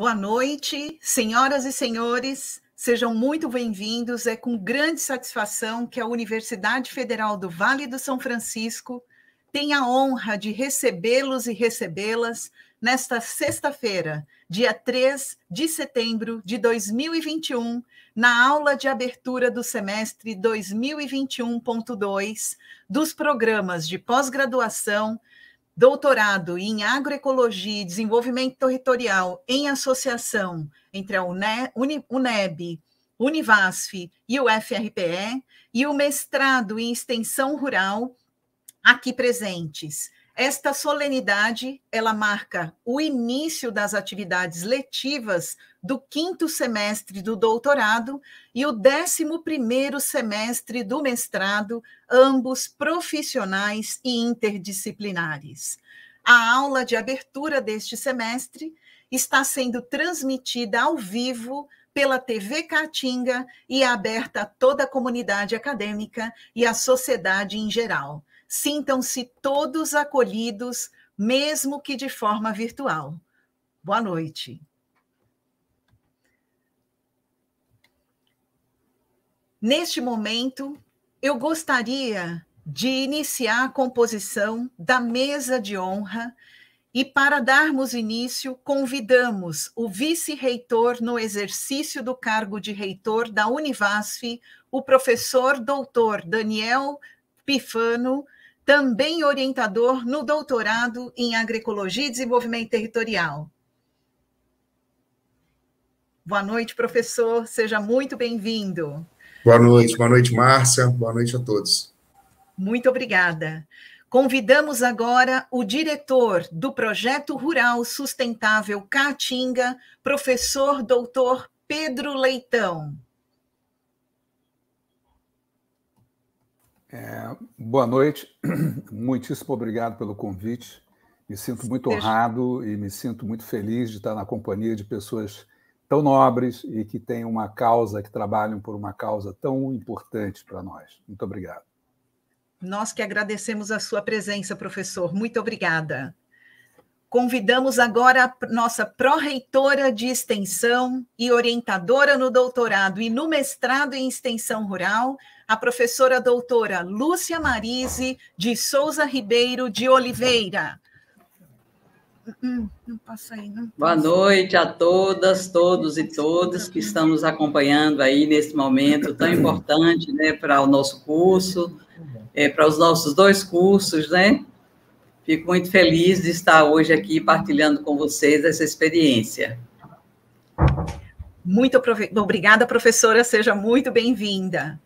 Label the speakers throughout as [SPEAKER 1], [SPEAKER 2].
[SPEAKER 1] Boa noite, senhoras e senhores, sejam muito bem-vindos. É com grande satisfação que a Universidade Federal do Vale do São Francisco tem a honra de recebê-los e recebê-las nesta sexta-feira, dia 3 de setembro de 2021, na aula de abertura do semestre 2021.2 dos programas de pós-graduação doutorado em agroecologia e desenvolvimento territorial em associação entre a UNEB, Univasf e o FRPE, e o mestrado em extensão rural aqui presentes. Esta solenidade, ela marca o início das atividades letivas do quinto semestre do doutorado e o décimo primeiro semestre do mestrado, ambos profissionais e interdisciplinares. A aula de abertura deste semestre está sendo transmitida ao vivo pela TV Caatinga e aberta a toda a comunidade acadêmica e à sociedade em geral. Sintam-se todos acolhidos, mesmo que de forma virtual. Boa noite. Neste momento, eu gostaria de iniciar a composição da mesa de honra e, para darmos início, convidamos o vice-reitor no exercício do cargo de reitor da Univasf, o professor doutor Daniel Pifano, também orientador no doutorado em Agroecologia e Desenvolvimento Territorial. Boa noite, professor, seja muito bem-vindo.
[SPEAKER 2] Boa noite, boa noite, Márcia, boa noite a todos.
[SPEAKER 1] Muito obrigada. Convidamos agora o diretor do Projeto Rural Sustentável Caatinga, professor doutor Pedro Leitão.
[SPEAKER 3] É, boa noite, muitíssimo obrigado pelo convite. Me sinto muito honrado e me sinto muito feliz de estar na companhia de pessoas tão nobres e que têm uma causa, que trabalham por uma causa tão importante para nós. Muito obrigado.
[SPEAKER 1] Nós que agradecemos a sua presença, professor. Muito obrigada. Convidamos agora a nossa pró-reitora de extensão e orientadora no doutorado e no mestrado em extensão rural, a professora doutora Lúcia Marise de Souza Ribeiro de Oliveira.
[SPEAKER 4] Não, não passa aí, não passa. Boa
[SPEAKER 5] noite a todas, todos e todas que estamos acompanhando aí nesse momento tão importante, né, para o nosso curso, é, para os nossos dois cursos, né? Fico muito feliz de estar hoje aqui partilhando com vocês essa experiência.
[SPEAKER 1] Muito obrigada, professora, seja muito bem-vinda.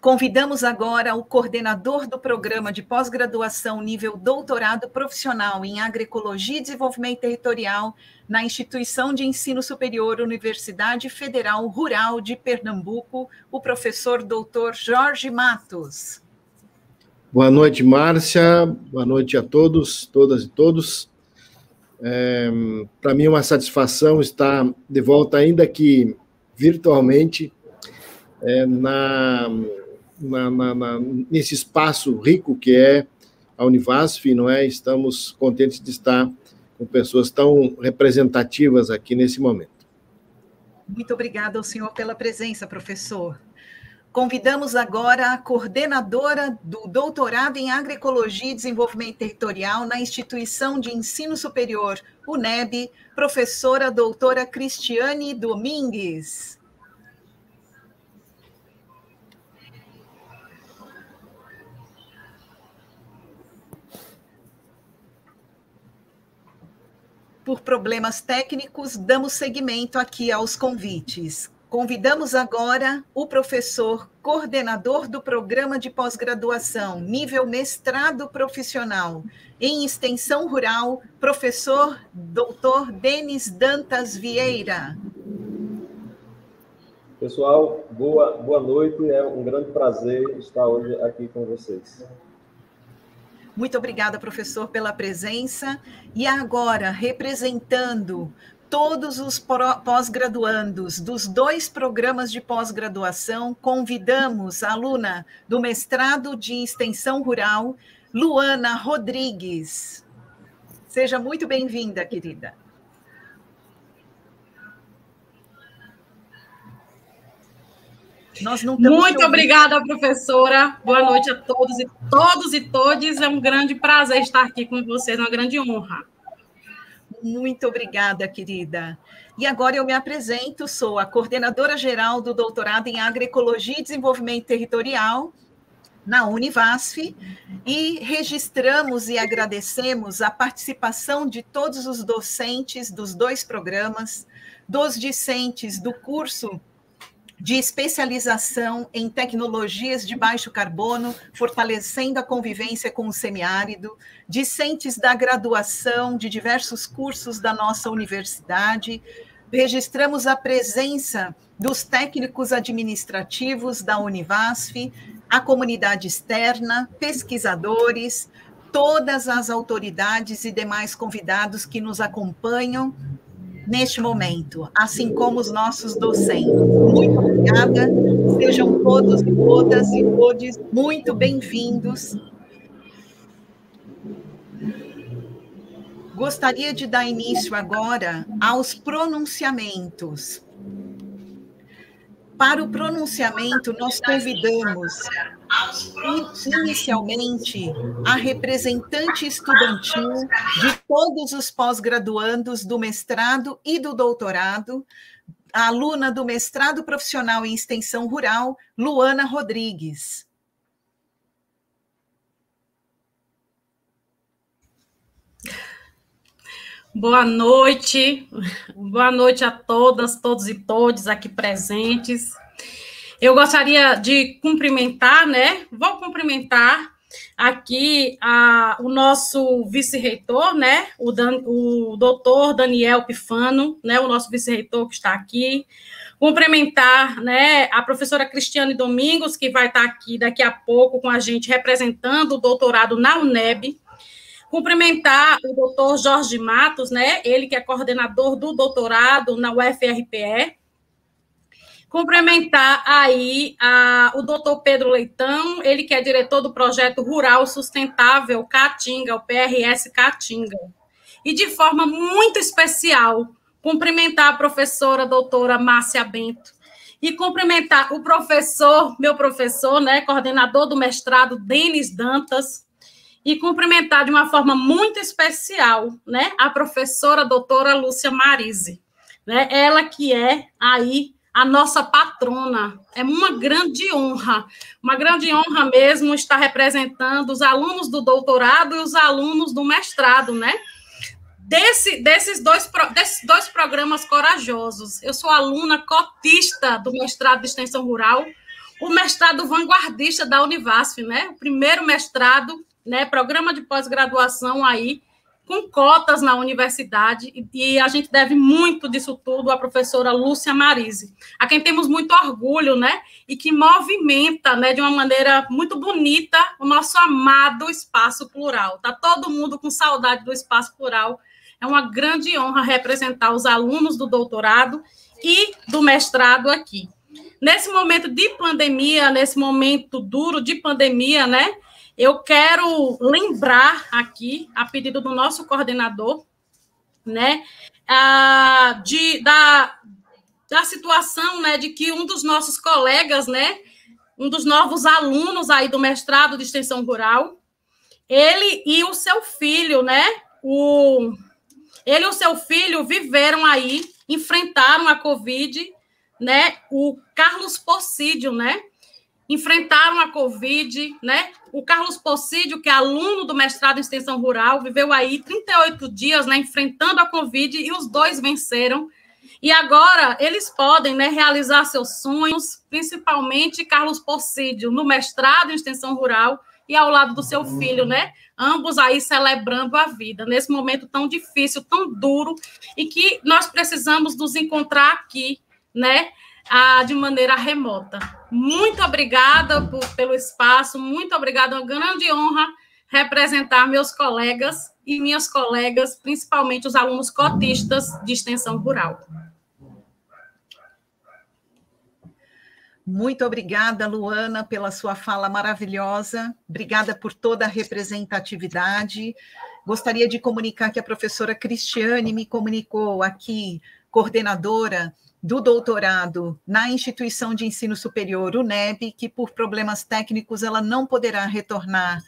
[SPEAKER 1] Convidamos agora o coordenador do programa de pós-graduação nível doutorado profissional em agroecologia e desenvolvimento territorial na Instituição de Ensino Superior Universidade Federal Rural de Pernambuco, o professor doutor Jorge Matos.
[SPEAKER 6] Boa noite, Márcia. Boa noite a todos, todas e todos. É, Para mim, é uma satisfação estar de volta, ainda que virtualmente, é, na, na, na, nesse espaço rico que é a Univasf, não é? Estamos contentes de estar com pessoas tão representativas aqui nesse momento.
[SPEAKER 1] Muito obrigada ao senhor pela presença, professor. Convidamos agora a coordenadora do doutorado em agroecologia e desenvolvimento territorial na Instituição de Ensino Superior, UNEB, professora doutora Cristiane Domingues. Por problemas técnicos, damos seguimento aqui aos convites. Convidamos agora o professor coordenador do programa de pós-graduação, nível mestrado profissional, em extensão rural, professor doutor Denis Dantas Vieira.
[SPEAKER 7] Pessoal, boa, boa noite, é um grande prazer estar hoje aqui com vocês.
[SPEAKER 1] Muito obrigada, professor, pela presença. E agora, representando todos os pós-graduandos dos dois programas de pós-graduação, convidamos a aluna do mestrado de extensão rural, Luana Rodrigues. Seja muito bem-vinda, querida.
[SPEAKER 4] Muito obrigada, professora. Boa noite a todos e todos e todes. É um grande prazer estar aqui com vocês, é uma grande honra.
[SPEAKER 1] Muito obrigada, querida. E agora eu me apresento, sou a coordenadora geral do doutorado em agroecologia e desenvolvimento territorial na Univasf e registramos e agradecemos a participação de todos os docentes dos dois programas, dos discentes do curso de especialização em tecnologias de baixo carbono, fortalecendo a convivência com o semiárido, discentes da graduação de diversos cursos da nossa universidade. Registramos a presença dos técnicos administrativos da Univasf, a comunidade externa, pesquisadores, todas as autoridades e demais convidados que nos acompanham neste momento, assim como os nossos docentes. Muito obrigada, sejam todos e todas e todos muito bem-vindos. Gostaria de dar início agora aos pronunciamentos. Para o pronunciamento, nós convidamos inicialmente a representante estudantil de todos os pós-graduandos do mestrado e do doutorado, a aluna do mestrado profissional em extensão rural, Luana Rodrigues.
[SPEAKER 4] Boa noite, boa noite a todas, todos e todes aqui presentes. Eu gostaria de cumprimentar, né? Vou cumprimentar aqui a, o nosso vice-reitor, né? O, Dan, o doutor Daniel Pifano, né? O nosso vice-reitor que está aqui. Cumprimentar, né? A professora Cristiane Domingos, que vai estar aqui daqui a pouco com a gente, representando o doutorado na UNEB. Cumprimentar o doutor Jorge Matos, né? Ele que é coordenador do doutorado na UFRPE. Cumprimentar aí a, o doutor Pedro Leitão, ele que é diretor do projeto Rural Sustentável Caatinga, o PRS Caatinga. E de forma muito especial, cumprimentar a professora a doutora Márcia Bento e cumprimentar o professor, meu professor, né, coordenador do mestrado Denis Dantas, e cumprimentar de uma forma muito especial, né, a professora doutora Lúcia Marise, né? Ela que é aí a nossa patrona. É uma grande honra, uma grande honra mesmo estar representando os alunos do doutorado e os alunos do mestrado, né? Desse, desses, dois, desses dois programas corajosos. Eu sou aluna cotista do mestrado de extensão rural, o mestrado vanguardista da Univasf, né? O primeiro mestrado né, programa de pós-graduação aí com cotas na universidade e a gente deve muito disso tudo à professora Lúcia Marise, a quem temos muito orgulho, né, e que movimenta, né, de uma maneira muito bonita o nosso amado espaço plural. Tá todo mundo com saudade do espaço plural. É uma grande honra representar os alunos do doutorado e do mestrado aqui. Nesse momento de pandemia, nesse momento duro de pandemia, né, eu quero lembrar aqui, a pedido do nosso coordenador, né, a, de, da, da situação, né, de que um dos nossos colegas, né, um dos novos alunos aí do mestrado de extensão rural, ele e o seu filho, né, o ele e o seu filho viveram aí, enfrentaram a Covid, né? O Carlos Possídio, né? Enfrentaram a Covid, né? O Carlos Possídio, que é aluno do mestrado em extensão rural, viveu aí 38 dias, né, enfrentando a Covid e os dois venceram. E agora eles podem né, realizar seus sonhos, principalmente Carlos Possídio, no mestrado em extensão rural e ao lado do seu filho, né? Ambos aí celebrando a vida nesse momento tão difícil, tão duro e que nós precisamos nos encontrar aqui, né? de maneira remota. Muito obrigada por, pelo espaço, muito obrigada, é uma grande honra representar meus colegas e minhas colegas, principalmente os alunos cotistas de extensão rural.
[SPEAKER 1] Muito obrigada, Luana, pela sua fala maravilhosa. Obrigada por toda a representatividade. Gostaria de comunicar que a professora Cristiane me comunicou aqui, coordenadora do doutorado na instituição de ensino superior, UNEB, que por problemas técnicos ela não poderá retornar,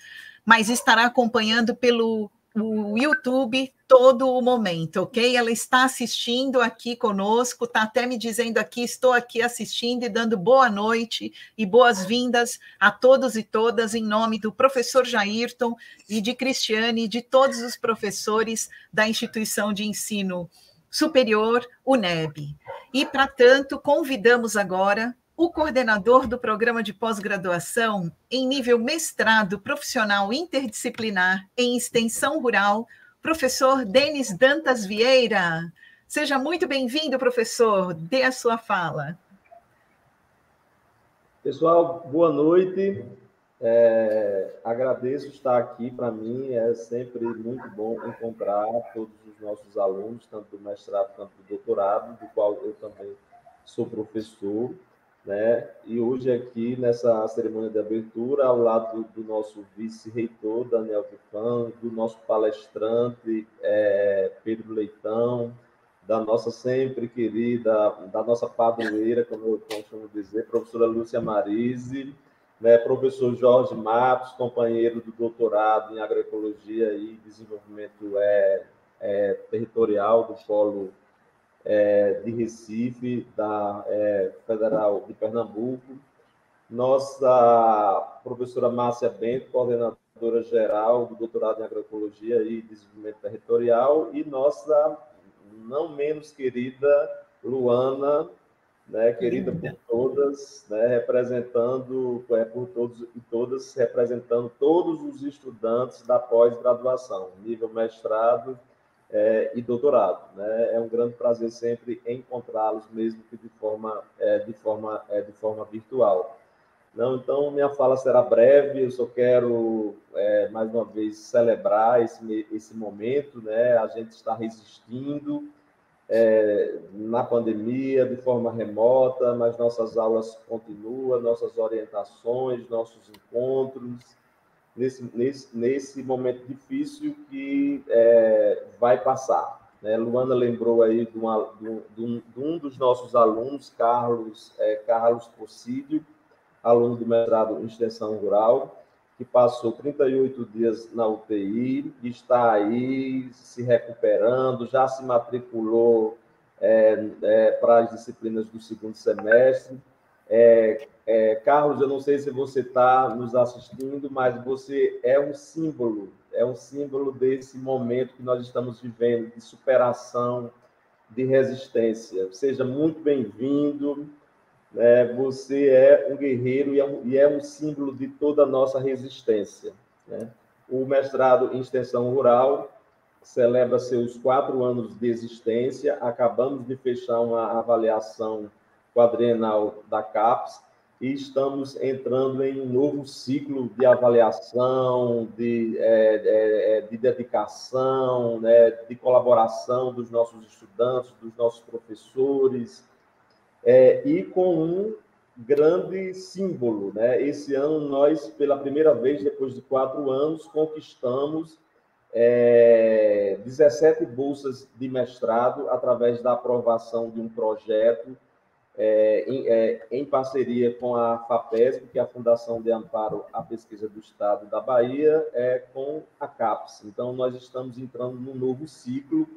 [SPEAKER 1] mas estará acompanhando pelo o YouTube todo o momento, ok? Ela está assistindo aqui conosco, está até me dizendo aqui, estou aqui assistindo e dando boa noite e boas-vindas a todos e todas em nome do professor Jairton e de Cristiane e de todos os professores da instituição de ensino Superior UNEB. E, para tanto, convidamos agora o coordenador do programa de pós-graduação em nível mestrado profissional interdisciplinar em extensão rural, professor Denis Dantas Vieira. Seja muito bem-vindo, professor. Dê a sua fala.
[SPEAKER 7] Pessoal, boa noite. É, agradeço estar aqui. Para mim é sempre muito bom encontrar todos os nossos alunos, tanto do mestrado quanto do doutorado, do qual eu também sou professor. Né? E hoje aqui nessa cerimônia de abertura, ao lado do, nosso vice-reitor, Daniel Tufan, do nosso palestrante, é, Pedro Leitão, da nossa sempre querida, da nossa padroeira, como eu costumo dizer, professora Lúcia Marise, né, professor Jorge Matos, companheiro do doutorado em agroecologia e desenvolvimento é, é, territorial do Polo é, de Recife, da é, Federal de Pernambuco, nossa professora Márcia Bento, coordenadora geral do doutorado em agroecologia e desenvolvimento territorial, e nossa não menos querida Luana né, querida por todas, né, representando, é, por todos e todas, representando todos os estudantes da pós-graduação, nível mestrado é, e doutorado. Né? É um grande prazer sempre encontrá-los, mesmo que de forma, é, de forma, é, de forma virtual. Não, então, minha fala será breve, eu só quero, é, mais uma vez, celebrar esse, esse momento, né? a gente está resistindo, é, na pandemia, de forma remota, mas nossas aulas continuam, nossas orientações, nossos encontros, nesse, nesse, nesse momento difícil que é, vai passar. Né? Luana lembrou aí de, uma, de, um, de, um, dos nossos alunos, Carlos, é, Carlos Possídio, aluno do mestrado em Extensão Rural, que passou 38 dias na UTI, está aí se recuperando, já se matriculou é, é, para as disciplinas do segundo semestre. É, é Carlos, eu não sei se você está nos assistindo, mas você é um símbolo, é um símbolo desse momento que nós estamos vivendo de superação, de resistência. Seja muito bem-vindo. Né? Você é um guerreiro e é um, e é um símbolo de toda a nossa resistência. Né? O mestrado em extensão rural celebra seus quatro anos de existência. Acabamos de fechar uma avaliação quadrenal da CAPES e estamos entrando em um novo ciclo de avaliação, de, é, é, é de dedicação, né, de colaboração dos nossos estudantes, dos nossos professores, é, e com um grande símbolo. Né? Esse ano, nós, pela primeira vez, depois de quatro anos, conquistamos é, 17 bolsas de mestrado através da aprovação de um projeto é, em, é, em, parceria com a FAPESP, que é a Fundação de Amparo à Pesquisa do Estado da Bahia, é, com a CAPES. Então, nós estamos entrando num novo ciclo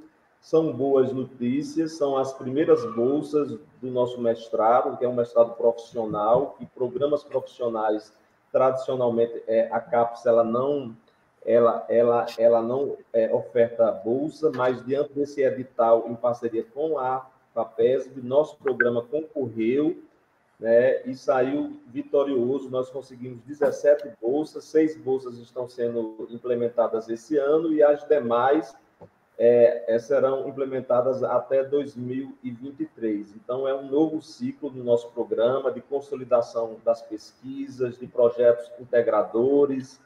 [SPEAKER 7] são boas notícias, são as primeiras bolsas do nosso mestrado, que é um mestrado profissional, e programas profissionais tradicionalmente é, a CAPES ela não ela ela ela não é, oferta bolsa, mas diante desse edital em parceria com a FAPESB, nosso programa concorreu né, e saiu vitorioso. Nós conseguimos 17 bolsas, seis bolsas estão sendo implementadas esse ano e as demais é, serão implementadas até 2023. Então, é um novo ciclo do nosso programa de consolidação das pesquisas, de projetos integradores.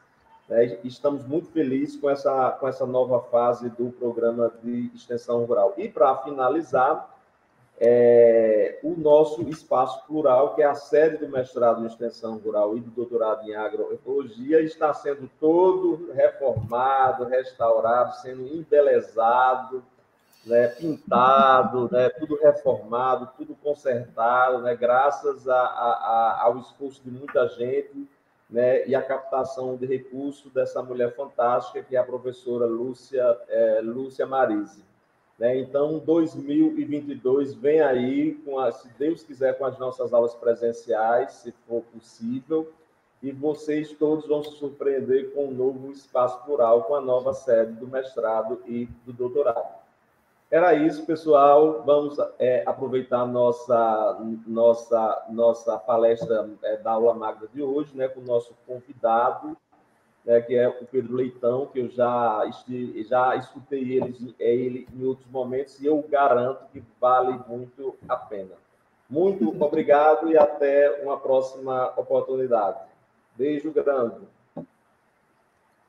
[SPEAKER 7] Né? Estamos muito felizes com essa, com essa nova fase do programa de extensão rural. E, para finalizar, é, o nosso espaço plural, que é a sede do mestrado em extensão rural e do doutorado em agroecologia, está sendo todo reformado, restaurado, sendo embelezado, né, pintado, né, tudo reformado, tudo consertado, né, graças a, a, a, ao esforço de muita gente né, e a captação de recursos dessa mulher fantástica, que é a professora Lúcia, é, Lúcia Marise. Né? Então, 2022 vem aí, a, se Deus quiser, com as nossas aulas presenciais, se for possível, e vocês todos vão se surpreender com o um novo espaço plural, com a nova sede do mestrado e do doutorado. Era isso, pessoal. Vamos é, aproveitar nossa nossa nossa palestra é, da aula magna de hoje, né, com o nosso convidado, né, que é o Pedro Leitão, que eu já, já escutei ele, é ele em outros momentos, e eu garanto que vale muito a pena. Muito obrigado e até uma próxima oportunidade. Beijo grande.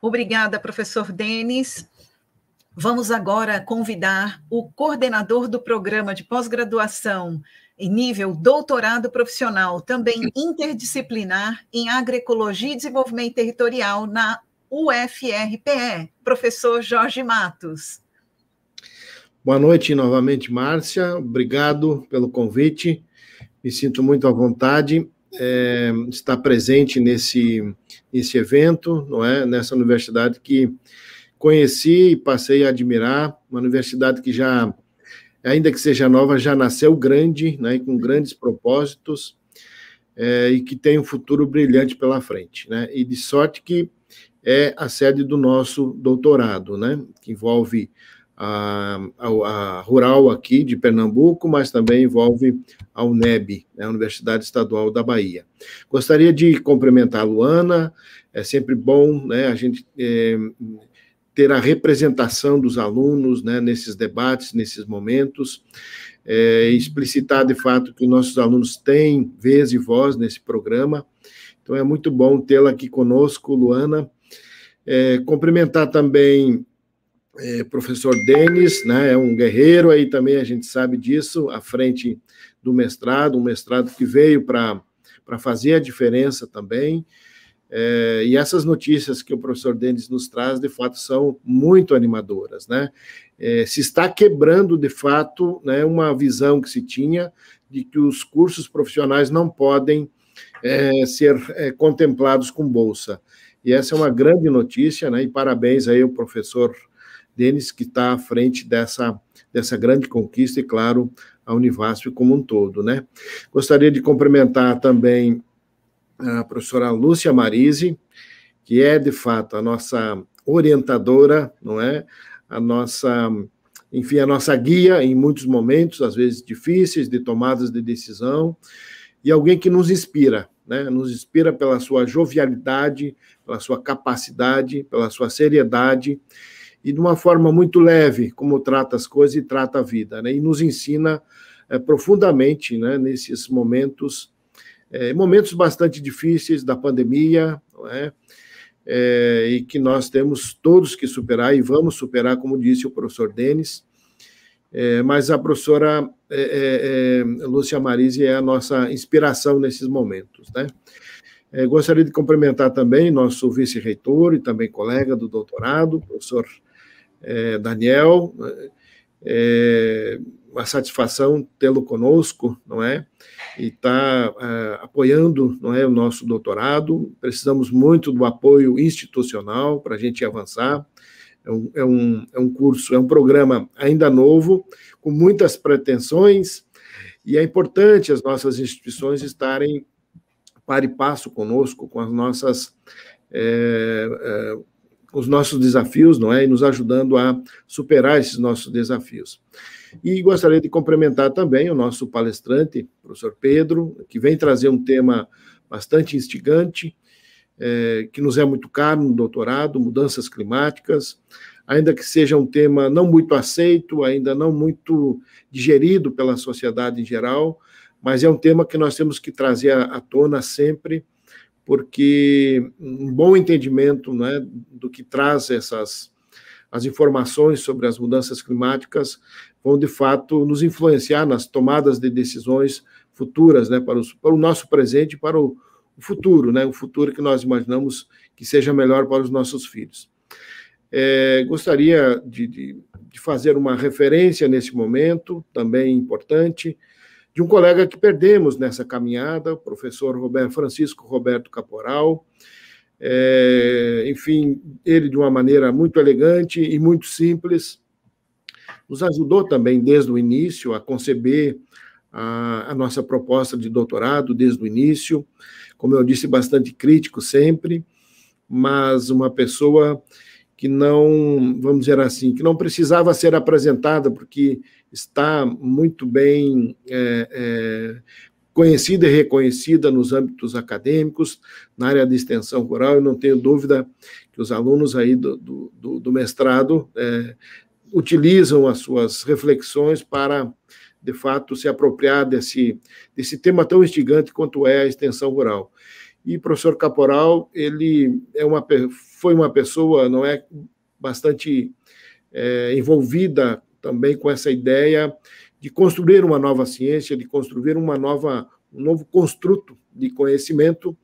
[SPEAKER 1] Obrigada, professor Denis. Vamos agora convidar o coordenador do programa de pós-graduação nível doutorado profissional, também interdisciplinar em agroecologia e desenvolvimento territorial na UFRPE. Professor Jorge Matos.
[SPEAKER 6] Boa noite novamente, Márcia. Obrigado pelo convite. Me sinto muito à vontade é, estar presente nesse, nesse evento, não é? Nessa universidade que conheci e passei a admirar, uma universidade que já ainda que seja nova, já nasceu grande, né, com grandes propósitos é, e que tem um futuro brilhante pela frente. Né? E de sorte que é a sede do nosso doutorado, né, que envolve a, a, a Rural aqui de Pernambuco, mas também envolve a UNEB, né, a Universidade Estadual da Bahia. Gostaria de cumprimentar a Luana, é sempre bom né, a gente é, ter a representação dos alunos né, nesses debates, nesses momentos, é, explicitar de fato que nossos alunos têm vez e voz nesse programa. Então é muito bom tê-la aqui conosco, Luana. É, cumprimentar também é, professor Denis, né, é um guerreiro aí também, a gente sabe disso, à frente do mestrado, um mestrado que veio para fazer a diferença também. É, e essas notícias que o professor Denis nos traz, de fato, são muito animadoras, né? É, se está quebrando, de fato, né, uma visão que se tinha de que os cursos profissionais não podem é, ser é, contemplados com bolsa. E essa é uma grande notícia, né? E parabéns aí ao professor Denis, que está à frente dessa, dessa grande conquista, e, claro, a Univasf como um todo, né? Gostaria de cumprimentar também a professora Lúcia Marise, que é de fato a nossa orientadora, não é? A nossa, enfim, a nossa guia em muitos momentos, às vezes difíceis, de tomadas de decisão, e alguém que nos inspira, né? Nos inspira pela sua jovialidade, pela sua capacidade, pela sua seriedade e de uma forma muito leve, como trata as coisas e trata a vida, né? E nos ensina é, profundamente, né, nesses momentos é, momentos bastante difíceis da pandemia, não é? É, e que nós temos todos que superar e vamos superar, como disse o professor Denis. É, mas a professora é, é, é Lúcia Marise é a nossa inspiração nesses momentos. Né? É, gostaria de cumprimentar também nosso vice-reitor e também colega do doutorado, professor Daniel, né? É uma satisfação tê-lo conosco, não é? E está uh, é, apoiando, não é, o nosso doutorado. Precisamos muito do apoio institucional para a gente avançar. É um, é, um, é um curso, é um programa ainda novo, com muitas pretensões, e é importante as nossas instituições estarem par e passo conosco, com as nossas é, é, os nossos desafios, não é? E nos ajudando a superar esses nossos desafios. E gostaria de complementar também o nosso palestrante, o professor Pedro, que vem trazer um tema bastante instigante, é, que nos é muito caro no doutorado, mudanças climáticas, ainda que seja um tema não muito aceito, ainda não muito digerido pela sociedade em geral, mas é um tema que nós temos que trazer à tona sempre porque um bom entendimento né, do que traz essas as informações sobre as mudanças climáticas vão de fato nos influenciar nas tomadas de decisões futuras, né, para, os, para o nosso presente e para o, futuro, né, o futuro que nós imaginamos que seja melhor para os nossos filhos. É, gostaria de, de, de fazer uma referência nesse momento, também importante, de um colega que perdemos nessa caminhada, o professor Roberto, Francisco Roberto Caporal. É, enfim, ele, de uma maneira muito elegante e muito simples, nos ajudou também desde o início a conceber a, a nossa proposta de doutorado, desde o início. Como eu disse, bastante crítico sempre, mas uma pessoa que não, vamos dizer assim, que não precisava ser apresentada, porque está muito bem é, é, conhecida e reconhecida nos âmbitos acadêmicos, na área de extensão rural, e não tenho dúvida que os alunos aí do, do, do mestrado é, utilizam as suas reflexões para, de fato, se apropriar desse, desse tema tão instigante quanto é a extensão rural. E o professor Caporal, ele é uma, foi uma pessoa, não é, bastante é, envolvida também com essa ideia de construir uma nova ciência, de construir uma nova, um novo construto de conhecimento,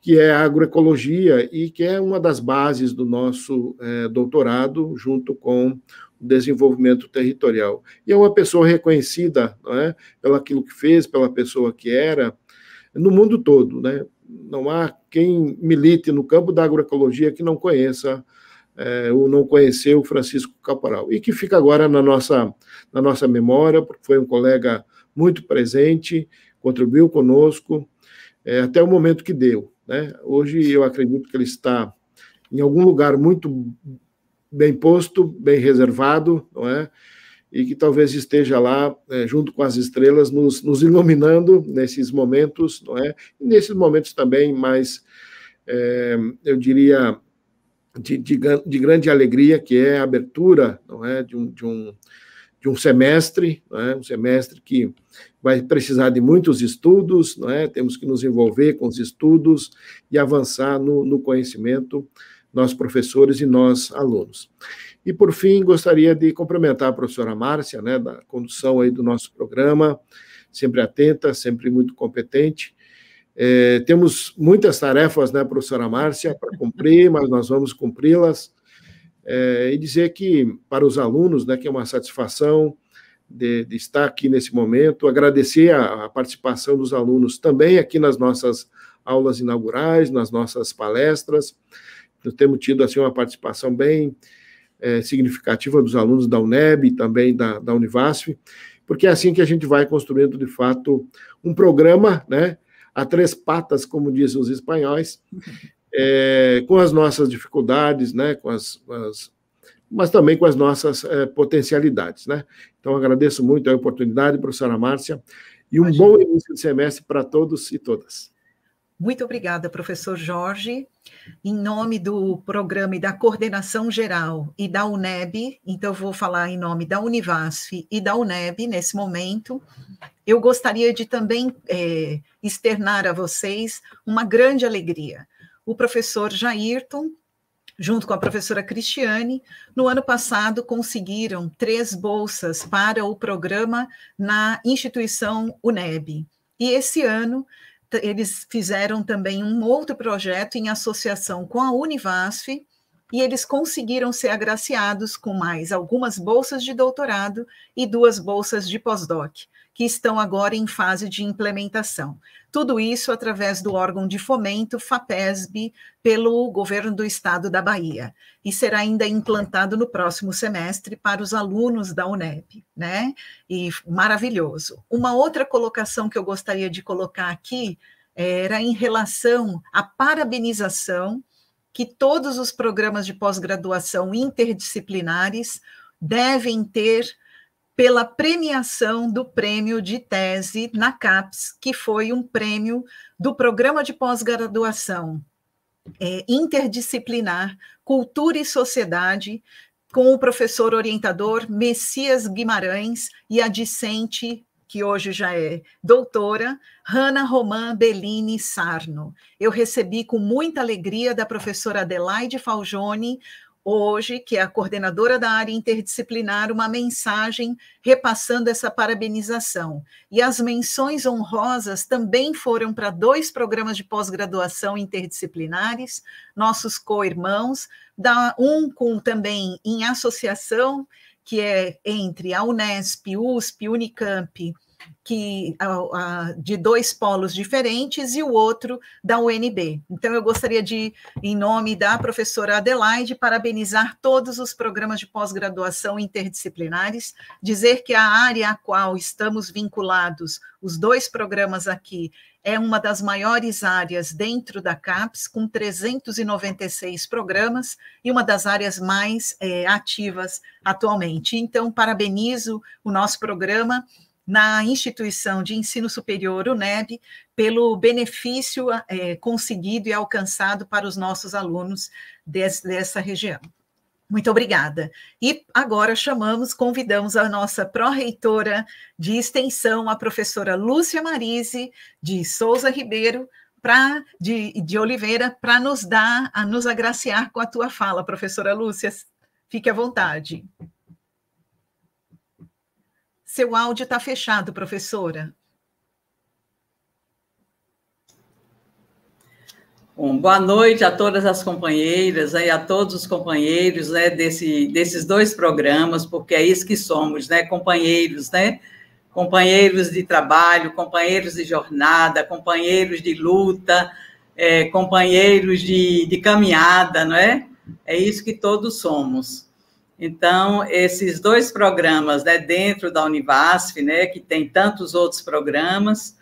[SPEAKER 6] que é a agroecologia e que é uma das bases do nosso é, doutorado, junto com o desenvolvimento territorial. E é uma pessoa reconhecida não é, pelo aquilo que fez, pela pessoa que era, no mundo todo. Né? Não há quem milite no campo da agroecologia que não conheça é, o não conheceu Francisco Caporal, e que fica agora na nossa, na nossa memória, porque foi um colega muito presente, contribuiu conosco é, até o momento que deu. Né? Hoje eu acredito que ele está em algum lugar muito bem posto, bem reservado, não é? E que talvez esteja lá, é, junto com as estrelas, nos, nos, iluminando nesses momentos, não é? E nesses momentos também mais, é, eu diria, de, de, de, grande alegria, que é a abertura não é, de, um, de, um, de um semestre, não é, um semestre que vai precisar de muitos estudos, não é, temos que nos envolver com os estudos e avançar no, no conhecimento, nós professores e nós alunos. E, por fim, gostaria de cumprimentar a professora Márcia, né, da condução aí do nosso programa, sempre atenta, sempre muito competente, é, temos muitas tarefas, né, professora Márcia, para cumprir, mas nós vamos cumpri-las. É, e dizer que, para os alunos, né, que é uma satisfação de, de estar aqui nesse momento, agradecer a, a, participação dos alunos também aqui nas nossas aulas inaugurais, nas nossas palestras. Nós temos tido assim, uma participação bem é, significativa dos alunos da UNEB e também da, da Univasf, porque é assim que a gente vai construindo, de fato, um programa, né? a três patas, como dizem os espanhóis, é, com as nossas dificuldades, né, com as, as mas também com as nossas é, potencialidades. Né? Então, agradeço muito a oportunidade, professora Márcia, e um Imagina. bom início de semestre para todos e todas.
[SPEAKER 1] Muito obrigada, professor Jorge. Em nome do programa e da coordenação geral e da UNEB, então vou falar em nome da Univasf e da UNEB nesse momento, eu gostaria de também é, externar a vocês uma grande alegria. O professor Jairton, junto com a professora Cristiane, no ano passado conseguiram três bolsas para o programa na instituição UNEB. E esse ano eles fizeram também um outro projeto em associação com a Univasf e eles conseguiram ser agraciados com mais algumas bolsas de doutorado e duas bolsas de pós-doc, que estão agora em fase de implementação. Tudo isso através do órgão de fomento FAPESB pelo governo do estado da Bahia e será ainda implantado no próximo semestre para os alunos da UNEP, né? E maravilhoso. Uma outra colocação que eu gostaria de colocar aqui era em relação à parabenização que todos os programas de pós-graduação interdisciplinares devem ter pela premiação do prêmio de tese na CAPES, que foi um prêmio do programa de pós-graduação é, interdisciplinar Cultura e Sociedade, com o professor orientador Messias Guimarães e a discente, que hoje já é doutora, Hanna Roman Bellini Sarno. Eu recebi com muita alegria da professora Adelaide Faljone hoje, que é a coordenadora da área interdisciplinar, uma mensagem repassando essa parabenização. E as menções honrosas também foram para dois programas de pós-graduação interdisciplinares, nossos co-irmãos, um com também em associação, que é entre a Unesp, USP, Unicamp que a, a, de dois polos diferentes e o outro da UNB. Então, eu gostaria de, em nome da professora Adelaide, parabenizar todos os programas de pós-graduação interdisciplinares, dizer que a área a qual estamos vinculados, os dois programas aqui, é uma das maiores áreas dentro da CAPES, com 396 programas e uma das áreas mais é, ativas atualmente. Então, parabenizo o nosso programa na instituição de ensino superior, UNEB, pelo benefício é, conseguido e alcançado para os nossos alunos des, dessa região. Muito obrigada. E agora chamamos, convidamos a nossa pró-reitora de extensão, a professora Lúcia Marise de Souza Ribeiro, pra, de, de Oliveira, para nos dar, a nos agraciar com a tua fala, professora Lúcia. Fique à vontade. Seu áudio está fechado, professora. Bom, boa noite a todas as
[SPEAKER 5] companheiras né, e a todos os companheiros né, desse, desses dois programas, porque é isso que somos, né, companheiros, né? Companheiros de trabalho, companheiros de jornada, companheiros de luta, é, companheiros de, de caminhada, não é? É isso que todos somos. Então, esses dois programas né, dentro da Univasf, né, que tem tantos outros programas,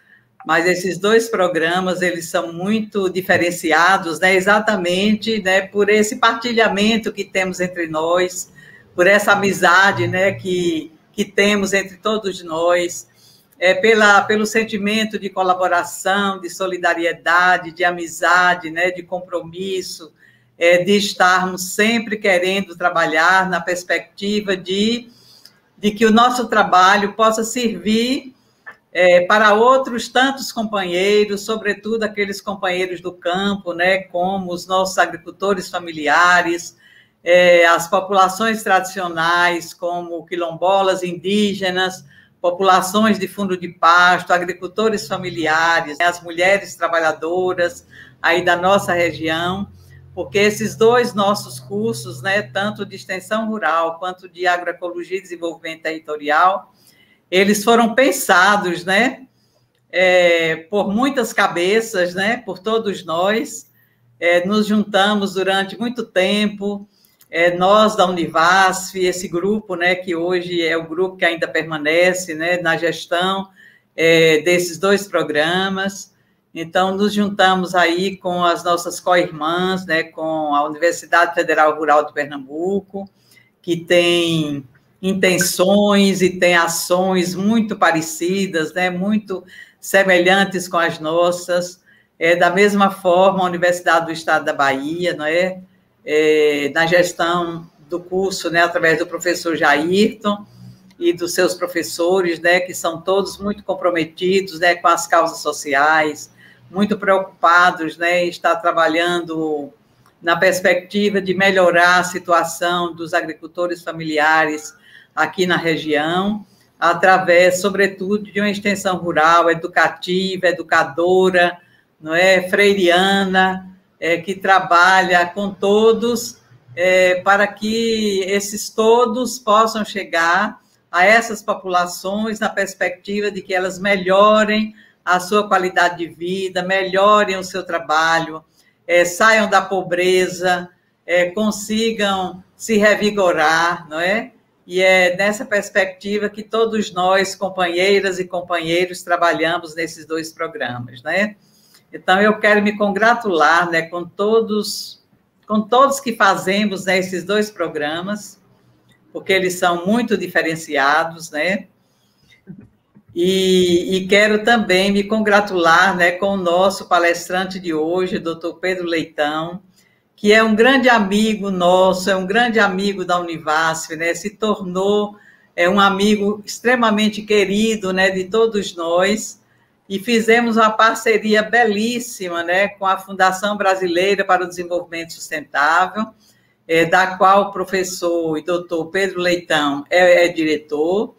[SPEAKER 5] mas esses dois programas eles são muito diferenciados, né, exatamente né, por esse partilhamento que temos entre nós, por essa amizade né, que, que temos entre todos nós, é, pela, pelo sentimento de colaboração, de solidariedade, de amizade, né, de compromisso, é, de estarmos sempre querendo trabalhar na perspectiva de, de que o nosso trabalho possa servir é, para outros tantos companheiros, sobretudo aqueles companheiros do campo, né, como os nossos agricultores familiares, é, as populações tradicionais, como quilombolas indígenas, populações de fundo de pasto, agricultores familiares, né, as mulheres trabalhadoras aí da nossa região porque esses dois nossos cursos, né, tanto de extensão rural quanto de agroecologia e desenvolvimento territorial, eles foram pensados, né, é, por muitas cabeças, né, por todos nós. É, nos juntamos durante muito tempo, é, nós da Univasf, esse grupo, né, que hoje é o grupo que ainda permanece, né, na gestão é, desses dois programas. Então, nos juntamos aí com as nossas co-irmãs, né, com a Universidade Federal Rural de Pernambuco, que tem intenções e tem ações muito parecidas, né, muito semelhantes com as nossas. É, da mesma forma, a Universidade do Estado da Bahia, não é? é na gestão do curso, né, através do professor Jairton e dos seus professores, né, que são todos muito comprometidos, né, com as causas sociais, muito preocupados né, em estar trabalhando na perspectiva de melhorar a situação dos agricultores familiares aqui na região, através, sobretudo, de uma extensão rural, educativa, educadora, não é, freiriana, é, que trabalha com todos é, para que esses todos possam chegar a essas populações na perspectiva de que elas melhorem a sua qualidade de vida, melhorem o seu trabalho, é, saiam da pobreza, é, consigam se revigorar, não é? E é nessa perspectiva que todos nós, companheiras e companheiros, trabalhamos nesses dois programas, né? Então eu quero me congratular, né, com todos, com todos que fazemos né, esses dois programas, porque eles são muito diferenciados, né? E, e, quero também me congratular né, com o nosso palestrante de hoje, doutor Pedro Leitão, que é um grande amigo nosso, é um grande amigo da Univasf, né, se tornou é, um amigo extremamente querido né, de todos nós, e fizemos uma parceria belíssima né, com a Fundação Brasileira para o Desenvolvimento Sustentável, é, da qual o professor e doutor Pedro Leitão é, é diretor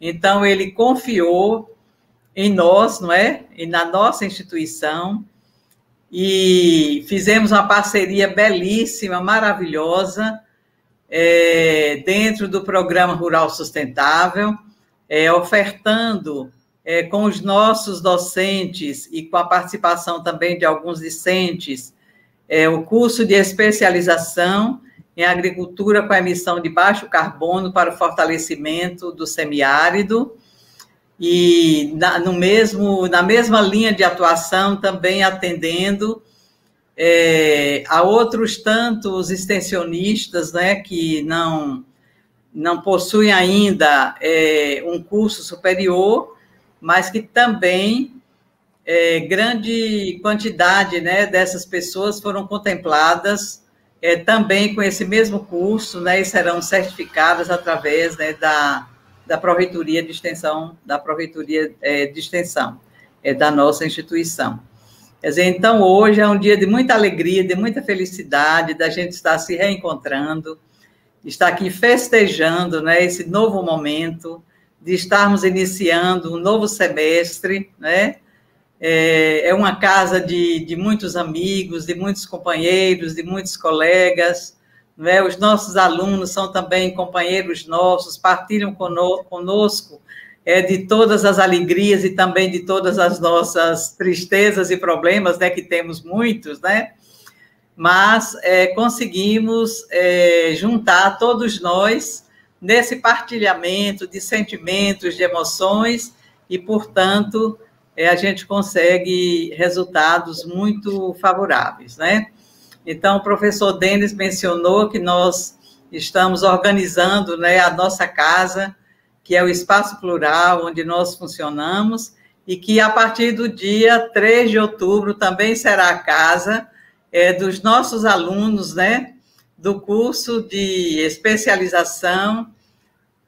[SPEAKER 5] então, ele confiou em nós, não é? E na nossa instituição. E fizemos uma parceria belíssima, maravilhosa, é, dentro do Programa Rural Sustentável, é, ofertando é, com os nossos docentes e com a participação também de alguns discentes, é, o curso de especialização em agricultura com emissão de baixo carbono para o fortalecimento do semiárido. E na, no mesmo, na mesma linha de atuação, também atendendo é, a outros tantos extensionistas né, que não, não possuem ainda é, um curso superior, mas que também é, grande quantidade né, dessas pessoas foram contempladas é, também com esse mesmo curso, né, e serão certificadas através né, da, da Proreitoria de Extensão, da Proreitoria é, de Extensão é, da nossa instituição. Quer dizer, então hoje é um dia de muita alegria, de muita felicidade, da gente estar se reencontrando, estar aqui festejando né, esse novo momento, de estarmos iniciando um novo semestre, né? É, é, uma casa de, de muitos amigos, de muitos companheiros, de muitos colegas. Né? Os nossos alunos são também companheiros nossos, partilham conosco é, de todas as alegrias e também de todas as nossas tristezas e problemas, né, que temos muitos, né? Mas é, conseguimos é, juntar todos nós nesse partilhamento de sentimentos, de emoções e, portanto, é, a gente consegue resultados muito favoráveis, né? Então, o professor Denis mencionou que nós estamos organizando né, a nossa casa, que é o espaço plural onde nós funcionamos, e que a partir do dia 3 de outubro também será a casa é, dos nossos alunos, né, do curso de especialização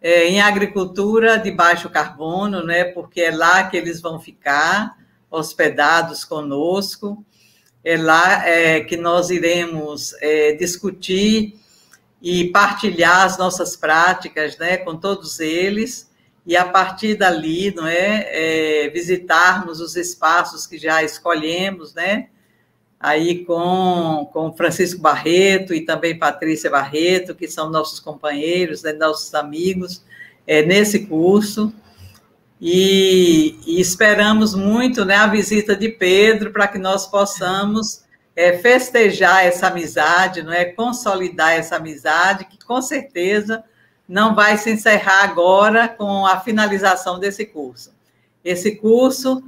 [SPEAKER 5] é, em agricultura de baixo carbono, né, porque é lá que eles vão ficar hospedados conosco, é lá é, que nós iremos é, discutir e partilhar as nossas práticas né, com todos eles, e a partir dali, não é, é visitarmos os espaços que já escolhemos, né, aí com, com Francisco Barreto e também Patrícia Barreto, que são nossos companheiros, né, nossos amigos, é, nesse curso. E, e, esperamos muito né, a visita de Pedro para que nós possamos é, festejar essa amizade, não é consolidar essa amizade, que com certeza não vai se encerrar agora com a finalização desse curso. Esse curso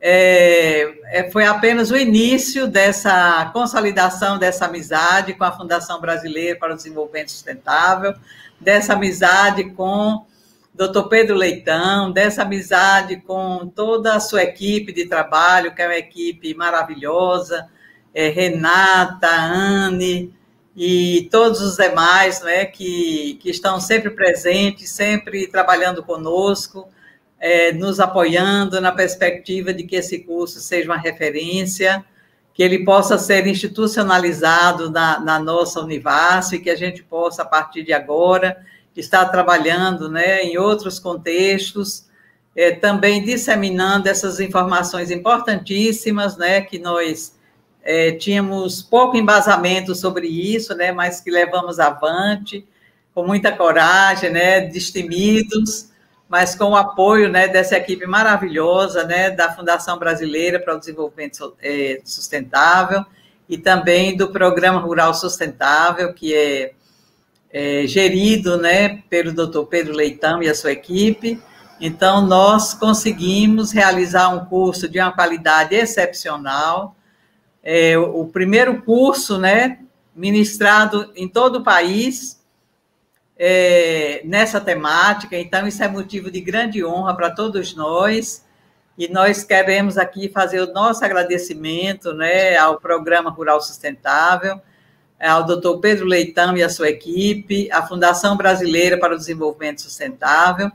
[SPEAKER 5] é, é, foi apenas o início dessa consolidação dessa amizade com a Fundação Brasileira para o Desenvolvimento Sustentável, dessa amizade com Dr. Pedro Leitão, dessa amizade com toda a sua equipe de trabalho, que é uma equipe maravilhosa, é, Renata, Anne e todos os demais né, que, que estão sempre presentes, sempre trabalhando conosco é, nos apoiando na perspectiva de que esse curso seja uma referência, que ele possa ser institucionalizado na, na nossa Univasf e que a gente possa, a partir de agora, estar trabalhando né, em outros contextos, é, também disseminando essas informações importantíssimas né, que nós é, tínhamos pouco embasamento sobre isso, né, mas que levamos avante com muita coragem, né, destemidos, mas com o apoio né, dessa equipe maravilhosa né, da Fundação Brasileira para o Desenvolvimento eh, Sustentável e também do Programa Rural Sustentável, que é, é gerido né, pelo Dr. Pedro Leitão e a sua equipe. Então, nós conseguimos realizar um curso de uma qualidade excepcional. É, o primeiro curso, né, ministrado em todo o país, é, nessa temática, então isso é motivo de grande honra para todos nós. E nós queremos aqui fazer o nosso agradecimento né, ao Programa Rural Sustentável, ao doutor Pedro Leitão e à sua equipe, à Fundação Brasileira para o Desenvolvimento Sustentável,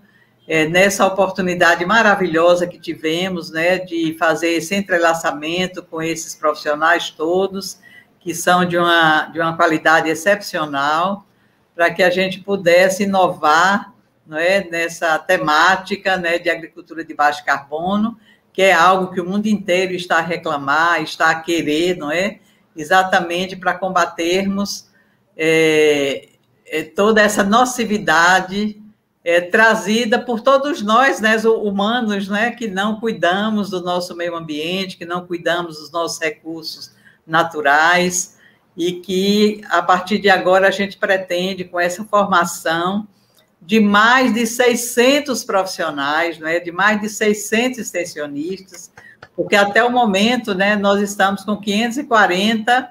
[SPEAKER 5] é, nessa oportunidade maravilhosa que tivemos né, de fazer esse entrelaçamento com esses profissionais todos, que são de uma, de uma qualidade excepcional para que a gente pudesse inovar é, nessa temática né, de agricultura de baixo carbono, que é algo que o mundo inteiro está a reclamar, está a querer, não é? Exatamente para combatermos é, é, toda essa nocividade é, trazida por todos nós, né, humanos, né, que não cuidamos do nosso meio ambiente, que não cuidamos dos nossos recursos naturais e que a partir de agora a gente pretende, com essa formação de mais de 600 profissionais, né, de mais de 600 extensionistas, porque até o momento né, nós estamos com 540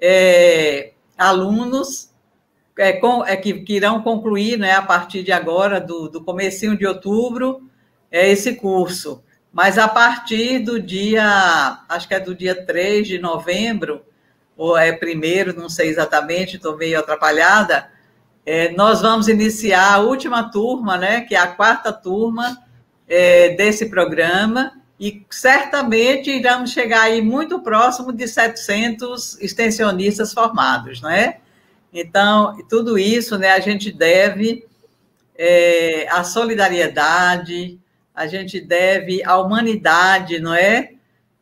[SPEAKER 5] é, alunos é, com, é, que, que, irão concluir né, a partir de agora, do, do comecinho de outubro, é, esse curso. Mas a partir do dia, acho que é do dia 3 de novembro, ou é primeiro, não sei exatamente, estou meio atrapalhada. É, nós vamos iniciar a última turma, né, que é a quarta turma é, desse programa, e certamente iremos chegar aí muito próximo de 700 extensionistas formados, né? Então, tudo isso né, a gente deve é, à solidariedade, a gente deve à humanidade, não é?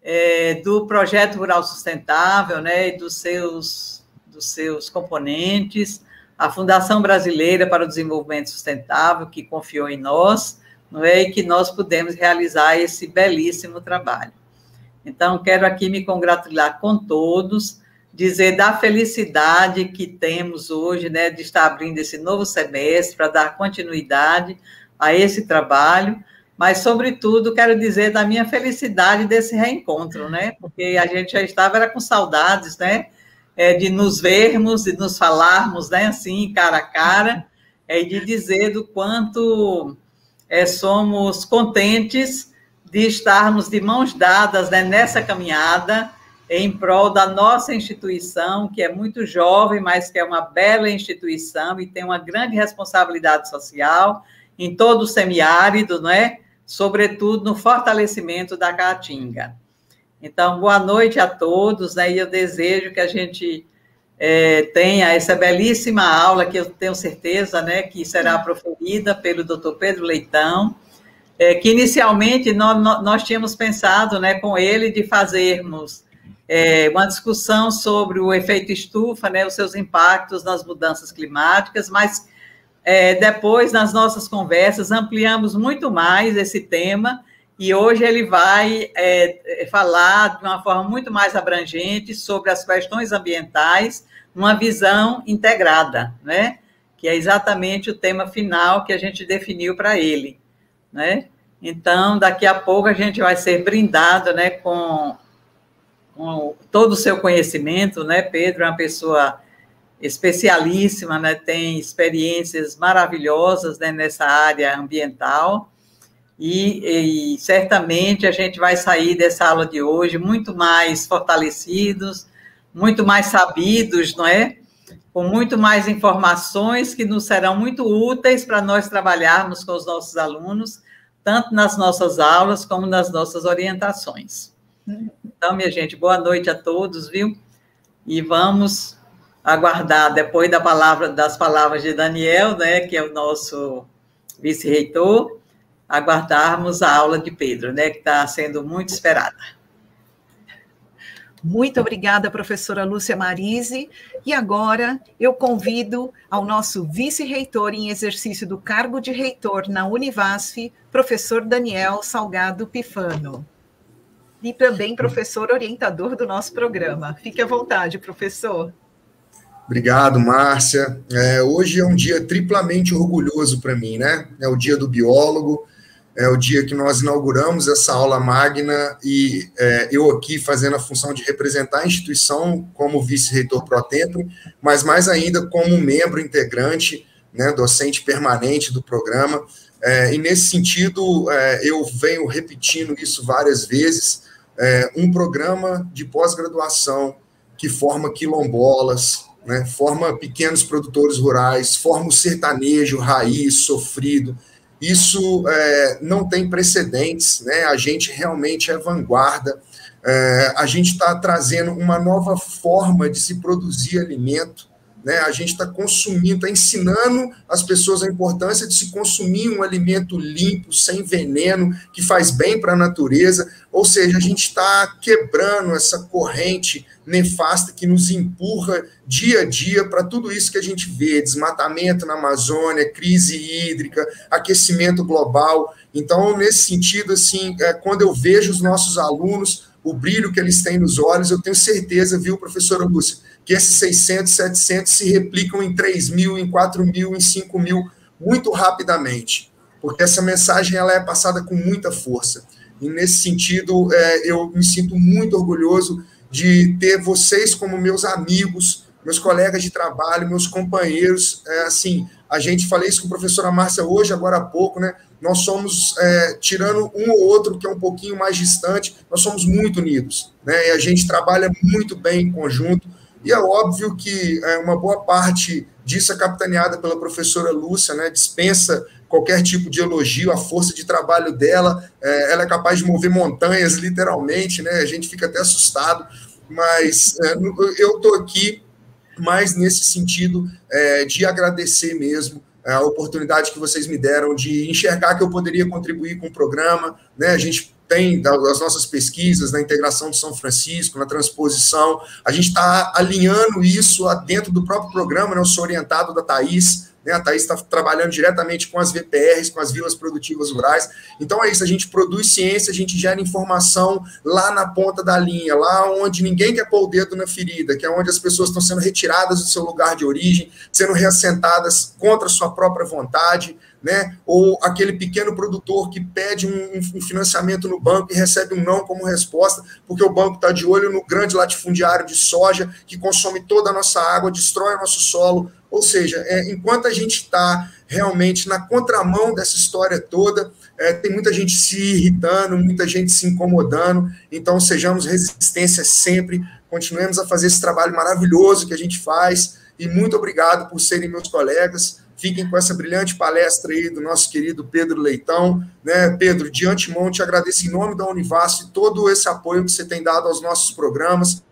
[SPEAKER 5] é, do projeto rural sustentável, né, e dos seus, dos seus componentes, a Fundação Brasileira para o Desenvolvimento Sustentável, que confiou em nós, não é, e que nós pudemos realizar esse belíssimo trabalho. Então, quero aqui me congratular com todos, dizer da felicidade que temos hoje, né, de estar abrindo esse novo semestre para dar continuidade a esse trabalho, mas, sobretudo, quero dizer da minha felicidade desse reencontro, né? Porque a gente já estava era com saudades, né? É, de nos vermos, de nos falarmos, né? Assim, cara a cara, é, e de dizer do quanto é, somos contentes de estarmos de mãos dadas né? nessa caminhada em prol da nossa instituição, que é muito jovem, mas que é uma bela instituição e tem uma grande responsabilidade social em todo o semiárido, né? sobretudo no fortalecimento da caatinga. Então, boa noite a todos, né? E eu desejo que a gente é, tenha essa belíssima aula que eu tenho certeza, né, que será proferida pelo Dr. Pedro Leitão, é, que inicialmente nós, nós, tínhamos pensado, né, com ele de fazermos é, uma discussão sobre o efeito estufa, né, os seus impactos nas mudanças climáticas, mas é, depois, nas nossas conversas, ampliamos muito mais esse tema e hoje ele vai é, é, falar de uma forma muito mais abrangente sobre as questões ambientais, uma visão integrada, né? que é exatamente o tema final que a gente definiu para ele. Né? Então, daqui a pouco a gente vai ser brindado né, com, com todo o seu conhecimento, né? Pedro é uma pessoa especialíssima, né? tem experiências maravilhosas né? nessa área ambiental. E, e, certamente a gente vai sair dessa aula de hoje muito mais fortalecidos, muito mais sabidos, não é? Com muito mais informações que nos serão muito úteis para nós trabalharmos com os nossos alunos, tanto nas nossas aulas como nas nossas orientações. Uhum. Então, minha gente, boa noite a todos, viu? E vamos aguardar depois da palavra, das palavras de Daniel, né, que é o nosso vice-reitor, aguardarmos a aula de Pedro, né, que está sendo muito esperada.
[SPEAKER 1] Muito obrigada, professora Lúcia Marise. E agora eu convido ao nosso vice-reitor em exercício do cargo de reitor na Univasf, professor Daniel Salgado Pifano. E também professor orientador do nosso programa. Fique à vontade, professor.
[SPEAKER 2] Obrigado, Márcia. É, hoje é um dia triplamente orgulhoso para mim, né? É o dia do biólogo, é o dia que nós inauguramos essa aula magna e é, eu aqui fazendo a função de representar a instituição como vice-reitor pro tempore, mas mais ainda como membro integrante, né, docente permanente do programa. É, e nesse sentido, é, eu venho repetindo isso várias vezes. É, um programa de pós-graduação que forma quilombolas, né? forma pequenos produtores rurais, forma o sertanejo raiz, sofrido. Isso é, não tem precedentes, né? a gente realmente é vanguarda, é, a gente está trazendo uma nova forma de se produzir alimento, né? a gente está consumindo, está ensinando as pessoas a importância de se consumir um alimento limpo, sem veneno, que faz bem para a natureza, ou seja, a gente está quebrando essa corrente nefasta que nos empurra dia a dia para tudo isso que a gente vê: desmatamento na Amazônia, crise hídrica, aquecimento global. Então, nesse sentido, assim, é, quando eu vejo os nossos alunos, o brilho que eles têm nos olhos, eu tenho certeza, viu, professora Lúcia, que esses 600, 700 se replicam em 3 mil, em 4 mil, em 5 mil, muito rapidamente, porque essa mensagem ela é passada com muita força. E nesse sentido, é, eu me sinto muito orgulhoso de ter vocês como meus amigos, meus colegas de trabalho, meus companheiros. É, assim, a gente falei isso com a professora Márcia hoje, agora há pouco, né? Nós somos, é, tirando um ou outro que é um pouquinho mais distante, nós somos muito unidos, né? E a gente trabalha muito bem em conjunto. E é óbvio que é, uma boa parte disso é capitaneada pela professora Lúcia, né? Dispensa qualquer tipo de elogio, a força de trabalho dela, é, ela é capaz de mover montanhas, literalmente, né? A gente fica até assustado, mas é, eu estou aqui mais nesse sentido é, de agradecer mesmo é, a oportunidade que vocês me deram de enxergar que eu poderia contribuir com o programa, né? A gente tem as nossas pesquisas na integração de São Francisco, na transposição, a gente está alinhando isso dentro do próprio programa, né? Eu sou orientado da Thaís, né? A Thaís está trabalhando diretamente com as VPRs, com as vilas produtivas rurais. Então é isso, a gente produz ciência, a gente gera informação lá na ponta da linha, lá onde ninguém quer pôr o dedo na ferida, que é onde as pessoas estão sendo retiradas do seu lugar de origem, sendo reassentadas contra a sua própria vontade. Né? Ou aquele pequeno produtor que pede um, um, financiamento no banco e recebe um não como resposta, porque o banco está de olho no grande latifundiário de soja que consome toda a nossa água, destrói o nosso solo, ou seja, é, enquanto a gente está realmente na contramão dessa história toda, é, tem muita gente se irritando, muita gente se incomodando, então sejamos resistência sempre, continuemos a fazer esse trabalho maravilhoso que a gente faz, e muito obrigado por serem meus colegas, fiquem com essa brilhante palestra aí do nosso querido Pedro Leitão, né, Pedro, de antemão te agradeço em nome da Univasf todo esse apoio que você tem dado aos nossos programas,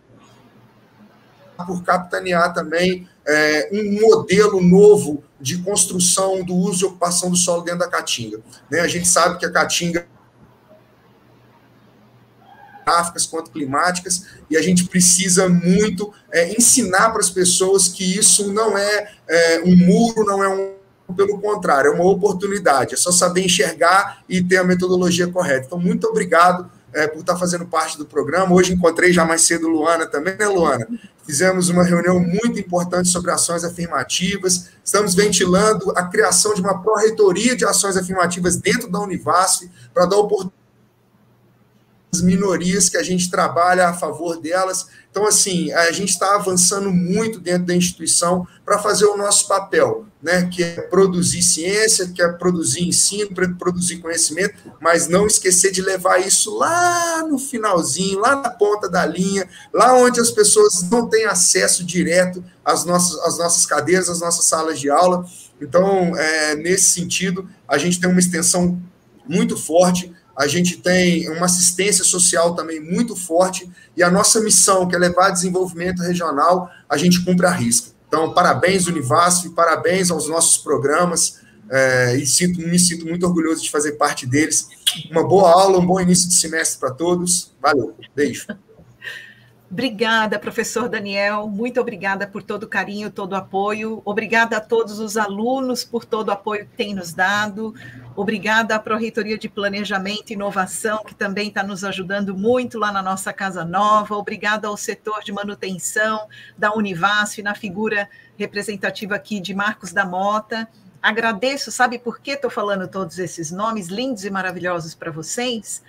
[SPEAKER 2] por capitanear também é, um modelo novo de construção do uso e ocupação do solo dentro da Caatinga. Né? A gente sabe que a Caatinga quanto climáticas, e a gente precisa muito é, ensinar para as pessoas que isso não é, é um muro, não é um pelo contrário, é uma oportunidade, é só saber enxergar e ter a metodologia correta. Então, muito obrigado é, por estar tá fazendo parte do programa. Hoje encontrei já mais cedo Luana também, né, Luana? Fizemos uma reunião muito importante sobre ações afirmativas. Estamos ventilando a criação de uma pró-reitoria de ações afirmativas dentro da Univasf para dar oportunidade às minorias que a gente trabalha a favor delas. Então, assim, a gente está avançando muito dentro da instituição para fazer o nosso papel né, que é produzir ciência, que é produzir ensino, produzir conhecimento, mas não esquecer de levar isso lá no finalzinho, lá na ponta da linha, lá onde as pessoas não têm acesso direto às nossas, às nossas cadeiras, às nossas salas de aula. Então, é, nesse sentido, a gente tem uma extensão muito forte, a gente tem uma assistência social também muito forte, e a nossa missão, que é levar desenvolvimento regional, a gente cumpre a risca. Então, parabéns, Univasf, parabéns aos nossos programas. É, e sinto, me sinto muito orgulhoso de fazer parte deles. Uma boa aula, um bom início de semestre para todos. Valeu, beijo.
[SPEAKER 1] Obrigada, professor Daniel. Muito obrigada por todo o carinho, todo o apoio. Obrigada a todos os alunos por todo o apoio que têm nos dado. Obrigada à Proreitoria de Planejamento e Inovação, que também está nos ajudando muito lá na nossa Casa Nova. Obrigada ao setor de manutenção da Univasf, na figura representativa aqui de Marcos da Mota. Agradeço, sabe por que estou falando todos esses nomes lindos e maravilhosos para vocês?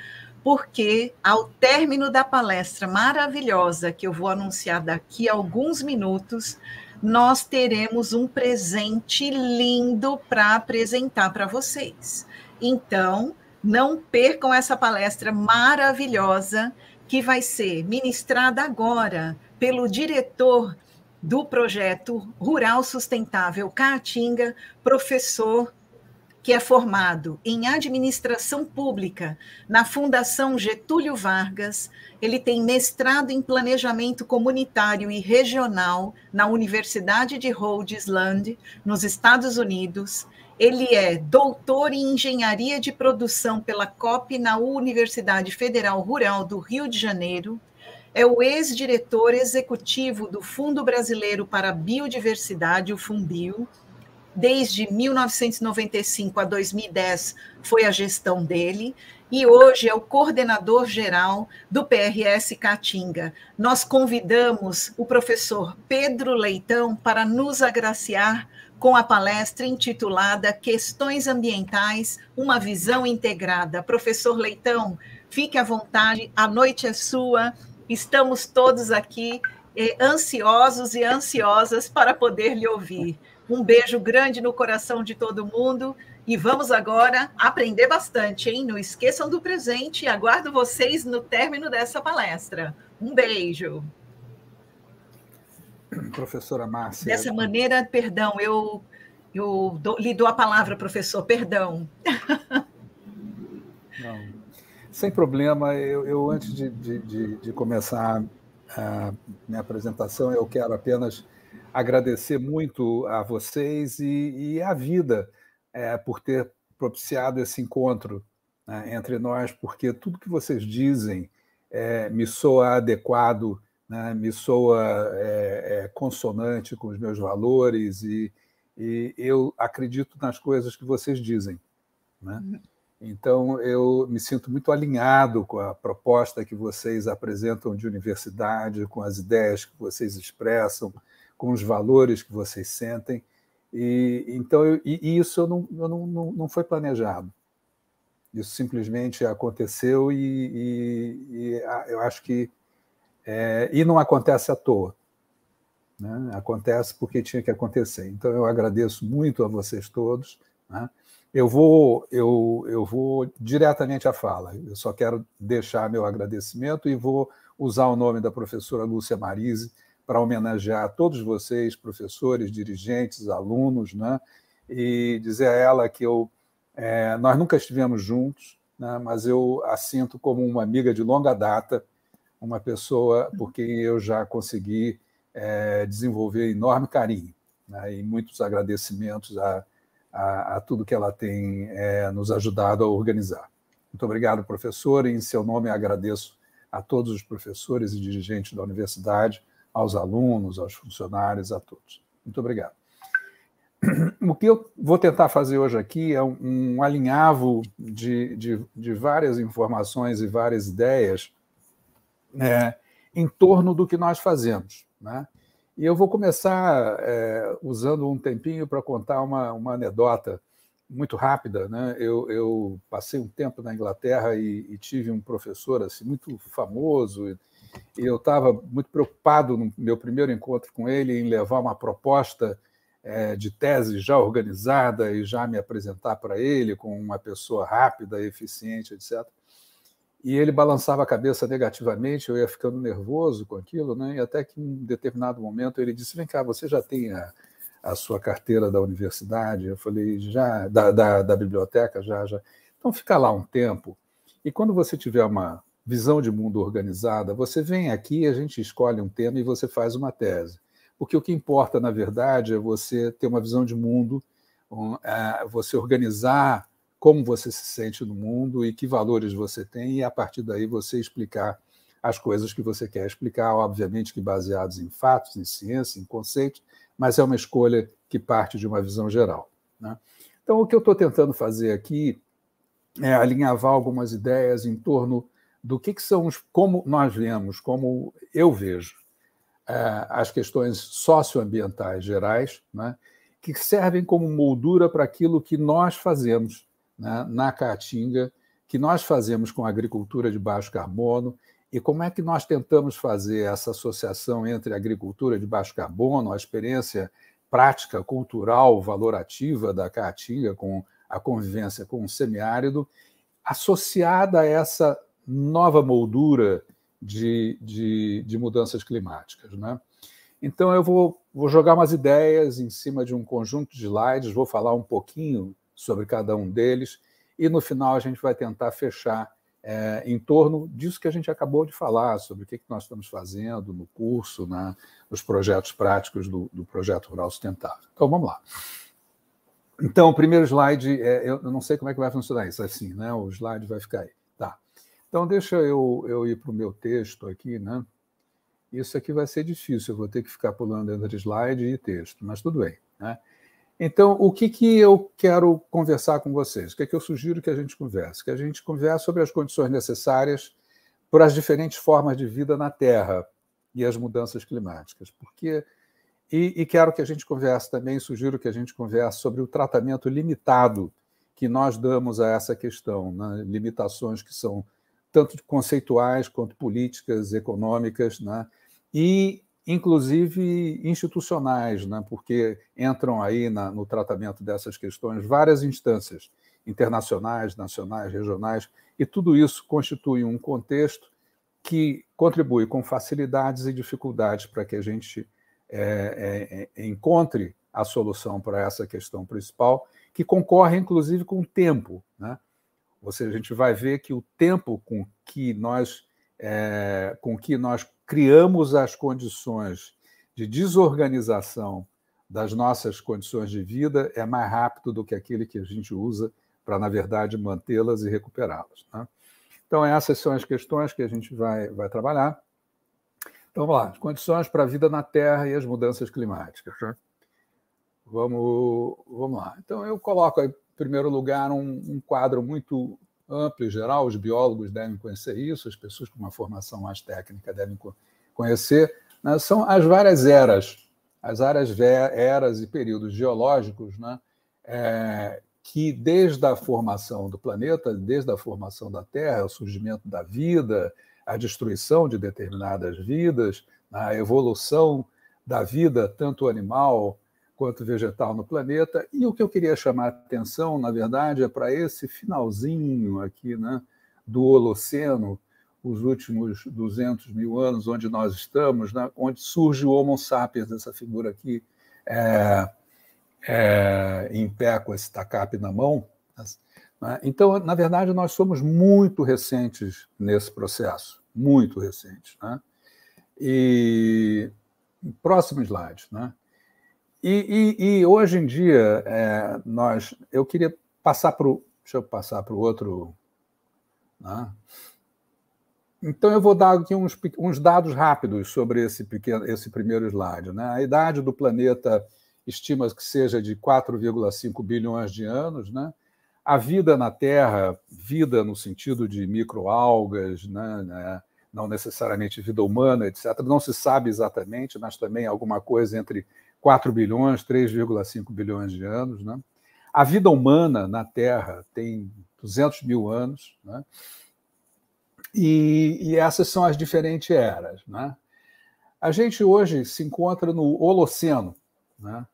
[SPEAKER 1] Porque ao término da palestra maravilhosa que eu vou anunciar daqui a alguns minutos, nós teremos um presente lindo para apresentar para vocês. Então, não percam essa palestra maravilhosa que vai ser ministrada agora pelo diretor do projeto Rural Sustentável Caatinga, professor que é formado em administração pública na Fundação Getúlio Vargas, ele tem mestrado em planejamento comunitário e regional na Universidade de Rhodes Land, nos Estados Unidos. Ele é doutor em engenharia de produção pela COP na Universidade Federal Rural do Rio de Janeiro. É o ex-diretor executivo do Fundo Brasileiro para a Biodiversidade, o Fumbio desde 1995 a 2010 foi a gestão dele, e hoje é o coordenador geral do PRS Caatinga. Nós convidamos o professor Pedro Leitão para nos agraciar com a palestra intitulada Questões Ambientais, uma visão integrada. Professor Leitão, fique à vontade, a noite é sua. Estamos todos aqui eh, ansiosos e ansiosas para poder lhe ouvir. Um beijo grande no coração de todo mundo e vamos agora aprender bastante, hein? Não esqueçam do presente e aguardo vocês no término dessa palestra. Um beijo.
[SPEAKER 3] Professora Márcia. Dessa
[SPEAKER 1] maneira, perdão, eu, eu dou, lhe dou a palavra, professor, perdão.
[SPEAKER 3] Não, sem problema, eu, eu antes de, de, de, de começar a minha apresentação, eu quero apenas agradecer muito a vocês e, e à vida é, por ter propiciado esse encontro né, entre nós, porque tudo que vocês dizem é, me soa adequado, né, me soa é, consonante com os meus valores e, e, eu acredito nas coisas que vocês dizem. Né? Uhum. Então, eu me sinto muito alinhado com a proposta que vocês apresentam de universidade, com as ideias que vocês expressam, com os valores que vocês sentem. E, então, eu, e isso eu não, eu não, não, não foi planejado. Isso simplesmente aconteceu e, e, e eu acho que. É, e não acontece à toa. Né? Acontece porque tinha que acontecer. Então, eu agradeço muito a vocês todos. Né? Eu, vou, eu, eu vou diretamente à fala. Eu só quero deixar meu agradecimento e vou usar o nome da professora Lúcia Marise para homenagear todos vocês, professores, dirigentes, alunos, né? e dizer a ela que eu, é, nós nunca estivemos juntos, né? mas eu a sinto como uma amiga de longa data, uma pessoa por quem eu já consegui é, desenvolver enorme carinho né? e muitos agradecimentos a, a, a tudo que ela tem é, nos ajudado a organizar. Muito obrigado, professor, e em seu nome agradeço a todos os professores e dirigentes da universidade aos alunos, aos funcionários, a todos. Muito obrigado. O que eu vou tentar fazer hoje aqui é um, um alinhavo de, de, de, várias informações e várias ideias né, em torno do que nós fazemos. Né? E eu vou começar é, usando um tempinho para contar uma, uma anedota muito rápida. Né? Eu, eu passei um tempo na Inglaterra e, e tive um professor assim, muito famoso e eu estava muito preocupado no meu primeiro encontro com ele em levar uma proposta é, de tese já organizada e já me apresentar para ele com uma pessoa rápida, eficiente, etc. E ele balançava a cabeça negativamente, eu ia ficando nervoso com aquilo, né? e até que em determinado momento ele disse: Vem cá, você já tem a, a sua carteira da universidade? Eu falei: Já, da, da, da biblioteca, já, já. Então fica lá um tempo, e quando você tiver uma, visão de mundo organizada, você vem aqui, a gente escolhe um tema e você faz uma tese. Porque o que importa, na verdade, é você ter uma visão de mundo, é, você organizar como você se sente no mundo e que valores você tem, e a partir daí você explicar as coisas que você quer explicar, obviamente que baseados em fatos, em ciência, em conceitos, mas é uma escolha que parte de uma visão geral. Né? Então, o que eu estou tentando fazer aqui é alinhavar algumas ideias em torno do que, que são os, como nós vemos, como eu vejo, ah, as questões socioambientais gerais, né, que servem como moldura para aquilo que nós fazemos né, na Caatinga, que nós fazemos com a agricultura de baixo carbono e como é que nós tentamos fazer essa associação entre agricultura de baixo carbono, a experiência prática, cultural, valorativa da Caatinga com a convivência com o semiárido, associada a essa nova moldura de, de, de mudanças climáticas. Né? Então, eu vou, vou jogar umas ideias em cima de um conjunto de slides, vou falar um pouquinho sobre cada um deles, e no final a gente vai tentar fechar é, em torno disso que a gente acabou de falar, sobre o que, nós estamos fazendo no curso, na, né? nos projetos práticos do, do Projeto Rural Sustentável. Então, vamos lá. Então, o primeiro slide, é, eu não sei como é que vai funcionar isso, é assim, né? O slide vai ficar aí. Então, deixa eu, eu ir para o meu texto aqui, né? Isso aqui vai ser difícil, eu vou ter que ficar pulando entre slide e texto, mas tudo bem. Né? Então, o que, que eu quero conversar com vocês? O que, é que eu sugiro que a gente converse? Que a gente converse sobre as condições necessárias para as diferentes formas de vida na Terra e as mudanças climáticas. Porque e, e quero que a gente converse também, sugiro que a gente converse sobre o tratamento limitado que nós damos a essa questão, né? limitações que são tanto conceituais quanto políticas, econômicas, né? e inclusive institucionais, né? porque entram aí na, no tratamento dessas questões várias instâncias internacionais, nacionais, regionais, e tudo isso constitui um contexto que contribui com facilidades e dificuldades para que a gente é, é, é encontre a solução para essa questão principal, que concorre inclusive com o tempo. Né? Ou seja, a gente vai ver que o tempo com que nós, é, com que nós criamos as condições de desorganização das nossas condições de vida é mais rápido do que aquele que a gente usa para, na verdade, mantê-las e recuperá-las. Né? Então, essas são as questões que a gente vai, vai trabalhar. Então, vamos lá: as condições para a vida na Terra e as mudanças climáticas. Né? Vamos, vamos lá. Então, eu coloco aí primeiro lugar, um, um quadro muito amplo e geral, os biólogos devem conhecer isso, as pessoas com uma formação mais técnica devem conhecer, né? são as várias eras, as áreas eras e períodos geológicos, né? É, que desde a formação do planeta, desde a formação da Terra, o surgimento da vida, a destruição de determinadas vidas, a evolução da vida, tanto animal quanto vegetal no planeta. E o que eu queria chamar a atenção, na verdade, é para esse finalzinho aqui né, do Holoceno, os últimos 200 mil anos, onde nós estamos, né, onde surge o Homo sapiens, essa figura aqui, é, é, em pé com esse tacape na mão. Né? Então, na verdade, nós somos muito recentes nesse processo, muito recentes. Né? E próximo slide, né? E, e, e hoje em dia, é, nós, eu queria passar para o. Deixa eu passar para o outro. Né? Então, eu vou dar aqui uns, uns dados rápidos sobre esse, pequeno, esse primeiro slide. Né? A idade do planeta estima que seja de 4,5 bilhões de anos. Né? A vida na Terra, vida no sentido de microalgas, né, né? não necessariamente vida humana, etc., não se sabe exatamente, mas também alguma coisa entre 4 bilhões, 3,5 bilhões de anos. Né? A vida humana na Terra tem 200 mil anos, né? e, e, essas são as diferentes eras. Né? A gente hoje se encontra no Holoceno. Né?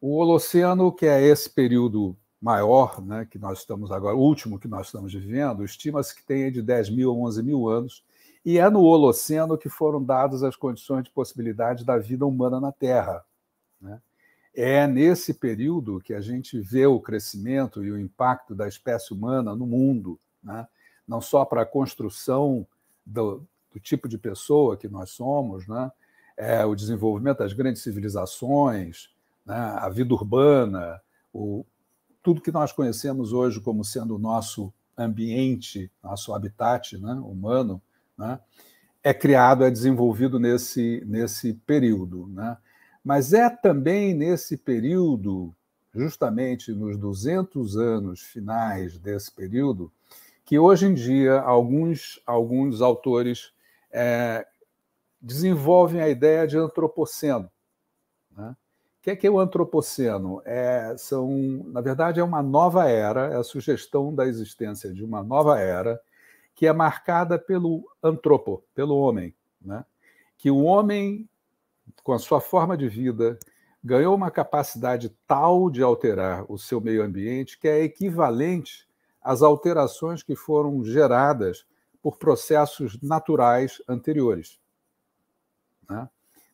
[SPEAKER 3] O Holoceno, que é esse período maior né, que nós estamos agora, o último que nós estamos vivendo, estima-se que tenha de 10 mil a 11 mil anos, e é no Holoceno que foram dadas as condições de possibilidade da vida humana na Terra. Né? É nesse período que a gente vê o crescimento e o impacto da espécie humana no mundo, né? não só para a construção do, do, tipo de pessoa que nós somos, né? é, o desenvolvimento das grandes civilizações, né? a vida urbana, o, tudo que nós conhecemos hoje como sendo o nosso ambiente, nosso habitat né? humano, né? é criado, é desenvolvido nesse, nesse período. Né? Mas é também nesse período, justamente nos 200 anos finais desse período, que hoje em dia alguns, alguns autores é, desenvolvem a ideia de antropoceno. Né? O que é, que é o antropoceno? É, são, na verdade, é uma nova era, é a sugestão da existência de uma nova era que é marcada pelo antropo, pelo homem, né? que o homem com a sua forma de vida, ganhou uma capacidade tal de alterar o seu meio ambiente que é equivalente às alterações que foram geradas por processos naturais anteriores. Né?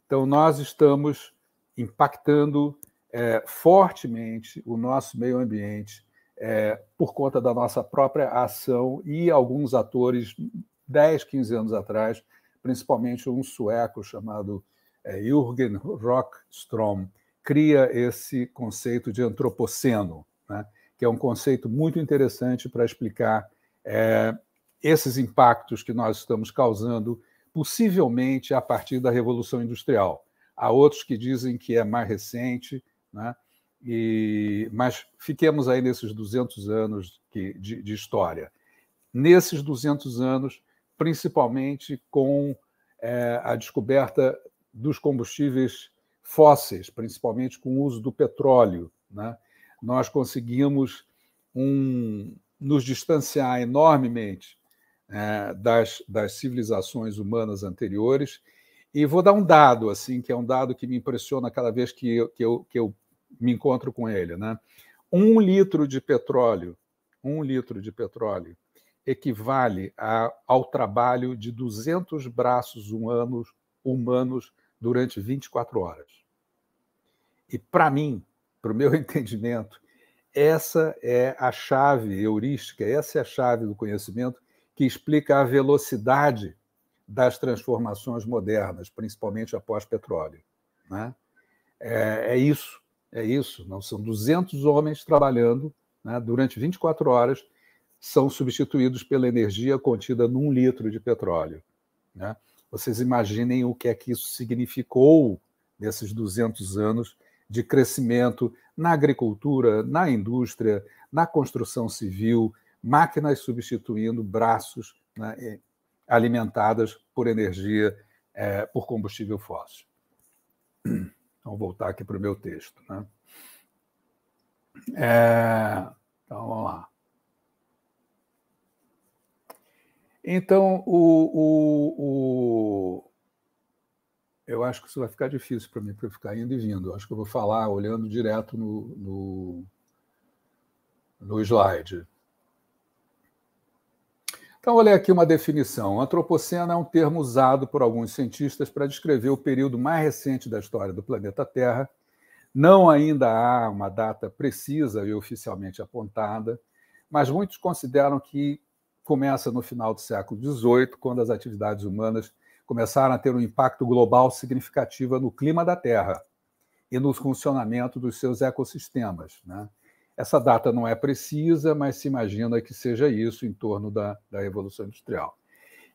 [SPEAKER 3] Então, nós estamos impactando é, fortemente o nosso meio ambiente é, por conta da nossa própria ação e alguns atores 10, 15 anos atrás, principalmente um sueco chamado é, Jürgen Rockström, cria esse conceito de antropoceno, né, que é um conceito muito interessante para explicar é, esses impactos que nós estamos causando, possivelmente a partir da Revolução Industrial. Há outros que dizem que é mais recente, né, e, mas fiquemos aí nesses 200 anos que, de, de história. Nesses 200 anos, principalmente com é, a descoberta dos combustíveis fósseis, principalmente com o uso do petróleo. Né? Nós conseguimos um, nos distanciar enormemente é, das, das civilizações humanas anteriores. E vou dar um dado, assim, que é um dado que me impressiona cada vez que eu, que eu, que eu me encontro com ele. Né? Um litro de petróleo, um litro de petróleo equivale a, ao trabalho de 200 braços humanos, humanos durante 24 horas. E para mim, para o meu entendimento, essa é a chave heurística, essa é a chave do conhecimento que explica a velocidade das transformações modernas, principalmente após petróleo. Né? É, é, isso, é isso. Não são 200 homens trabalhando né, durante 24 horas, são substituídos pela energia contida num litro de petróleo. Né? Vocês imaginem o que é que isso significou nesses 200 anos de crescimento na agricultura, na indústria, na construção civil, máquinas substituindo braços né, alimentadas por energia, é, por combustível fóssil. Vou voltar aqui para o meu texto. Né? É, então, vamos lá. Então, o, o, o... eu acho que isso vai ficar difícil para mim, para eu ficar indo e vindo. Eu acho que eu vou falar olhando direto no, no, no slide. Então, olha aqui uma definição. Antropoceno é um termo usado por alguns cientistas para descrever o período mais recente da história do planeta Terra. Não ainda há uma data precisa e oficialmente apontada, mas muitos consideram que começa no final do século XVIII, quando as atividades humanas começaram a ter um impacto global significativo no clima da Terra e no funcionamento dos seus ecossistemas. Né? Essa data não é precisa, mas se imagina que seja isso em torno da, da Revolução Industrial.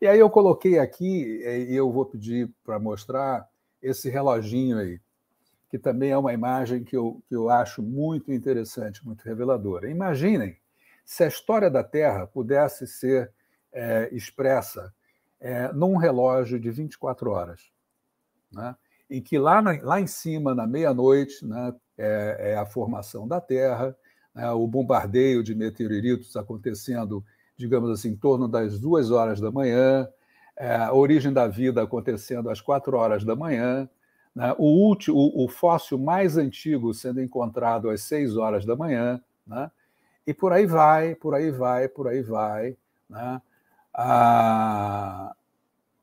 [SPEAKER 3] E aí eu coloquei aqui, eh, e eu vou pedir para mostrar, esse reloginho aí, que também é uma imagem que eu, que eu acho muito interessante, muito reveladora. Imaginem se a história da Terra pudesse ser é, expressa é, num relógio de 24 horas, né? em que lá, na, lá em cima, na meia-noite, né, é, é, a formação da Terra, né, o bombardeio de meteoritos acontecendo, digamos assim, em torno das duas horas da manhã, é, a origem da vida acontecendo às quatro horas da manhã, né, o, último, o, o, fóssil mais antigo sendo encontrado às seis horas da manhã, né, e por aí vai, por aí vai, por aí vai. Né? Ah,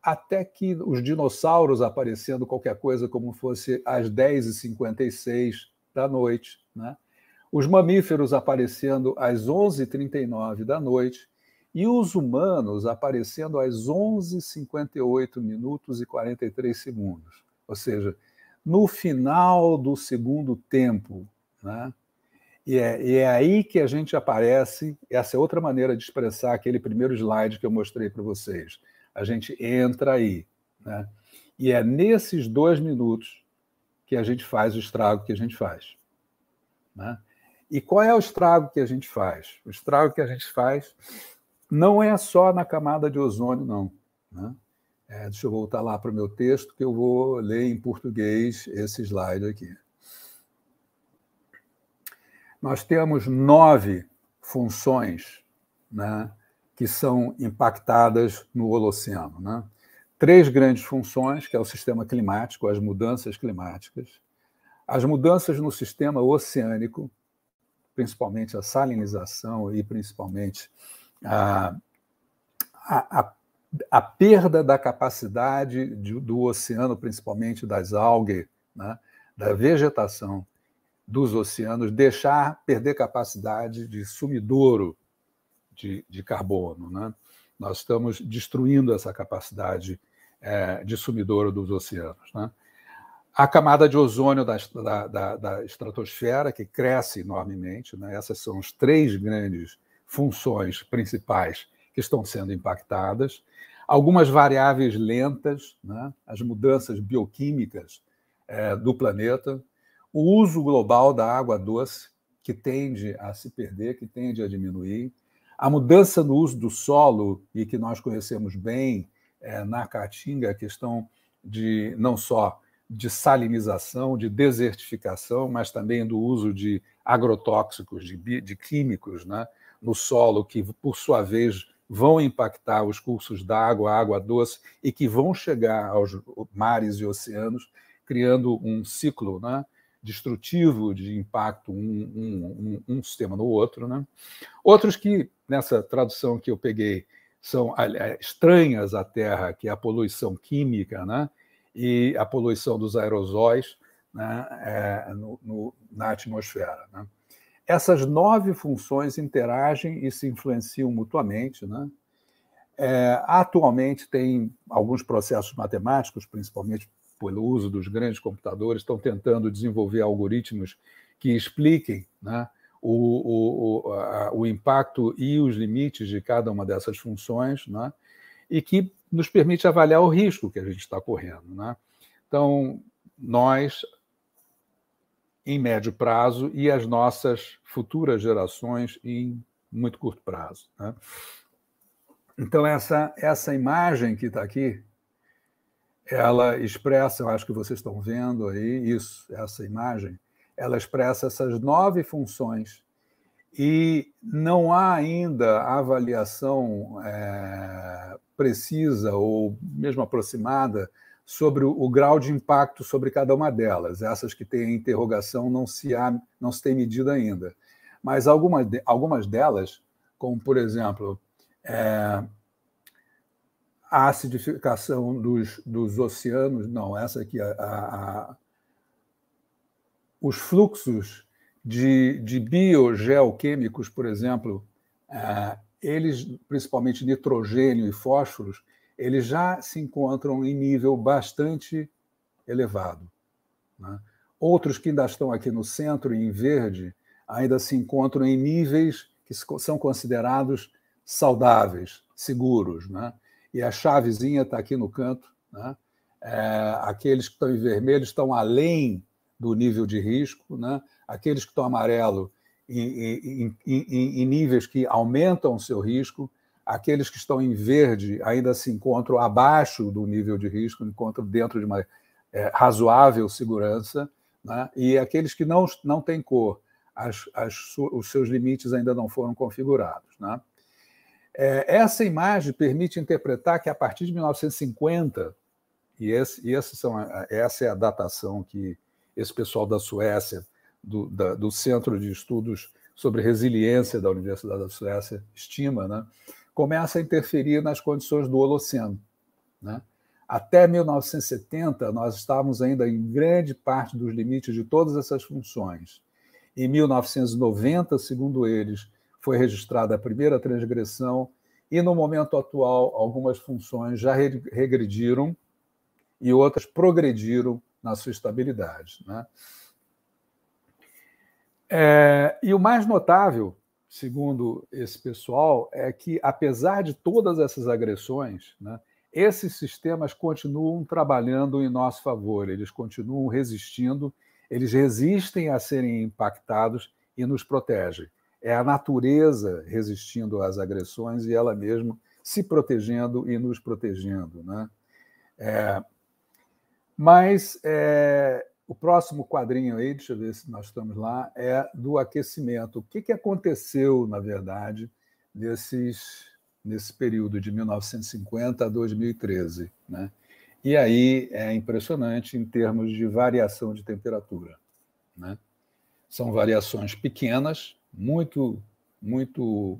[SPEAKER 3] até que os dinossauros aparecendo qualquer coisa como fosse às 10h56 da noite, né? os mamíferos aparecendo às 11h39 da noite e os humanos aparecendo às 11h58 minutos e 43 segundos. Ou seja, no final do segundo tempo, né? E é, e é aí que a gente aparece, essa é outra maneira de expressar aquele primeiro slide que eu mostrei para vocês. A gente entra aí. Né? E é nesses dois minutos que a gente faz o estrago que a gente faz. Né? E qual é o estrago que a gente faz? O estrago que a gente faz não é só na camada de ozônio, não. Né? É, deixa eu voltar lá para o meu texto, que eu vou ler em português esse slide aqui nós temos nove funções né, que são impactadas no Holoceno. Né? Três grandes funções, que é o sistema climático, as mudanças climáticas, as mudanças no sistema oceânico, principalmente a salinização e principalmente a, a, a, a perda da capacidade de, do oceano, principalmente das algas, né, da vegetação, dos oceanos deixar perder capacidade de sumidouro de, de carbono. Né? Nós estamos destruindo essa capacidade é, de sumidouro dos oceanos. Né? A camada de ozônio da, da, da, da estratosfera, que cresce enormemente, né? essas são as três grandes funções principais que estão sendo impactadas. Algumas variáveis lentas, né? as mudanças bioquímicas é, do planeta, o uso global da água doce, que tende a se perder, que tende a diminuir, a mudança no uso do solo, e que nós conhecemos bem é, na Caatinga, a questão de não só de salinização, de desertificação, mas também do uso de agrotóxicos, de, de químicos né, no solo, que, por sua vez, vão impactar os cursos d'água, água doce, e que vão chegar aos mares e oceanos, criando um ciclo né, destrutivo de impacto um, um, um, um sistema no outro. Né? Outros que, nessa tradução que eu peguei, são estranhas à Terra, que é a poluição química né? e a poluição dos aerosóis né? É, no, no, na atmosfera. Né? Essas nove funções interagem e se influenciam mutuamente. Né? É, atualmente tem alguns processos matemáticos, principalmente pelo uso dos grandes computadores, estão tentando desenvolver algoritmos que expliquem né, o, o, o, a, o, impacto e os limites de cada uma dessas funções, né, e que nos permite avaliar o risco que a gente está correndo. Né? Então, nós, em médio prazo, e as nossas futuras gerações em muito curto prazo. Né. Então, essa, essa imagem que está aqui ela expressa, eu acho que vocês estão vendo aí isso, essa imagem, ela expressa essas nove funções e não há ainda avaliação é, precisa ou mesmo aproximada sobre o, o, grau de impacto sobre cada uma delas. Essas que têm interrogação não se, há, não se tem medida ainda. Mas algumas, algumas delas, como por exemplo, é, a acidificação dos, dos oceanos, não, essa aqui, a, a, os fluxos de, de biogeoquímicos, por exemplo, é, eles, principalmente nitrogênio e fósforos, eles já se encontram em nível bastante elevado. Né? Outros que ainda estão aqui no centro, em verde, ainda se encontram em níveis que são considerados saudáveis, seguros. Né? e a chavezinha está aqui no canto. Né? É, aqueles que estão em vermelho estão além do nível de risco, né? aqueles que estão amarelo em, em, em, em níveis que aumentam o seu risco, aqueles que estão em verde ainda se encontram abaixo do nível de risco, encontram dentro de uma é, razoável segurança, né? e aqueles que não, não têm cor, as, as, os seus limites ainda não foram configurados. Né? É, essa imagem permite interpretar que a partir de 1950, e, esse, e são, essa é a datação que esse pessoal da Suécia, do, da, do Centro de Estudos sobre Resiliência da Universidade da Suécia, estima, né? começa a interferir nas condições do Holoceno. Né? Até 1970, nós estávamos ainda em grande parte dos limites de todas essas funções. Em 1990, segundo eles, foi registrada a primeira transgressão e, no momento atual, algumas funções já regrediram e outras progrediram na sua estabilidade. Né? É, e o mais notável, segundo esse pessoal, é que, apesar de todas essas agressões, né, esses sistemas continuam trabalhando em nosso favor, eles continuam resistindo, eles resistem a serem impactados e nos protegem. É a natureza resistindo às agressões e ela mesma se protegendo e nos protegendo. Né? É, mas é, o próximo quadrinho aí, deixa eu ver se nós estamos lá, é do aquecimento. O que, que aconteceu, na verdade, nesses, nesse período de 1950 a 2013? Né? E aí é impressionante em termos de variação de temperatura. Né? São variações pequenas, muito, muito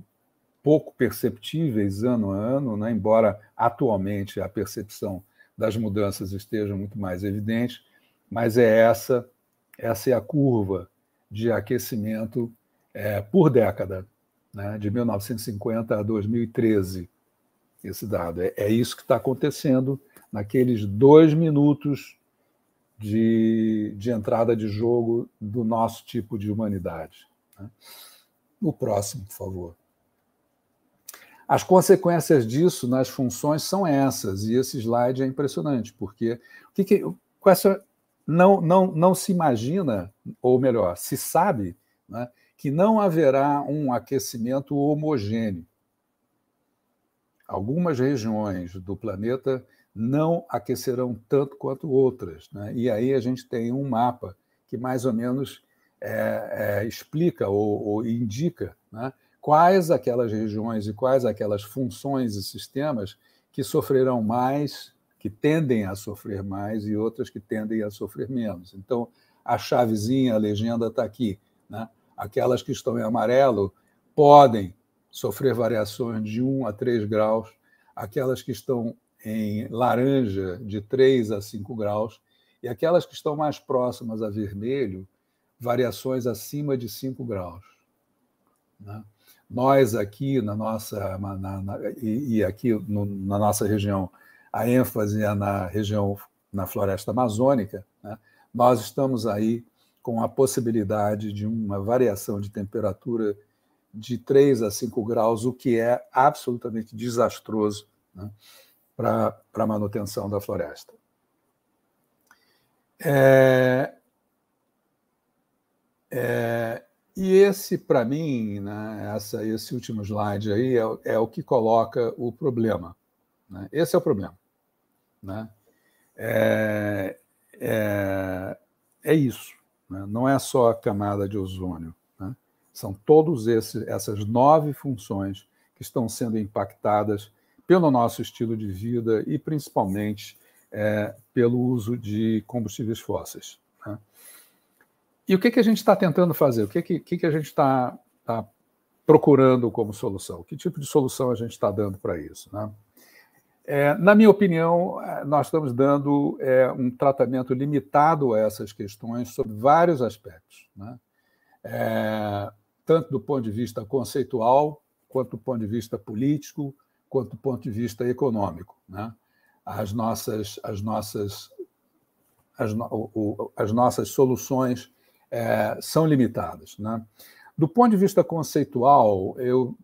[SPEAKER 3] pouco perceptíveis ano a ano, né? embora atualmente a percepção das mudanças esteja muito mais evidente, mas é essa, essa é a curva de aquecimento é, por década, né? de 1950 a 2013. Esse dado é, é isso que está acontecendo naqueles dois minutos de, de entrada de jogo do nosso tipo de humanidade. Né? No próximo, por favor. As consequências disso nas funções são essas, e esse slide é impressionante, porque o que, com essa, é não, não, não se imagina, ou melhor, se sabe né, que não haverá um aquecimento homogêneo. Algumas regiões do planeta não aquecerão tanto quanto outras. Né? E aí a gente tem um mapa que mais ou menos é, é, explica ou, ou indica né, quais aquelas regiões e quais aquelas funções e sistemas que sofrerão mais, que tendem a sofrer mais e outras que tendem a sofrer menos. Então, a chavezinha, a legenda está aqui. Né? Aquelas que estão em amarelo podem sofrer variações de 1 a 3 graus, aquelas que estão em laranja, de 3 a 5 graus, e aquelas que estão mais próximas a vermelho, variações acima de 5 graus. Né? Nós aqui na nossa na, na, e, aqui no, na nossa região, a ênfase é na região na floresta amazônica. Né? Nós estamos aí com a possibilidade de uma variação de temperatura de 3 a 5 graus, o que é absolutamente desastroso né? para a manutenção da floresta. É, é, e esse, para mim, né, essa, esse último slide aí é, é o que coloca o problema. Né? Esse é o problema. Né? É, é, é isso. Né? Não é só a camada de ozônio. Né? São todas essas nove funções que estão sendo impactadas pelo nosso estilo de vida e principalmente é, pelo uso de combustíveis fósseis. E o que, que a gente está tentando fazer? O que, que, que, que a gente está tá procurando como solução? Que tipo de solução a gente está dando para isso? Né? É, na minha opinião, é, nós estamos dando é, um tratamento limitado a essas questões sobre vários aspectos, né? é, tanto do ponto de vista conceitual, quanto do ponto de vista político, quanto do ponto de vista econômico. Né? As nossas, as nossas, as, no, o, as nossas soluções é, são limitadas. Né? Do ponto de vista conceitual, eu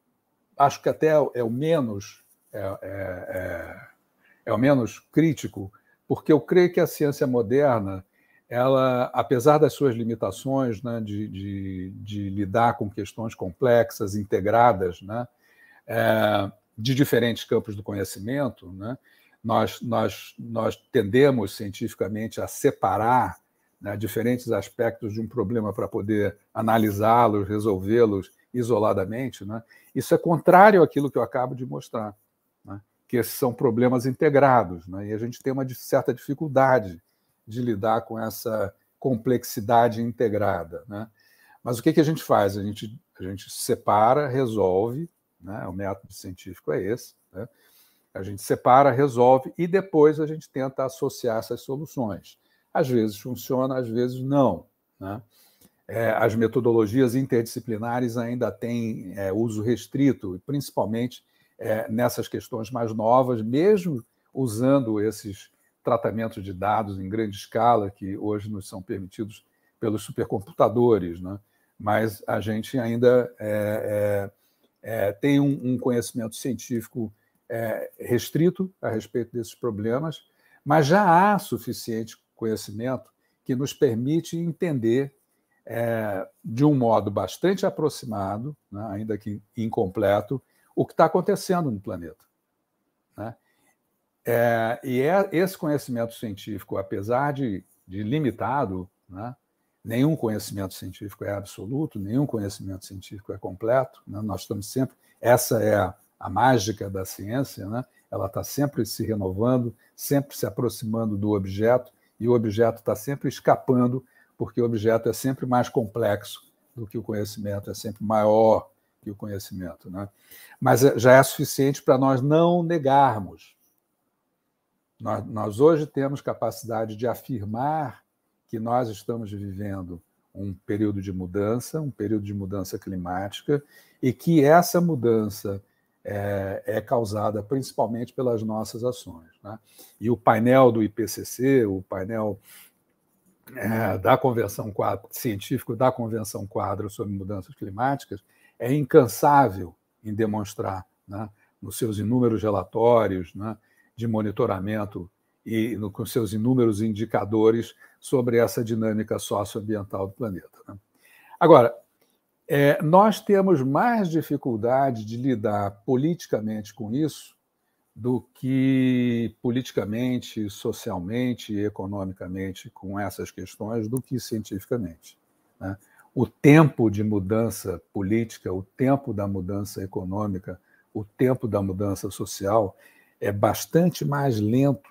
[SPEAKER 3] acho que até é o menos é, é, é, é, o menos crítico, porque eu creio que a ciência moderna, ela, apesar das suas limitações né, de, de, de, lidar com questões complexas, integradas, né, é, de diferentes campos do conhecimento, né, nós, nós, nós tendemos cientificamente a separar né, diferentes aspectos de um problema para poder analisá-los, resolvê-los isoladamente, né, isso é contrário àquilo que eu acabo de mostrar, né, que esses são problemas integrados, né, e a gente tem uma certa dificuldade de lidar com essa complexidade integrada. Né. Mas o que, que, a gente faz? A gente, a gente separa, resolve, né, o método científico é esse, a gente separa, resolve e depois a gente tenta associar essas soluções. Às vezes funciona, às vezes não. Né? É, as metodologias interdisciplinares ainda têm é, uso restrito, principalmente é, nessas questões mais novas, mesmo usando esses tratamentos de dados em grande escala que hoje nos são permitidos pelos supercomputadores, né? mas a gente ainda é, é, é, tem um, um, conhecimento científico restrito a respeito desses problemas, mas já há suficiente conhecimento que nos permite entender é, de um modo bastante aproximado, né, ainda que incompleto, o que está acontecendo no planeta. Né? É, e é, esse conhecimento científico, apesar de, de limitado, né, nenhum conhecimento científico é absoluto, nenhum conhecimento científico é completo. Né, nós estamos sempre. Essa é a, a mágica da ciência, né, ela está sempre se renovando, sempre se aproximando do objeto e o objeto está sempre escapando, porque o objeto é sempre mais complexo do que o conhecimento, é sempre maior que o conhecimento. Né? Mas é, já é suficiente para nós não negarmos. Nós, nós hoje temos capacidade de afirmar que nós estamos vivendo um período de mudança, um período de mudança climática, e que essa mudança é, é causada principalmente pelas nossas ações. Né? E o painel do IPCC, o painel é, da Convenção Quadro, científico da Convenção Quadro sobre Mudanças Climáticas, é incansável em demonstrar, né, nos seus inúmeros relatórios né, de monitoramento e no, com seus inúmeros indicadores sobre essa dinâmica socioambiental do planeta. Né? Agora, é, nós temos mais dificuldade de lidar politicamente com isso do que politicamente, socialmente e economicamente com essas questões do que cientificamente. Né? O tempo de mudança política, o tempo da mudança econômica, o tempo da mudança social é bastante mais lento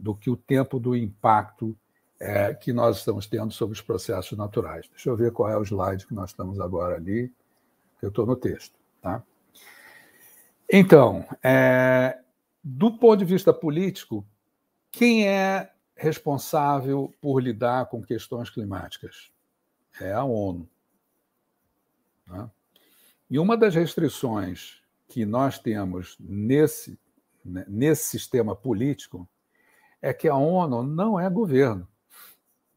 [SPEAKER 3] do que o tempo do impacto é, que nós estamos tendo sobre os processos naturais. Deixa eu ver qual é o slide que nós estamos agora ali, eu estou no texto. Tá? Então, é, do ponto de vista político, quem é responsável por lidar com questões climáticas? É a ONU. Tá? E uma das restrições que nós temos nesse, né, nesse sistema político é que a ONU não é governo.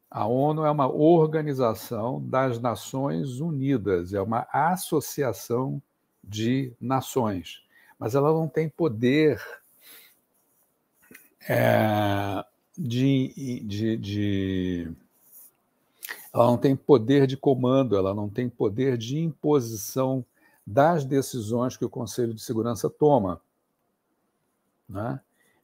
[SPEAKER 3] A ONU é uma organização das Nações Unidas, é uma associação de nações, mas ela não tem poder é, de, de, de. Ela não tem poder de comando, ela não tem poder de imposição das decisões que o Conselho de Segurança toma. Né?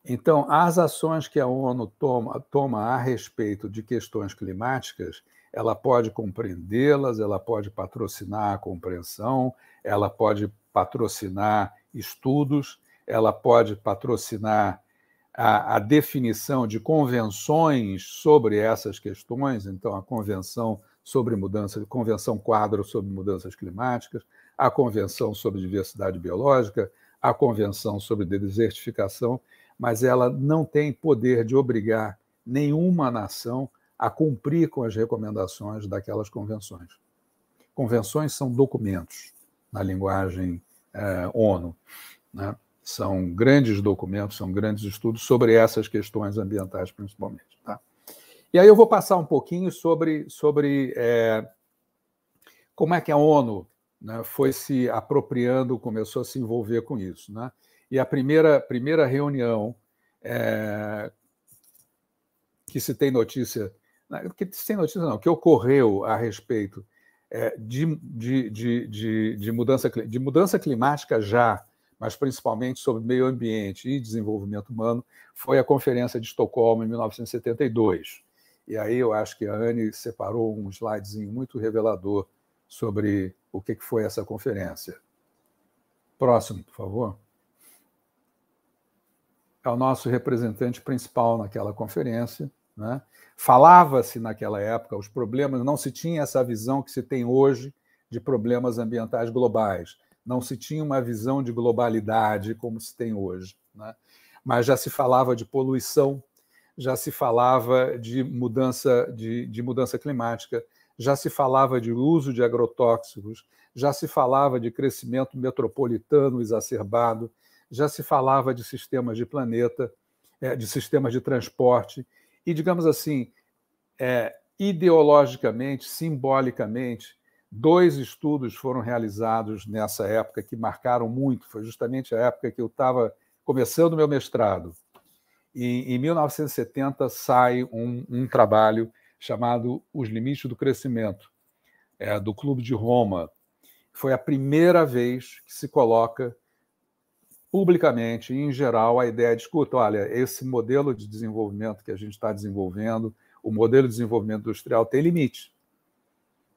[SPEAKER 3] Então, as ações que a ONU toma, toma a respeito de questões climáticas, ela pode compreendê-las, ela pode patrocinar a compreensão, ela pode patrocinar estudos, ela pode patrocinar a, a, definição de convenções sobre essas questões, então a convenção sobre mudanças, convenção quadro sobre mudanças climáticas, a convenção sobre diversidade biológica, a convenção sobre desertificação mas ela não tem poder de obrigar nenhuma nação a cumprir com as recomendações daquelas convenções. Convenções são documentos, na linguagem eh, ONU. Né? São grandes documentos, são grandes estudos sobre essas questões ambientais, principalmente. Tá? E aí eu vou passar um pouquinho sobre, sobre eh, como é que a ONU né, foi se apropriando, começou a se envolver com isso. Né? e a primeira, primeira reunião é, que se tem notícia, que se tem notícia não, que ocorreu a respeito é, de, de, de, de, de, mudança, de mudança climática já, mas principalmente sobre meio ambiente e desenvolvimento humano, foi a Conferência de Estocolmo em 1972. E aí eu acho que a Anne separou um slidezinho muito revelador sobre o que foi essa conferência. Próximo, por favor é o nosso representante principal naquela conferência. Né? Falava-se naquela época os problemas, não se tinha essa visão que se tem hoje de problemas ambientais globais, não se tinha uma visão de globalidade como se tem hoje. Né? Mas já se falava de poluição, já se falava de mudança, de, de mudança climática, já se falava de uso de agrotóxicos, já se falava de crescimento metropolitano exacerbado, já se falava de sistemas de planeta, é, de sistemas de transporte, e, digamos assim, é, ideologicamente, simbolicamente, dois estudos foram realizados nessa época que marcaram muito. Foi justamente a época que eu estava começando meu mestrado. E, em 1970 sai um, um, trabalho chamado Os Limites do Crescimento, é, do Clube de Roma. Foi a primeira vez que se coloca publicamente, em geral, a ideia é de, escuta, olha, esse modelo de desenvolvimento que a gente está desenvolvendo, o modelo de desenvolvimento industrial tem limite.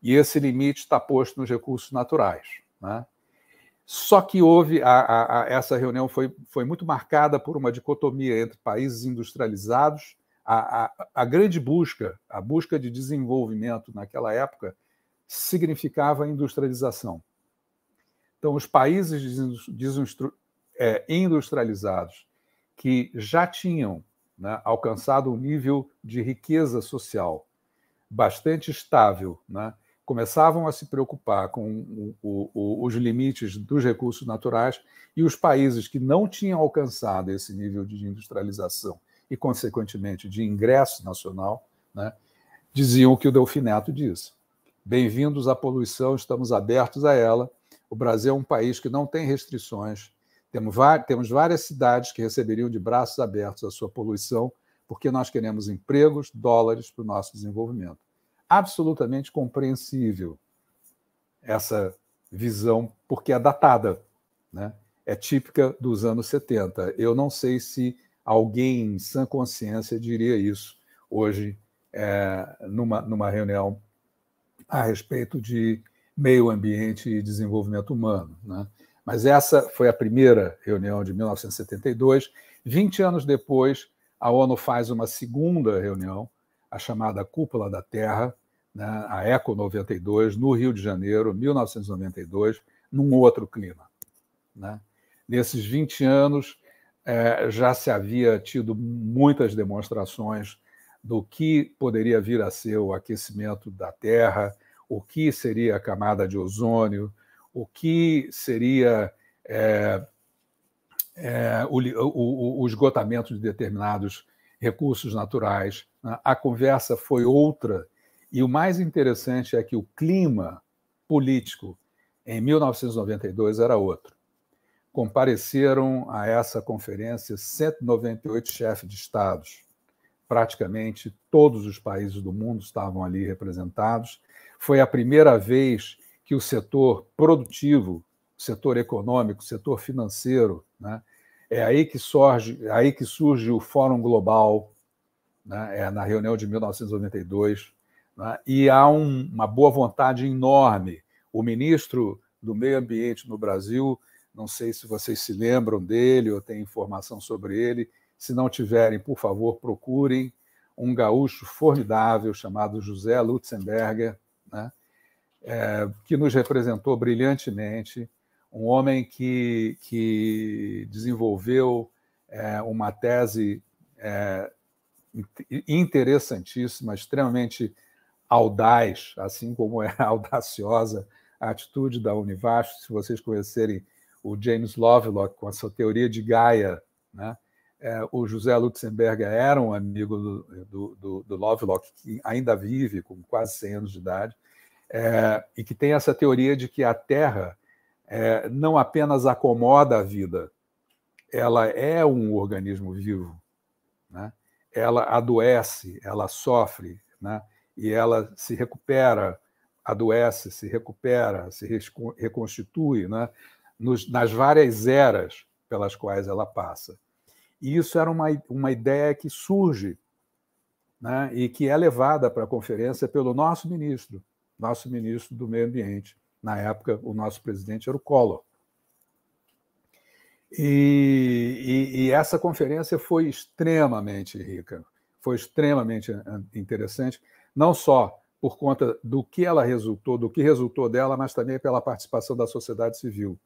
[SPEAKER 3] E esse limite está posto nos recursos naturais. Né? Só que houve, a, a, a, essa reunião foi, foi muito marcada por uma dicotomia entre países industrializados, a, a grande busca, a busca de desenvolvimento naquela época, significava industrialização. Então, os países é, industrializados que já tinham né, alcançado um nível de riqueza social bastante estável, né, começavam a se preocupar com o, o, os limites dos recursos naturais e os países que não tinham alcançado esse nível de industrialização e, consequentemente, de ingresso nacional, né, diziam o que o Delfineto disse. Bem-vindos à poluição, estamos abertos a ela. O Brasil é um país que não tem restrições temos várias cidades que receberiam de braços abertos a sua poluição, porque nós queremos empregos, dólares para o nosso desenvolvimento. Absolutamente compreensível essa visão, porque é datada, né? é típica dos anos 70. Eu não sei se alguém em sã consciência diria isso hoje, é, numa, numa reunião a respeito de meio ambiente e desenvolvimento humano. Né? Mas essa foi a primeira reunião de 1972. 20 anos depois, a ONU faz uma segunda reunião, a chamada Cúpula da Terra, né, a ECO 92, no Rio de Janeiro, 1992, num outro clima. Né? Nesses 20 anos, eh, já se havia tido muitas demonstrações do que poderia vir a ser o aquecimento da Terra, o que seria a camada de ozônio, o que seria é, é, o, o, o, esgotamento de determinados recursos naturais. Né? A conversa foi outra, e o mais interessante é que o clima político em 1992 era outro. Compareceram a essa conferência 198 chefes de Estados. Praticamente todos os países do mundo estavam ali representados. Foi a primeira vez que o setor produtivo, o setor econômico, o setor financeiro, né? é aí que surge, é aí que surge o Fórum Global, né? é na reunião de 1992, né? e há um, uma boa vontade enorme. O ministro do Meio Ambiente no Brasil, não sei se vocês se lembram dele ou têm informação sobre ele, se não tiverem, por favor, procurem um gaúcho formidável chamado José Lutzenberger, né? é, que nos representou brilhantemente, um homem que, que desenvolveu é, uma tese é, interessantíssima, extremamente audaz, assim como é audaciosa a atitude da Univasf. Se vocês conhecerem o James Lovelock com a sua teoria de Gaia, né? É, o José Lutzenberger era um amigo do, do, do, do Lovelock, que ainda vive com quase 100 anos de idade, é, e que tem essa teoria de que a Terra é, não apenas acomoda a vida, ela é um organismo vivo, né? ela adoece, ela sofre, né? e ela se recupera, adoece, se recupera, se reconstitui né? Nos, nas várias eras pelas quais ela passa. E isso era uma, uma ideia que surge né? e que é levada para a conferência pelo nosso ministro, nosso ministro do Meio Ambiente. Na época, o nosso presidente era o Collor. E, e, e essa conferência foi extremamente rica, foi extremamente eh, interessante, não só por conta do que ela resultou, do que resultou dela, mas também pela participação da sociedade civil.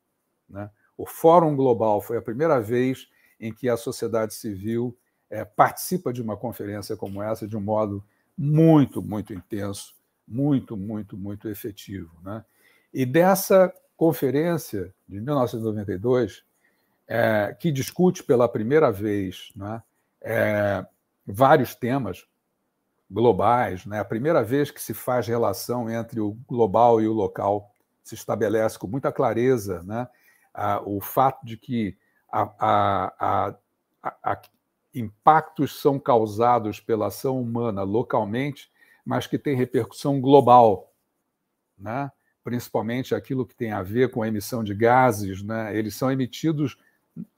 [SPEAKER 3] Né? O Fórum Global foi a primeira vez em que a sociedade civil é, participa de uma conferência como essa de um modo muito, muito intenso muito, muito, muito efetivo. Né? E dessa conferência de 1992, é, que discute pela primeira vez né, é, vários temas globais, né? a primeira vez que se faz relação entre o global e o local, se estabelece com muita clareza né, a, o fato de que a, a, impactos são causados pela ação humana localmente mas que tem repercussão global, né? principalmente aquilo que tem a ver com a emissão de gases. Né? Eles são emitidos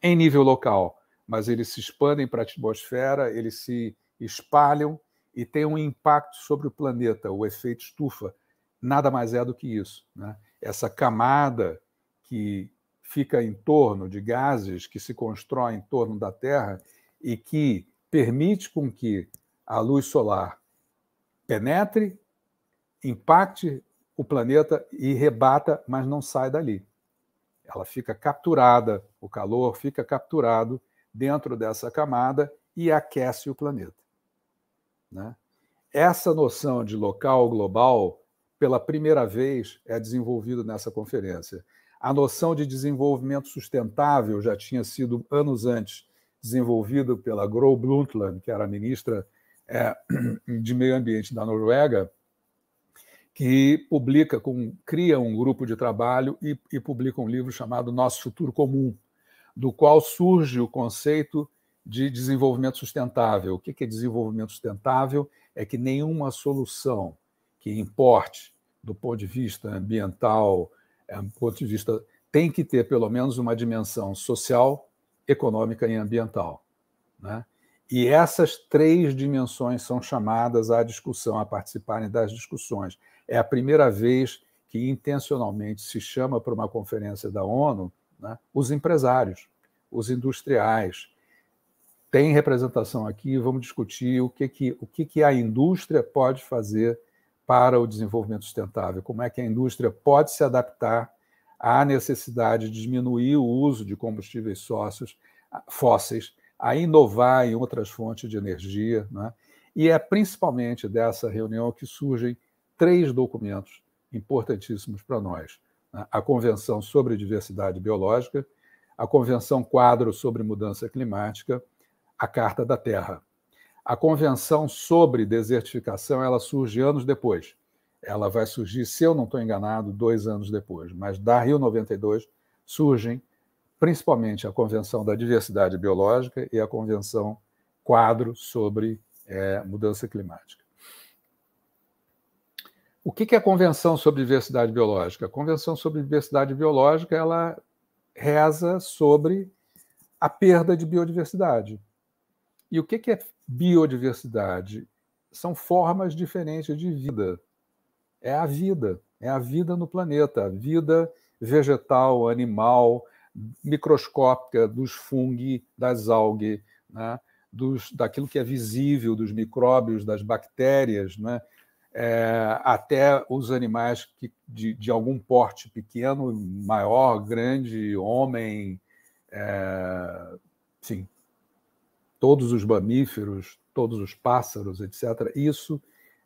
[SPEAKER 3] em nível local, mas eles se expandem para a atmosfera, eles se espalham e têm um impacto sobre o planeta, o efeito estufa. Nada mais é do que isso. Né? Essa camada que fica em torno de gases que se constrói em torno da Terra e que permite com que a luz solar penetre, impacte o planeta e rebata, mas não sai dali. Ela fica capturada, o calor fica capturado dentro dessa camada e aquece o planeta. Né? Essa noção de local global, pela primeira vez, é desenvolvida nessa conferência. A noção de desenvolvimento sustentável já tinha sido, anos antes, desenvolvido pela Gro Brundtland, que era a ministra é, de Meio Ambiente da Noruega, que publica, com, cria um grupo de trabalho e, e publica um livro chamado Nosso Futuro Comum, do qual surge o conceito de desenvolvimento sustentável. O que é desenvolvimento sustentável? É que nenhuma solução que importe do ponto de vista ambiental, é, do ponto de vista tem que ter pelo menos uma dimensão social, econômica e ambiental, né? E essas três dimensões são chamadas à discussão, a participarem das discussões. É a primeira vez que intencionalmente se chama para uma conferência da ONU né, os empresários, os industriais. Tem representação aqui, vamos discutir o que, que, o que, que a indústria pode fazer para o desenvolvimento sustentável, como é que a indústria pode se adaptar à necessidade de diminuir o uso de combustíveis sócios, fósseis a inovar em outras fontes de energia. Né? E é principalmente dessa reunião que surgem três documentos importantíssimos para nós: né? a Convenção sobre Diversidade Biológica, a Convenção Quadro sobre Mudança Climática, a Carta da Terra. A Convenção sobre Desertificação ela surge anos depois. Ela vai surgir, se eu não estou enganado, dois anos depois, mas da Rio 92 surgem principalmente a Convenção da Diversidade Biológica e a Convenção Quadro sobre é, Mudança Climática. O que é a Convenção sobre Diversidade Biológica? A Convenção sobre Diversidade Biológica ela reza sobre a perda de biodiversidade. E o que é biodiversidade? São formas diferentes de vida. É a vida, é a vida no planeta, a vida vegetal, animal, microscópica dos fungi, das algas, né? dos, daquilo que é visível, dos micróbios, das bactérias, né? É, até os animais que, de, de, algum porte pequeno, maior, grande, homem, é, sim, todos os mamíferos, todos os pássaros, etc. Isso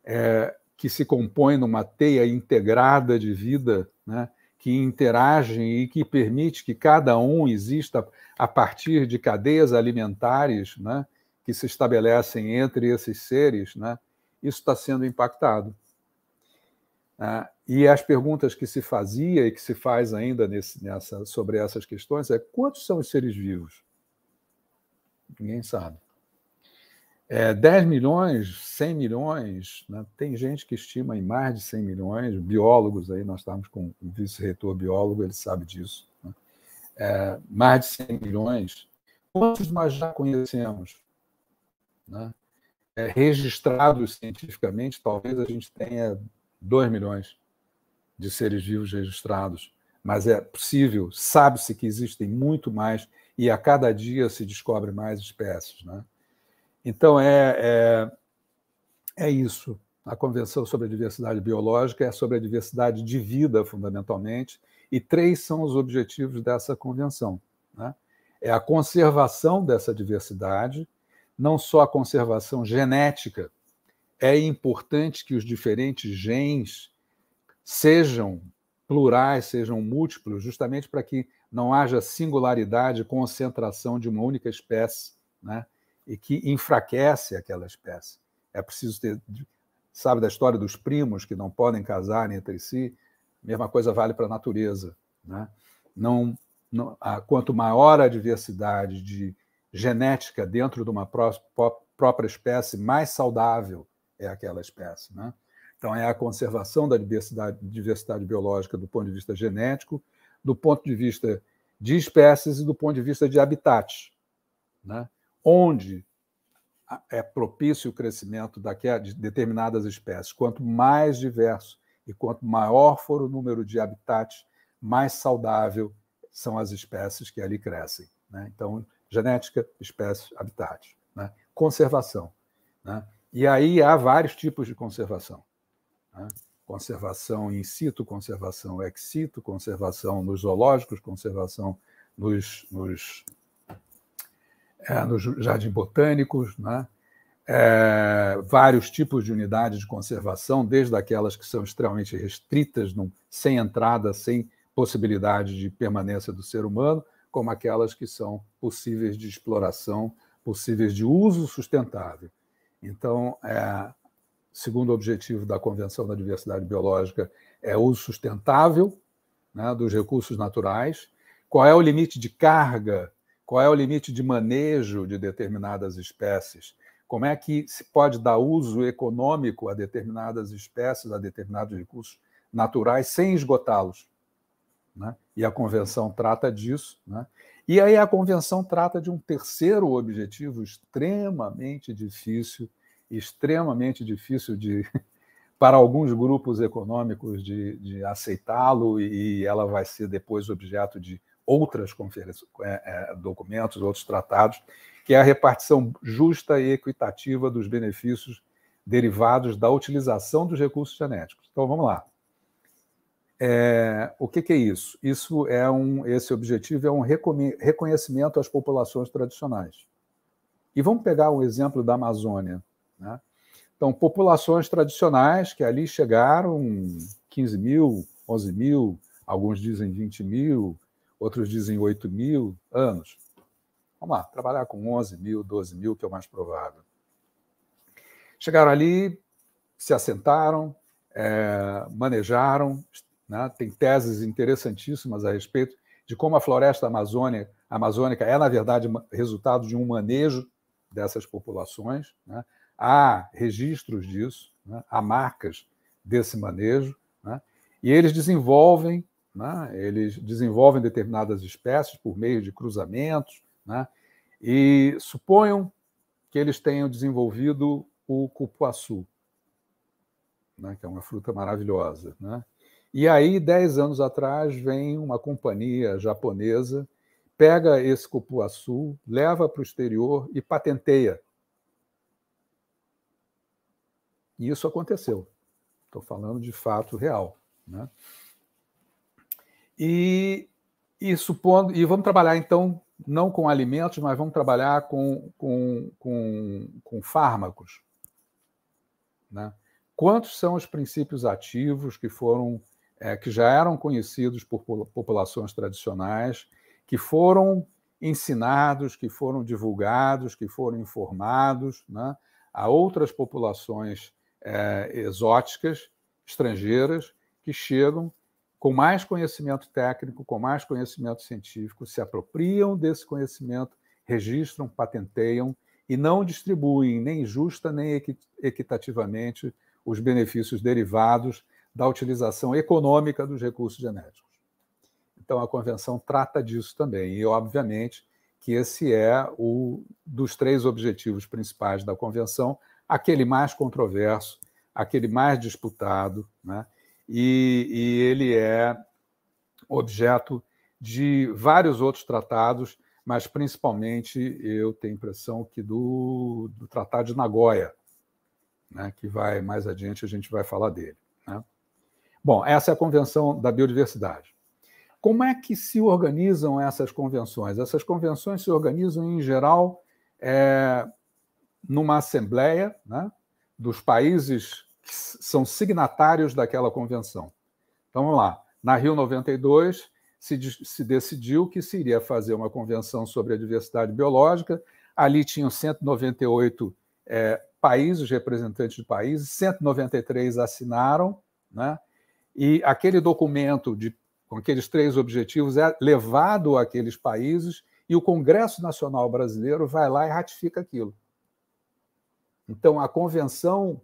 [SPEAKER 3] é, que se compõe numa teia integrada de vida, né? que interagem e que permite que cada um exista a partir de cadeias alimentares né, que se estabelecem entre esses seres, né, isso está sendo impactado. Ah, e as perguntas que se fazia e que se faz ainda nesse, nessa, sobre essas questões é quantos são os seres vivos? Ninguém sabe. É, 10 milhões, 100 milhões, né? tem gente que estima em mais de 100 milhões, biólogos aí, nós estamos com o vice-reitor biólogo, ele sabe disso. Né? É, mais de 100 milhões. Quantos nós já conhecemos? Né? É, registrados cientificamente, talvez a gente tenha 2 milhões de seres vivos registrados, mas é possível, sabe-se que existem muito mais e a cada dia se descobre mais espécies, né? Então, é, é, é isso. A Convenção sobre a Diversidade Biológica é sobre a diversidade de vida, fundamentalmente, e três são os objetivos dessa convenção. Né? É a conservação dessa diversidade, não só a conservação genética. É importante que os diferentes genes sejam plurais, sejam múltiplos, justamente para que não haja singularidade, concentração de uma única espécie. Né? e que enfraquece aquela espécie. É preciso ter, sabe da história dos primos que não podem casar entre si? Mesma coisa vale para a natureza. Né? Não, não, a, quanto maior a diversidade de genética dentro de uma pró, própria espécie, mais saudável é aquela espécie. Né? Então, é a conservação da diversidade, diversidade biológica do ponto de vista genético, do ponto de vista de espécies e do ponto de vista de habitats. Né? onde é propício o crescimento de determinadas espécies. Quanto mais diverso e quanto maior for o número de habitats, mais saudável são as espécies que ali crescem. Né? Então, genética, espécies, habitats. Né? Conservação. Né? E aí há vários tipos de conservação. Né? Conservação in situ, conservação ex situ, conservação nos zoológicos, conservação nos, nos
[SPEAKER 6] é, no Jardim
[SPEAKER 3] Botânicos, né? É, vários tipos de unidades de conservação, desde aquelas que são extremamente restritas, sem entrada, sem possibilidade de permanência do ser humano, como aquelas que são possíveis de exploração, possíveis de uso sustentável. Então, é, segundo o objetivo da Convenção da Diversidade Biológica é uso sustentável né, dos recursos naturais. Qual é o limite de carga qual é o limite de manejo de determinadas espécies? Como é que se pode dar uso econômico a determinadas espécies, a determinados recursos naturais, sem esgotá-los? Né? E a convenção trata disso. Né? E aí a convenção trata de um terceiro objetivo extremamente difícil, extremamente difícil de para alguns grupos econômicos de, de aceitá-lo e ela vai ser depois objeto de outras é, é, documentos, outros tratados, que é a repartição justa e equitativa dos benefícios derivados da utilização dos recursos genéticos. Então vamos lá. É, o que, que, é isso? Isso é um, esse objetivo é um reconhecimento às populações tradicionais. E vamos pegar um exemplo da Amazônia. Né? Então, populações tradicionais que ali chegaram 15 mil, 11 mil, alguns dizem 20 mil, outros dizem 8 mil anos. Vamos lá, trabalhar com 11 mil, 12 mil, que é o mais provável. Chegaram ali, se assentaram, é, manejaram, né? tem teses interessantíssimas a respeito de como a floresta amazônica, amazônica é, na verdade, resultado de um manejo dessas populações. Né? Há registros disso, né? há marcas desse manejo, né? e eles desenvolvem né? eles desenvolvem determinadas espécies por meio de cruzamentos, né? e suponham que eles tenham desenvolvido o cupuaçu, né? que é uma fruta maravilhosa. Né? E aí, dez anos atrás, vem uma companhia japonesa, pega esse cupuaçu, leva para o exterior e patenteia. E isso aconteceu. Estou falando de fato real. Né? E, e supondo, e vamos trabalhar então não com alimentos, mas vamos trabalhar com, com, com, com fármacos. Né? Quantos são os princípios ativos que foram é, que já eram conhecidos por populações tradicionais, que foram ensinados, que foram divulgados, que foram informados né, a outras populações é, exóticas, estrangeiras, que chegam com mais conhecimento técnico, com mais conhecimento científico, se apropriam desse conhecimento, registram, patenteiam e não distribuem nem justa nem equitativamente os benefícios derivados da utilização econômica dos recursos genéticos. Então a convenção trata disso também e obviamente que esse é o dos três objetivos principais da convenção, aquele mais controverso, aquele mais disputado, né? e, e ele é objeto de vários outros tratados, mas principalmente eu tenho a impressão que do, do Tratado de Nagoya, né, que vai mais adiante a gente vai falar dele. Né? Bom, essa é a Convenção da Biodiversidade. Como é que se organizam essas convenções? Essas convenções se organizam, em geral, é, numa assembleia né, dos países que são signatários daquela convenção. Então vamos lá. Na Rio 92 se, se decidiu que se iria fazer uma convenção sobre a diversidade biológica. Ali tinham 198 é, países, representantes de países, 193 assinaram, né? e aquele documento de, com aqueles três objetivos é levado àqueles países e o Congresso Nacional Brasileiro vai lá e ratifica aquilo. Então, a convenção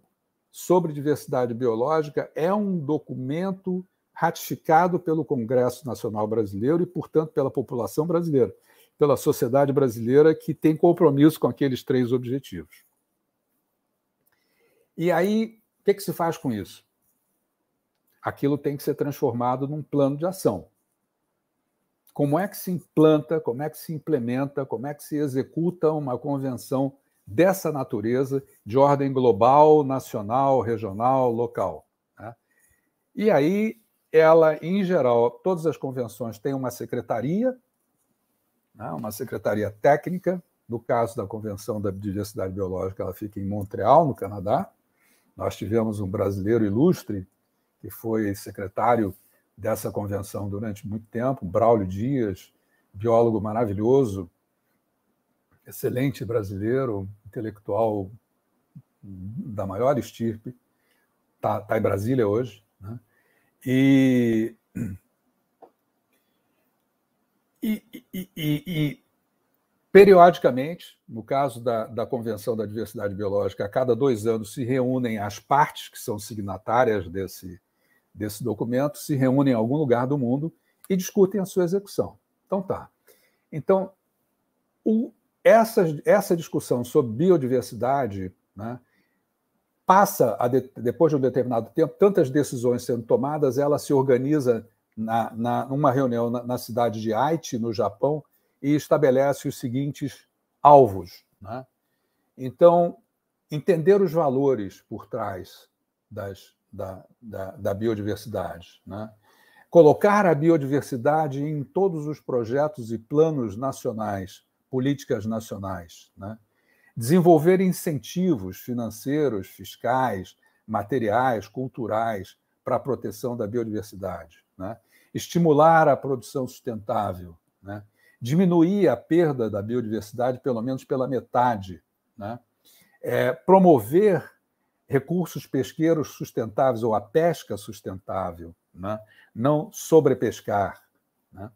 [SPEAKER 3] sobre diversidade biológica é um documento ratificado pelo Congresso Nacional Brasileiro e, portanto, pela população brasileira, pela sociedade brasileira que tem compromisso com aqueles três objetivos. E aí, o que, é que se faz com isso? Aquilo tem que ser transformado num plano de ação. Como é que se implanta, como é que se implementa, como é que se executa uma convenção dessa natureza, de ordem global, nacional, regional, local. Né? E aí, ela, em geral, todas as convenções têm uma secretaria, né? uma secretaria técnica. No caso da Convenção da Biodiversidade Biológica, ela fica em Montreal, no Canadá. Nós tivemos um brasileiro ilustre que foi secretário dessa convenção durante muito tempo, Braulio Dias, biólogo maravilhoso, excelente brasileiro, intelectual da maior estirpe, está tá em Brasília hoje, né? e, e, e, e, periodicamente, no caso da, da Convenção da Diversidade Biológica, a cada dois anos se reúnem as partes que são signatárias desse, desse documento, se reúnem em algum lugar do mundo e discutem a sua execução. Então tá. Então, o, essa, essa discussão sobre biodiversidade né, passa, a de, depois de um determinado tempo, tantas decisões sendo tomadas, ela se organiza na, na, numa reunião na, na cidade de Haiti, no Japão, e estabelece os seguintes alvos. Né? Então, entender os valores por trás das, da, da, da biodiversidade, né? colocar a biodiversidade em todos os projetos e planos nacionais políticas nacionais. Né? Desenvolver incentivos financeiros, fiscais, materiais, culturais para a proteção da biodiversidade. Né? Estimular a produção sustentável. Né? Diminuir a perda da biodiversidade, pelo menos pela metade. Né? É, promover recursos pesqueiros sustentáveis ou a pesca sustentável, né? não sobrepescar. Né?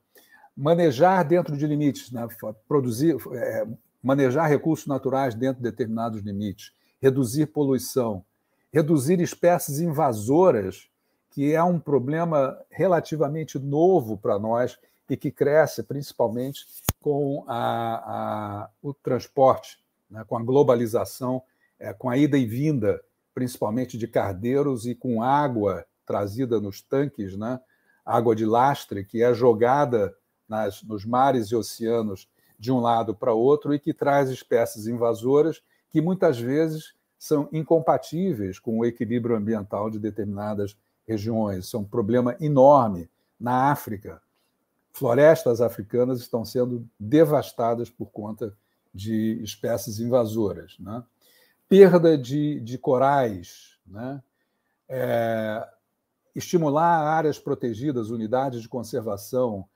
[SPEAKER 3] manejar dentro de limites, né? produzir, é, manejar recursos naturais dentro de determinados limites, reduzir poluição, reduzir espécies invasoras, que é um problema relativamente novo para nós e que cresce principalmente com a, a, o transporte, né? com a globalização, é, com a ida e vinda, principalmente de cardeiros e com água trazida nos tanques, né? água de lastre que é jogada nas, nos mares e oceanos de um lado para outro e que traz espécies invasoras que muitas vezes são incompatíveis com o equilíbrio ambiental de determinadas regiões. São é um problema enorme na África. Florestas africanas estão sendo devastadas por conta de espécies invasoras. Né? Perda de, de corais, né? É, estimular áreas protegidas, unidades de conservação,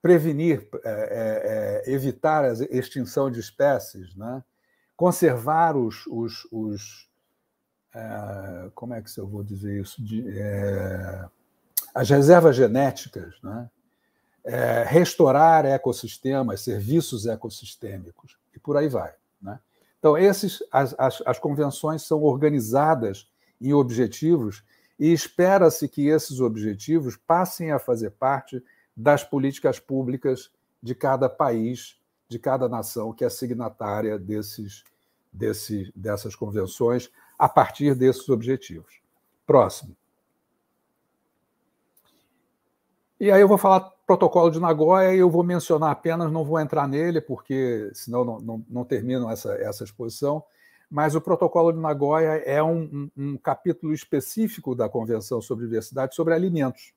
[SPEAKER 3] prevenir, é, é, é evitar a extinção de espécies, né? conservar os. os, os é, como é que eu vou dizer isso? De, é, as reservas genéticas, né? É, restaurar ecossistemas, serviços ecossistêmicos, e por aí vai. Né? Então, esses, as, as, as convenções são organizadas em objetivos e espera-se que esses objetivos passem a fazer parte das políticas públicas de cada país, de cada nação que é signatária desses, desse, dessas convenções, a partir desses objetivos. Próximo. E aí eu vou falar protocolo de Nagoya e eu vou mencionar apenas, não vou entrar nele, porque senão não, não, não termino essa, essa exposição, mas o protocolo de Nagoya é um, um, um capítulo específico da Convenção sobre Diversidade sobre alimentos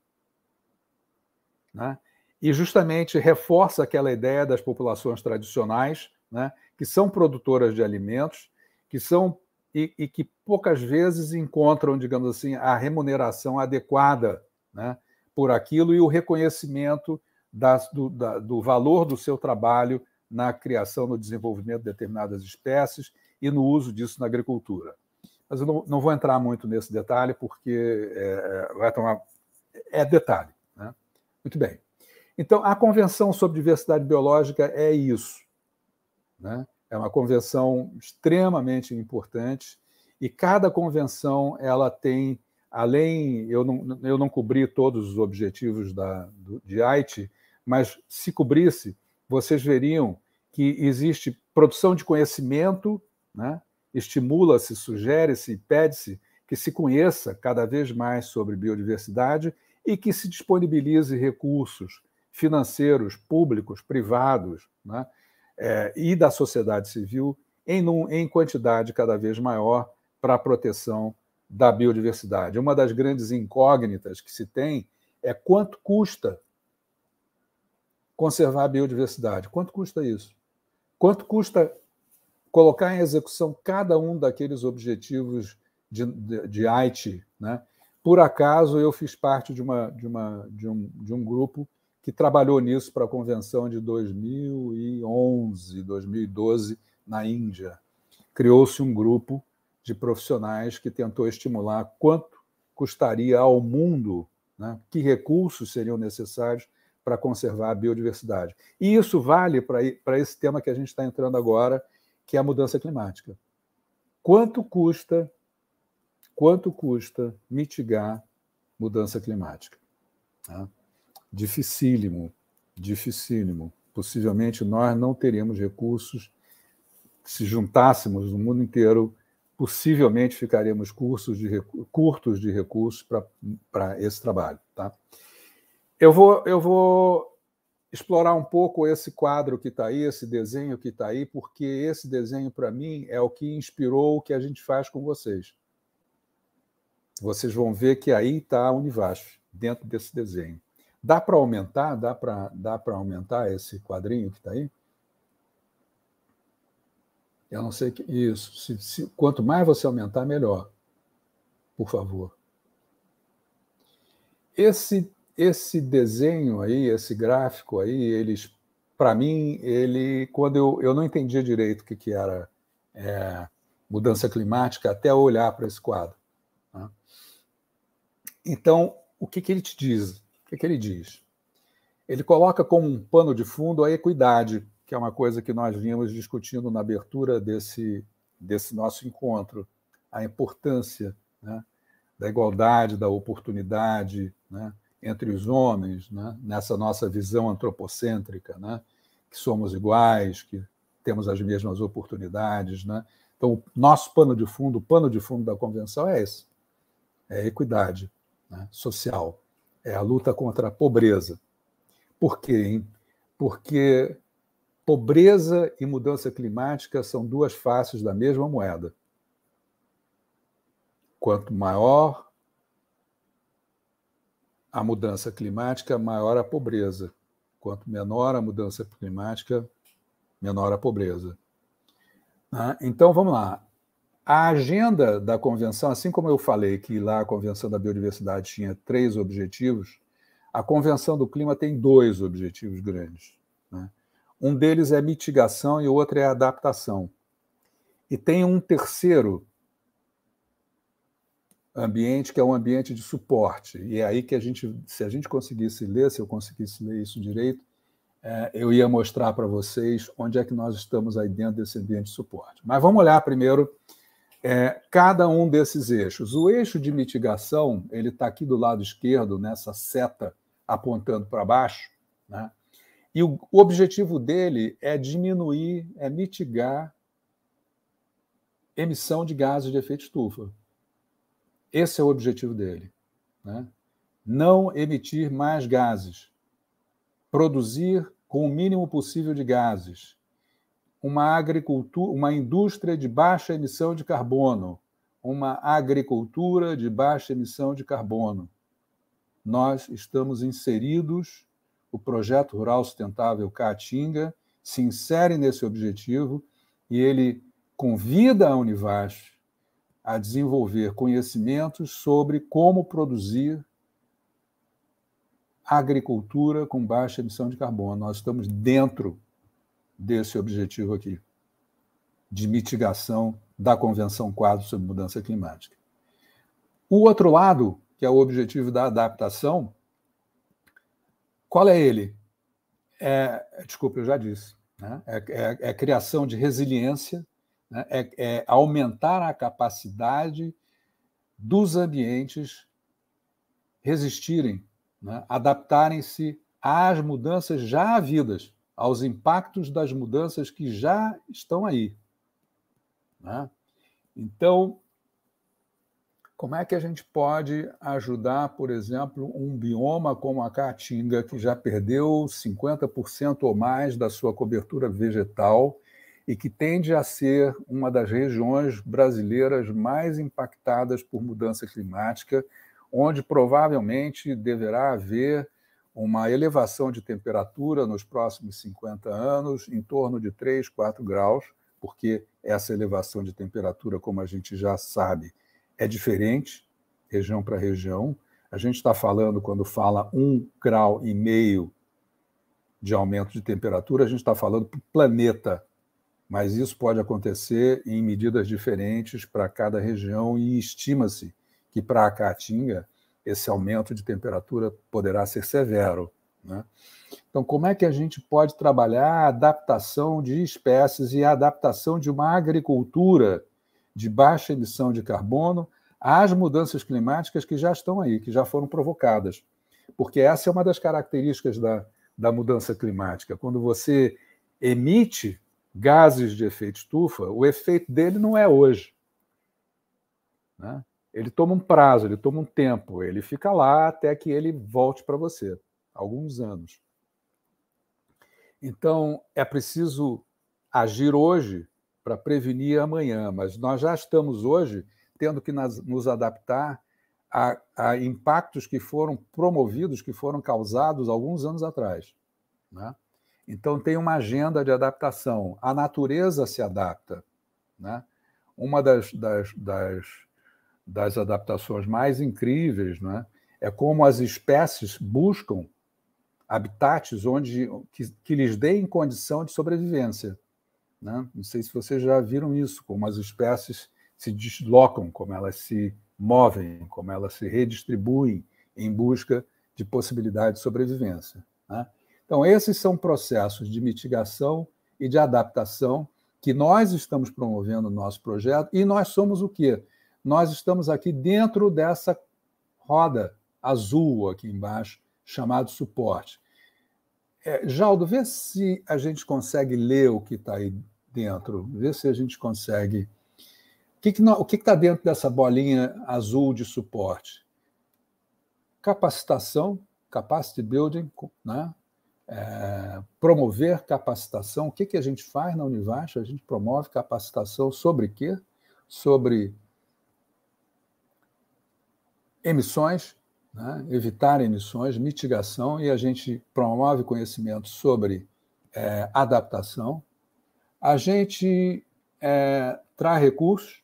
[SPEAKER 3] né? e justamente reforça aquela ideia das populações tradicionais, né? que são produtoras de alimentos, que são e, e, que poucas vezes encontram, digamos assim, a remuneração adequada né? por aquilo e o reconhecimento das, do, da, do valor do seu trabalho na criação, no desenvolvimento de determinadas espécies e no uso disso na agricultura. Mas eu não, não vou entrar muito nesse detalhe, porque é, é vai tomar. É detalhe. Muito bem. Então, a Convenção sobre Diversidade Biológica é isso. Né? É uma convenção extremamente importante e cada convenção ela tem, além, eu não, eu não cobri todos os objetivos da, do, de AIT, mas se cobrisse, vocês veriam que existe produção de conhecimento, né? estimula-se, sugere-se, pede-se que se conheça cada vez mais sobre biodiversidade e que se disponibilize recursos financeiros, públicos, privados né, é, e da sociedade civil em, num, em quantidade cada vez maior para a proteção da biodiversidade. Uma das grandes incógnitas que se tem é quanto custa conservar a biodiversidade. Quanto custa isso? Quanto custa colocar em execução cada um daqueles objetivos de, de, de né? Por acaso, eu fiz parte de, uma, de, uma, de, um, de um grupo que trabalhou nisso para a convenção de 2011, 2012, na Índia. Criou-se um grupo de profissionais que tentou estimular quanto custaria ao mundo, né, que recursos seriam necessários para conservar a biodiversidade. E isso vale para esse tema que a gente está entrando agora, que é a mudança climática. Quanto custa quanto custa mitigar mudança climática? Tá? Dificílimo, dificílimo. Possivelmente nós não teríamos recursos se juntássemos no mundo inteiro, possivelmente ficaríamos cursos de curtos de recursos para esse trabalho. Tá? Eu, vou, eu vou explorar um pouco esse quadro que está aí, esse desenho que está aí, porque esse desenho, para mim, é o que inspirou o que a gente faz com vocês vocês vão ver que aí está a Univasf, dentro desse desenho. Dá para aumentar? Dá para dá aumentar esse quadrinho que está aí? Eu não sei que. Isso. Se, se, quanto mais você aumentar, melhor. Por favor. Esse, esse desenho aí, esse gráfico aí, eles, para mim, ele. Quando eu, eu não entendia direito o que, que era é, mudança climática, até olhar para esse quadro. Então, o que, que ele te diz? O que, que ele diz? Ele coloca como um pano de fundo a equidade, que é uma coisa que nós vínhamos discutindo na abertura desse, desse nosso encontro, a importância né, da igualdade, da oportunidade né, entre os homens, né, nessa nossa visão antropocêntrica, né, que somos iguais, que temos as mesmas oportunidades. Né. Então, o nosso pano de fundo, o pano de fundo da convenção é esse: é a equidade né, social, é a luta contra a pobreza. Por quê? Hein? Porque pobreza e mudança climática são duas faces da mesma moeda. Quanto maior a mudança climática, maior a pobreza. Quanto menor a mudança climática, menor a pobreza. Né? Então vamos lá. A agenda da convenção, assim como eu falei que lá a convenção da biodiversidade tinha três objetivos, a convenção do clima tem dois objetivos grandes. Né? Um deles é mitigação e o outro é adaptação. E tem um terceiro ambiente que é um ambiente de suporte. E é aí que a gente, se a gente conseguisse ler, se eu conseguisse ler isso direito, é, eu ia mostrar para vocês onde é que nós estamos aí dentro desse ambiente de suporte. Mas vamos olhar primeiro é, cada um desses eixos. O eixo de mitigação ele está aqui do lado esquerdo, nessa seta apontando para baixo, né? e o, o objetivo dele é diminuir, é mitigar emissão de gases de efeito estufa. Esse é o objetivo dele. Né? Não emitir mais gases. Produzir com o mínimo possível de gases uma agricultura, uma indústria de baixa emissão de carbono, uma agricultura de baixa emissão de carbono. Nós estamos inseridos, o projeto rural sustentável Caatinga se insere nesse objetivo e ele convida a Univas a desenvolver conhecimentos sobre como produzir agricultura com baixa emissão de carbono. Nós estamos dentro desse objetivo aqui, de mitigação da Convenção Quadro sobre Mudança Climática. O outro lado, que é o objetivo da adaptação, qual é ele? É, desculpa, eu já disse. Né? É, é, é, a criação de resiliência, né? É, é aumentar a capacidade dos ambientes resistirem, né? adaptarem-se às mudanças já havidas aos impactos das mudanças que já estão aí. Né? Então, como é que a gente pode ajudar, por exemplo, um bioma como a caatinga, que já perdeu 50% ou mais da sua cobertura vegetal e que tende a ser uma das regiões brasileiras mais impactadas por mudança climática, onde provavelmente deverá haver uma elevação de temperatura nos próximos 50 anos, em torno de 3, 4 graus, porque essa elevação de temperatura, como a gente já sabe, é diferente região para região. A gente está falando, quando fala um grau e meio de aumento de temperatura, a gente está falando para o planeta, mas isso pode acontecer em medidas diferentes para cada região e estima-se que para a Caatinga esse aumento de temperatura poderá ser severo. Né? Então, como é que a gente pode trabalhar a adaptação de espécies e a adaptação de uma agricultura de baixa emissão de carbono às mudanças climáticas que já estão aí, que já foram provocadas? Porque essa é uma das características da, da mudança climática. Quando você emite gases de efeito estufa, o efeito dele não é hoje. Né? ele toma um prazo, ele toma um tempo, ele fica lá até que ele volte para você, alguns anos. Então, é preciso agir hoje para prevenir amanhã, mas nós já estamos hoje tendo que nos adaptar a, a impactos que foram promovidos, que foram causados alguns anos atrás. Né? Então, tem uma agenda de adaptação. A natureza se adapta. Né? Uma das, das, das das adaptações mais incríveis, não é? é como as espécies buscam habitats onde que, que lhes deem condição de sobrevivência. Né? Não sei se vocês já viram isso, como as espécies se deslocam, como elas se movem, como elas se redistribuem em busca de possibilidade de sobrevivência. Né? Então, esses são processos de mitigação e de adaptação que nós estamos promovendo no nosso projeto, e nós somos o quê? nós estamos aqui dentro dessa roda azul aqui embaixo, chamado suporte. É, Jaldo, vê se a gente consegue ler o que está aí dentro, vê se a gente consegue. O que está que, que que tá dentro dessa bolinha azul de suporte? Capacitação, capacity building, né? É, promover capacitação. O que, que a gente faz na Univacha? A gente promove capacitação sobre quê? Sobre emissões, né? evitar emissões, mitigação, e a gente promove conhecimento sobre é, adaptação. A gente é, traz recursos.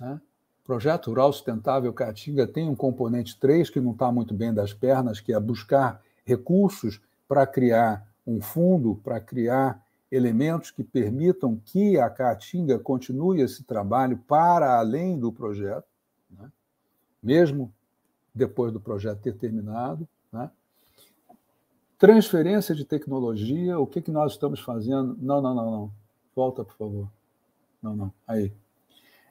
[SPEAKER 3] Né? O projeto Rural Sustentável Caatinga tem um componente 3 que não está muito bem das pernas, que é buscar recursos para criar um fundo, para criar elementos que permitam que a Caatinga continue esse trabalho para além do projeto mesmo depois do projeto ter terminado. Né? Transferência de tecnologia, o que, que nós estamos fazendo? Não, não, não, não. Volta, por favor. Não, não. Aí.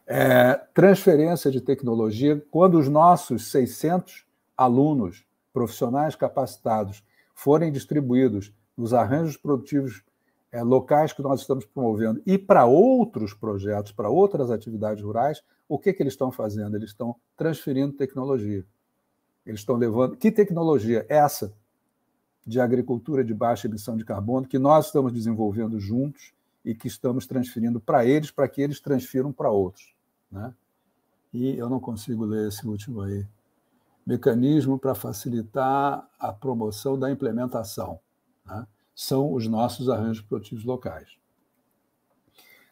[SPEAKER 3] É, transferência de tecnologia, quando os nossos 600 alunos profissionais capacitados forem distribuídos nos arranjos produtivos é, locais que nós estamos promovendo e para outros projetos, para outras atividades rurais, o que, que eles estão fazendo? Eles estão transferindo tecnologia. Eles estão levando. Que tecnologia? É essa de agricultura de baixa emissão de carbono, que nós estamos desenvolvendo juntos e que estamos transferindo para eles, para que eles transfiram para outros. Né? E eu não consigo ler esse último aí. Mecanismo para facilitar a promoção da implementação. Né? São os nossos arranjos produtivos locais.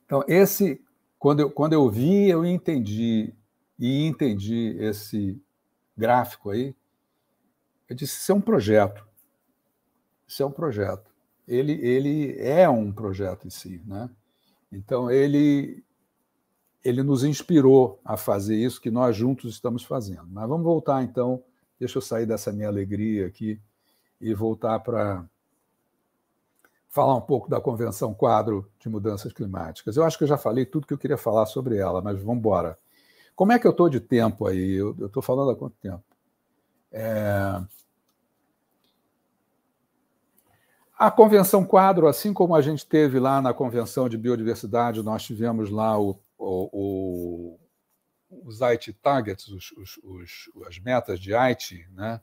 [SPEAKER 3] Então, esse quando eu, quando eu vi, eu entendi, e entendi esse gráfico aí, eu disse, isso é um projeto. Isso é um projeto. Ele, ele é um projeto em si, né? Então, ele, ele nos inspirou a fazer isso que nós juntos estamos fazendo. Mas vamos voltar, então, deixa eu sair dessa minha alegria aqui e voltar para falar um pouco da Convenção Quadro de Mudanças Climáticas. Eu acho que eu já falei tudo que eu queria falar sobre ela, mas vamos embora. Como é que eu estou de tempo aí? Eu estou falando há quanto tempo? É... A Convenção Quadro, assim como a gente teve lá na Convenção de Biodiversidade, nós tivemos lá o, o, o os IT Targets, os, os, os, as metas de IT, né?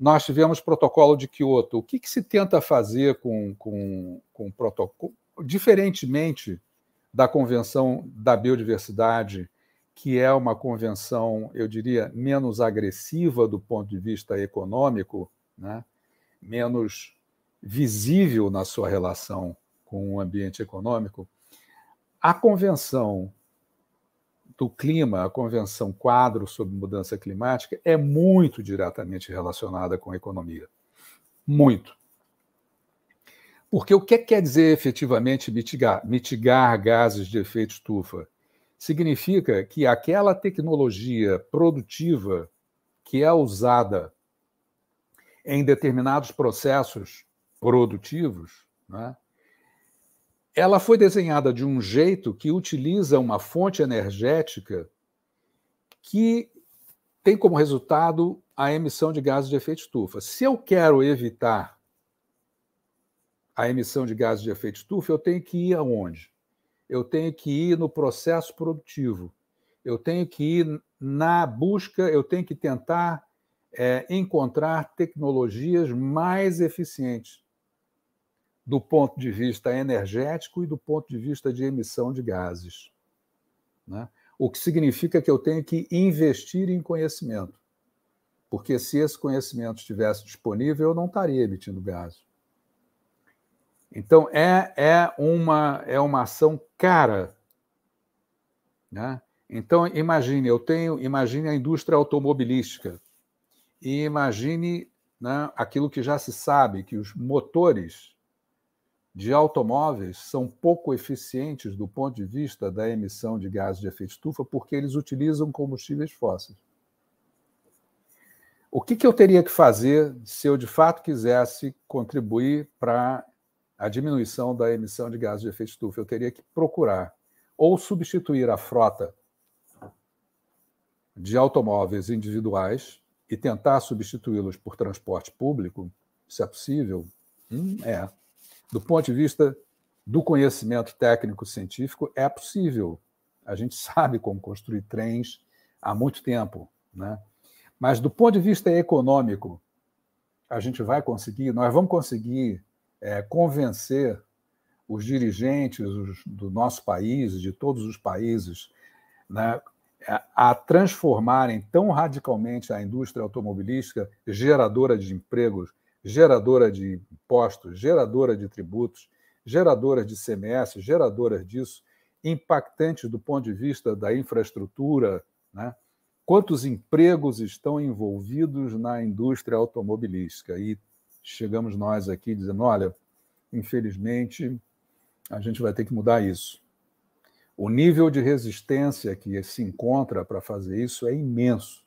[SPEAKER 3] nós tivemos protocolo de Kyoto. O que, que, se tenta fazer com, com, com protocolo, diferentemente da Convenção da Biodiversidade, que é uma convenção, eu diria, menos agressiva do ponto de vista econômico, né? menos visível na sua relação com o ambiente econômico, a convenção do clima, a Convenção Quadro sobre Mudança Climática, é muito diretamente relacionada com a economia. Muito. Porque o é que quer dizer efetivamente mitigar, mitigar gases de efeito estufa? Significa que aquela tecnologia produtiva que é usada em determinados processos produtivos, né, ela foi desenhada de um jeito que utiliza uma fonte energética que tem como resultado a emissão de gases de efeito estufa. Se eu quero evitar a emissão de gases de efeito estufa, eu tenho que ir aonde? Eu tenho que ir no processo produtivo, eu tenho que ir na busca, eu tenho que tentar é, encontrar tecnologias mais eficientes do ponto de vista energético e do ponto de vista de emissão de gases. Né? O que significa que eu tenho que investir em conhecimento. Porque se esse conhecimento estivesse disponível, eu não estaria emitindo gases. Então, é, é, uma, é uma ação cara. Né? Então, imagine, eu tenho, imagine a indústria automobilística e imagine né, aquilo que já se sabe, que os motores de automóveis são pouco eficientes do ponto de vista da emissão de gases de efeito estufa porque eles utilizam combustíveis fósseis. O que, que eu teria que fazer se eu de fato quisesse contribuir para a diminuição da emissão de gases de efeito estufa? Eu teria que procurar ou substituir a frota de automóveis individuais e tentar substituí-los por transporte público. se é possível? Hum, é do ponto de vista do conhecimento técnico-científico, é possível. A gente sabe como construir trens há muito tempo. Né? Mas do ponto de vista econômico, a gente vai conseguir, nós vamos conseguir é, convencer os dirigentes do nosso país, de todos os países, né, a transformarem tão radicalmente a indústria automobilística, geradora de empregos, geradora de impostos, geradora de tributos, geradoras de CMS, geradoras disso, impactantes do ponto de vista da infraestrutura, né? quantos empregos estão envolvidos na indústria automobilística? E chegamos nós aqui dizendo: olha, infelizmente, a gente vai ter que mudar isso. O nível de resistência que se encontra para fazer isso é imenso.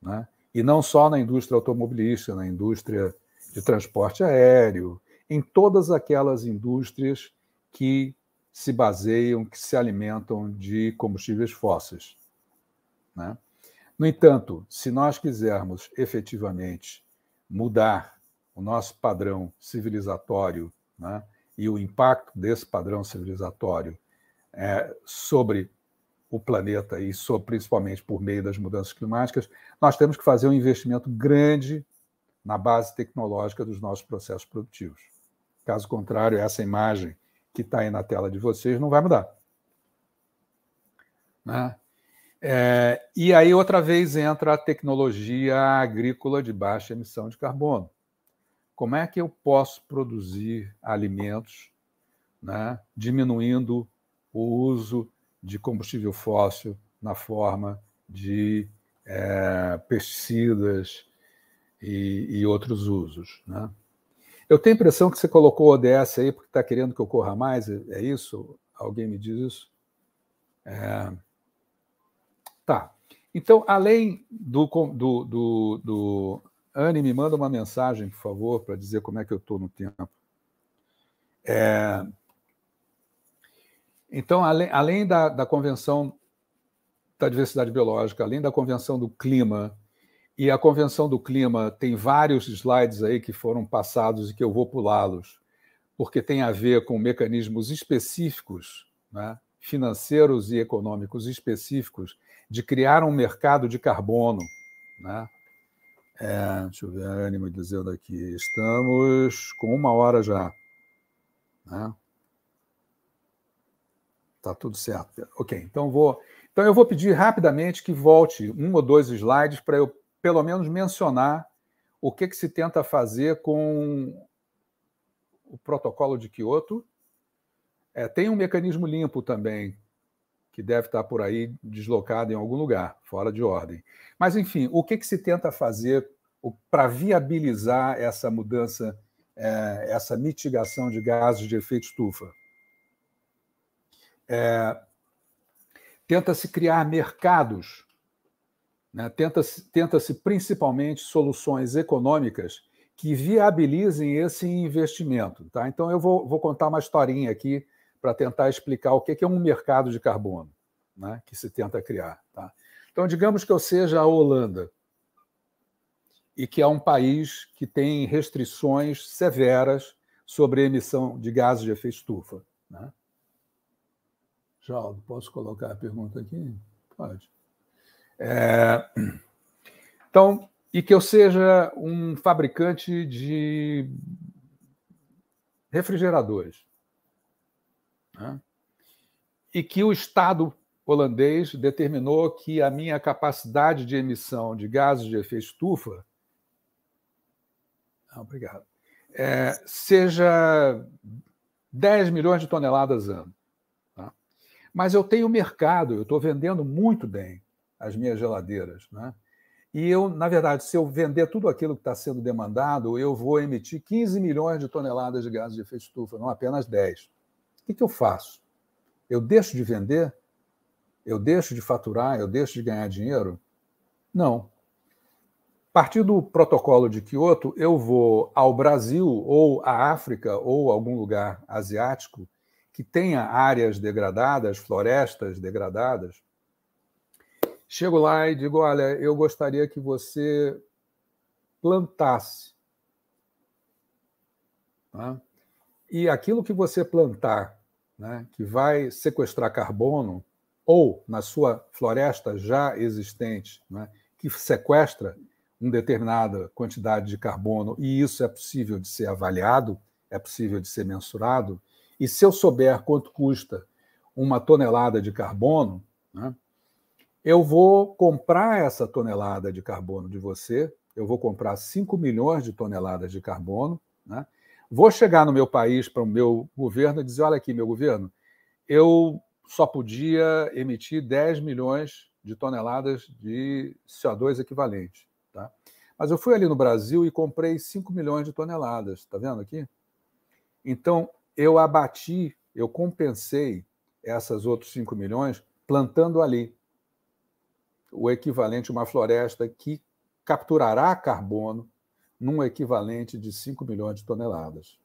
[SPEAKER 3] Né? E não só na indústria automobilística, na indústria de transporte aéreo, em todas aquelas indústrias que se baseiam, que se alimentam de combustíveis fósseis. Né? No entanto, se nós quisermos efetivamente mudar o nosso padrão civilizatório né, e o impacto desse padrão civilizatório é, sobre o planeta e so, principalmente por meio das mudanças climáticas, nós temos que fazer um investimento grande na base tecnológica dos nossos processos produtivos. Caso contrário, essa imagem que está aí na tela de vocês não vai mudar. Né? É, e aí, outra vez, entra a tecnologia agrícola de baixa emissão de carbono. Como é que eu posso produzir alimentos né, diminuindo o uso de combustível fóssil na forma de é, pesticidas e, e, outros usos. Né? Eu tenho a impressão que você colocou o ODS aí porque está querendo que ocorra mais, é isso? Alguém me diz isso? É... Tá. Então, além do, do, do, do... Anne, me manda uma mensagem, por favor, para dizer como é que eu estou no tempo. É... Então, além, além da, da Convenção da Diversidade Biológica, além da Convenção do Clima, e a Convenção do Clima tem vários slides aí que foram passados e que eu vou pulá-los, porque tem a ver com mecanismos específicos, né, financeiros e econômicos específicos, de criar um mercado de carbono. Né? É, deixa eu ver a Anima dizendo aqui, é estamos com uma hora já. Né? Tá tudo certo. Ok, então vou. Então eu vou pedir rapidamente que volte um ou dois slides para eu pelo menos mencionar o que, que se tenta fazer com o protocolo de Quioto. É, tem um mecanismo limpo também, que deve estar tá por aí deslocado em algum lugar, fora de ordem. Mas, enfim, o que, que se tenta fazer para viabilizar essa mudança, é, essa mitigação de gases de efeito estufa? É, tenta-se criar mercados, né? tenta-se tenta principalmente soluções econômicas que viabilizem esse investimento. Tá? Então, eu vou, vou contar uma historinha aqui para tentar explicar o que é um mercado de carbono né? que se tenta criar. Tá? Então, digamos que eu seja a Holanda e que é um país que tem restrições severas sobre a emissão de gases de efeito estufa. Né? Jaldo, posso colocar a pergunta aqui? Pode. É, então, e que eu seja um fabricante de refrigeradores. Né? E que o Estado holandês determinou que a minha capacidade de emissão de gases de efeito estufa. Ah, obrigado. É, seja 10 milhões de toneladas ano. Mas eu tenho mercado, eu estou vendendo muito bem as minhas geladeiras. Né? E eu, na verdade, se eu vender tudo aquilo que está sendo demandado, eu vou emitir 15 milhões de toneladas de gases de efeito estufa, não apenas 10. O que, que eu faço? Eu deixo de vender? Eu deixo de faturar? Eu deixo de ganhar dinheiro? Não. A partir do protocolo de Quioto, eu vou ao Brasil ou à África ou algum lugar asiático que tenha áreas degradadas, florestas degradadas, chego lá e digo: olha, eu gostaria que você plantasse. Né? E aquilo que você plantar, né, que vai sequestrar carbono, ou na sua floresta já existente, né, que sequestra uma determinada quantidade de carbono, e isso é possível de ser avaliado, é possível de ser mensurado, e se eu souber quanto custa uma tonelada de carbono, né, eu vou comprar essa tonelada de carbono de você, eu vou comprar 5 milhões de toneladas de carbono, né, vou chegar no meu país, para o meu governo, e dizer: olha aqui, meu governo, eu só podia emitir 10 milhões de toneladas de CO2 equivalente. Tá? Mas eu fui ali no Brasil e comprei 5 milhões de toneladas, está vendo aqui? Então, eu abati, eu compensei essas outros 5 milhões plantando ali o equivalente a uma floresta que capturará carbono num equivalente de 5 milhões de toneladas.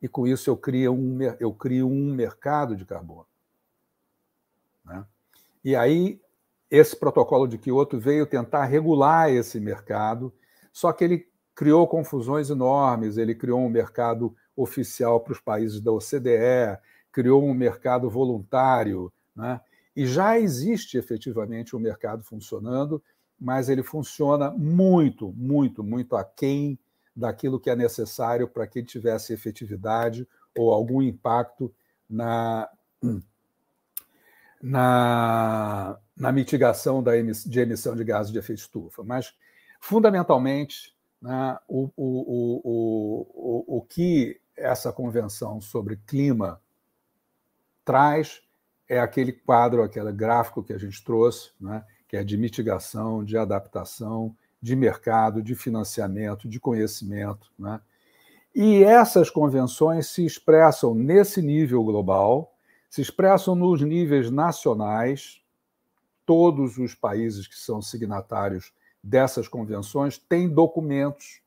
[SPEAKER 3] E com isso eu crio um, eu crio um mercado de carbono. Né? E aí esse protocolo de Kyoto veio tentar regular esse mercado, só que ele criou confusões enormes, ele criou um mercado oficial para os países da OCDE, criou um mercado voluntário, né? e já existe efetivamente um mercado funcionando, mas ele funciona muito, muito, muito aquém daquilo que é necessário para que ele tivesse efetividade ou algum impacto na, na, na mitigação da emiss de emissão de gases de efeito estufa. Mas, fundamentalmente, né, o, o, o, o, o que essa convenção sobre clima traz é aquele quadro, aquele gráfico que a gente trouxe, né, que é de mitigação, de adaptação, de mercado, de financiamento, de conhecimento. Né? E essas convenções se expressam nesse nível global, se expressam nos níveis nacionais. Todos os países que são signatários dessas convenções têm documentos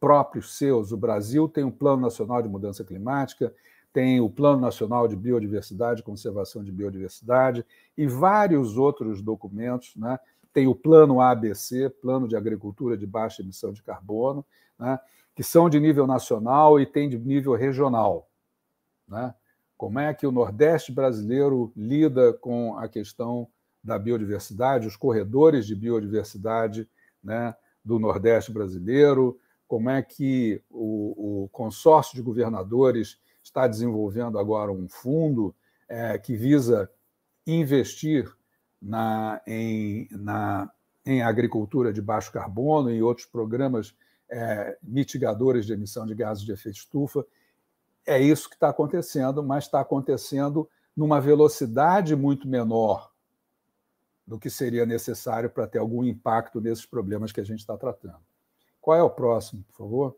[SPEAKER 3] próprios seus. O Brasil tem o um Plano Nacional de Mudança Climática, tem o Plano Nacional de Biodiversidade, Conservação de Biodiversidade e vários outros documentos. Né? Tem o Plano ABC, Plano de Agricultura de Baixa Emissão de Carbono, né? que são de nível nacional e tem de nível regional. Né? Como é que o Nordeste brasileiro lida com a questão da biodiversidade, os corredores de biodiversidade né, do Nordeste brasileiro, como é que o, o consórcio de governadores está desenvolvendo agora um fundo é, que visa investir na, em, na, em agricultura de baixo carbono e outros programas é, mitigadores de emissão de gases de efeito estufa. É isso que está acontecendo, mas está acontecendo numa velocidade muito menor do que seria necessário para ter algum impacto nesses problemas que a gente está tratando. Qual é o próximo, por favor?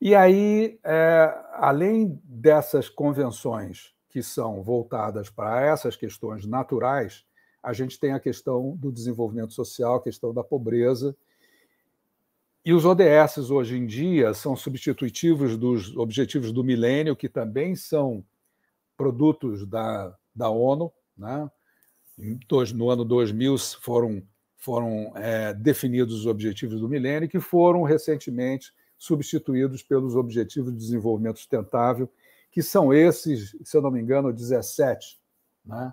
[SPEAKER 3] E aí, é, além dessas convenções que são voltadas para essas questões naturais, a gente tem a questão do desenvolvimento social, a questão da pobreza. E os ODS hoje em dia são substitutivos dos objetivos do milênio, que também são produtos da, da ONU. Né? No ano 2000 foram foram é, definidos os objetivos do milênio, que foram recentemente substituídos pelos Objetivos de Desenvolvimento Sustentável, que são esses, se eu não me engano, 17, né?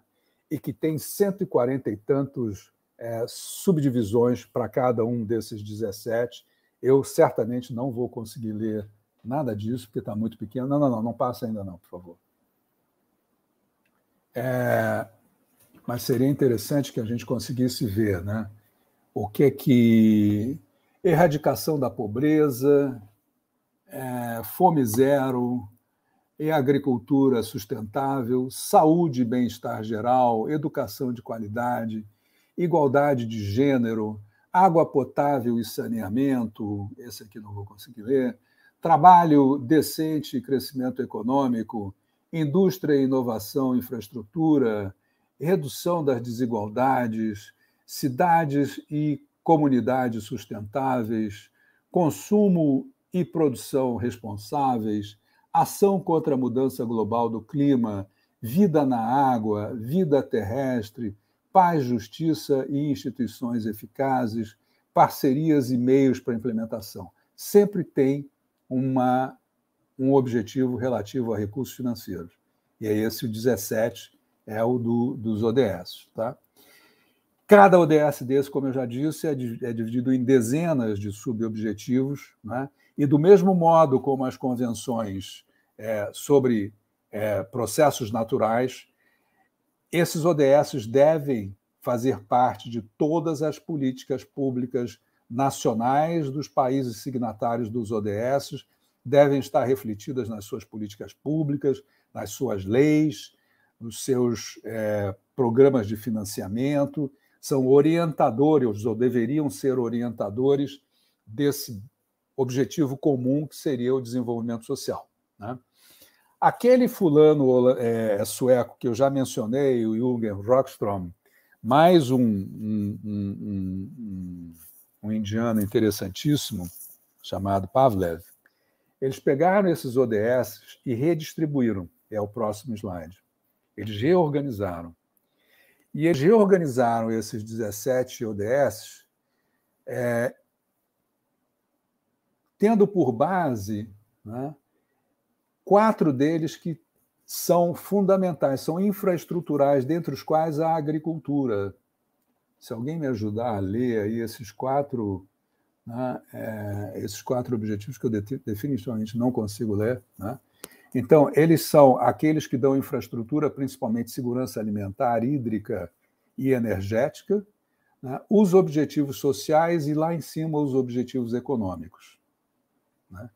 [SPEAKER 3] e que tem 140 e tantos é, subdivisões para cada um desses 17. Eu certamente não vou conseguir ler nada disso, porque está muito pequeno. Não, não, não, não passa ainda não, por favor. É, mas seria interessante que a gente conseguisse ver né? o que é que. Erradicação da pobreza, é, fome zero, e é agricultura sustentável, saúde e bem-estar geral, educação de qualidade, igualdade de gênero, água potável e saneamento, esse aqui não vou conseguir ler, trabalho decente e crescimento econômico, indústria e inovação, infraestrutura, redução das desigualdades, cidades e comunidades sustentáveis, consumo e produção responsáveis, ação contra a mudança global do clima, vida na água, vida terrestre, paz, justiça e instituições eficazes, parcerias e meios para implementação. Sempre tem uma, um objetivo relativo a recursos financeiros. E é esse o 17 é o do, dos ODS. Tá? Cada ODS desse, como eu já disse, é, é dividido em dezenas de subobjetivos, né? e do mesmo modo como as convenções é, sobre é, processos naturais, esses ODS devem fazer parte de todas as políticas públicas nacionais dos países signatários dos ODS, devem estar refletidas nas suas políticas públicas, nas suas leis, nos seus é, programas de financiamento, são orientadores, ou deveriam ser orientadores, desse objetivo comum que seria o desenvolvimento social. Né? Aquele fulano é, sueco que eu já mencionei, o Jürgen Rockström, mais um, um, um, um, indiano interessantíssimo, chamado Pavlev, eles pegaram esses ODS e redistribuíram. É o próximo slide. Eles reorganizaram. E eles reorganizaram esses 17 ODS é, tendo por base né, quatro deles que são fundamentais, são infraestruturais, dentre os quais a agricultura. Se alguém me ajudar a ler aí esses quatro, né, é, esses quatro objetivos que eu definitivamente não consigo ler, né, então, eles são aqueles que dão infraestrutura, principalmente segurança alimentar, hídrica e energética, né? os objetivos sociais e, lá em cima, os objetivos econômicos. Né?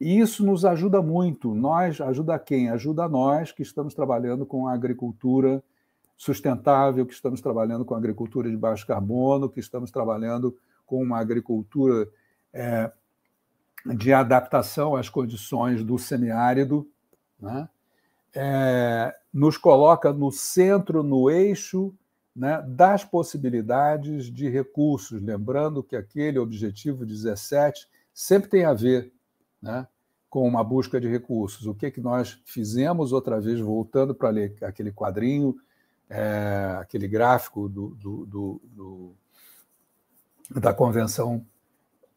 [SPEAKER 3] E isso nos ajuda muito. Nós, ajuda quem? Ajuda nós que estamos trabalhando com a agricultura sustentável, que estamos trabalhando com a agricultura de baixo carbono, que estamos trabalhando com uma agricultura é, de adaptação às condições do semiárido, né? é, nos coloca no centro, no eixo né, das possibilidades de recursos. Lembrando que aquele objetivo 17 sempre tem a ver né, com uma busca de recursos. O que, é que nós fizemos, outra vez, voltando para ler aquele quadrinho, é, aquele gráfico do, do, do, do da Convenção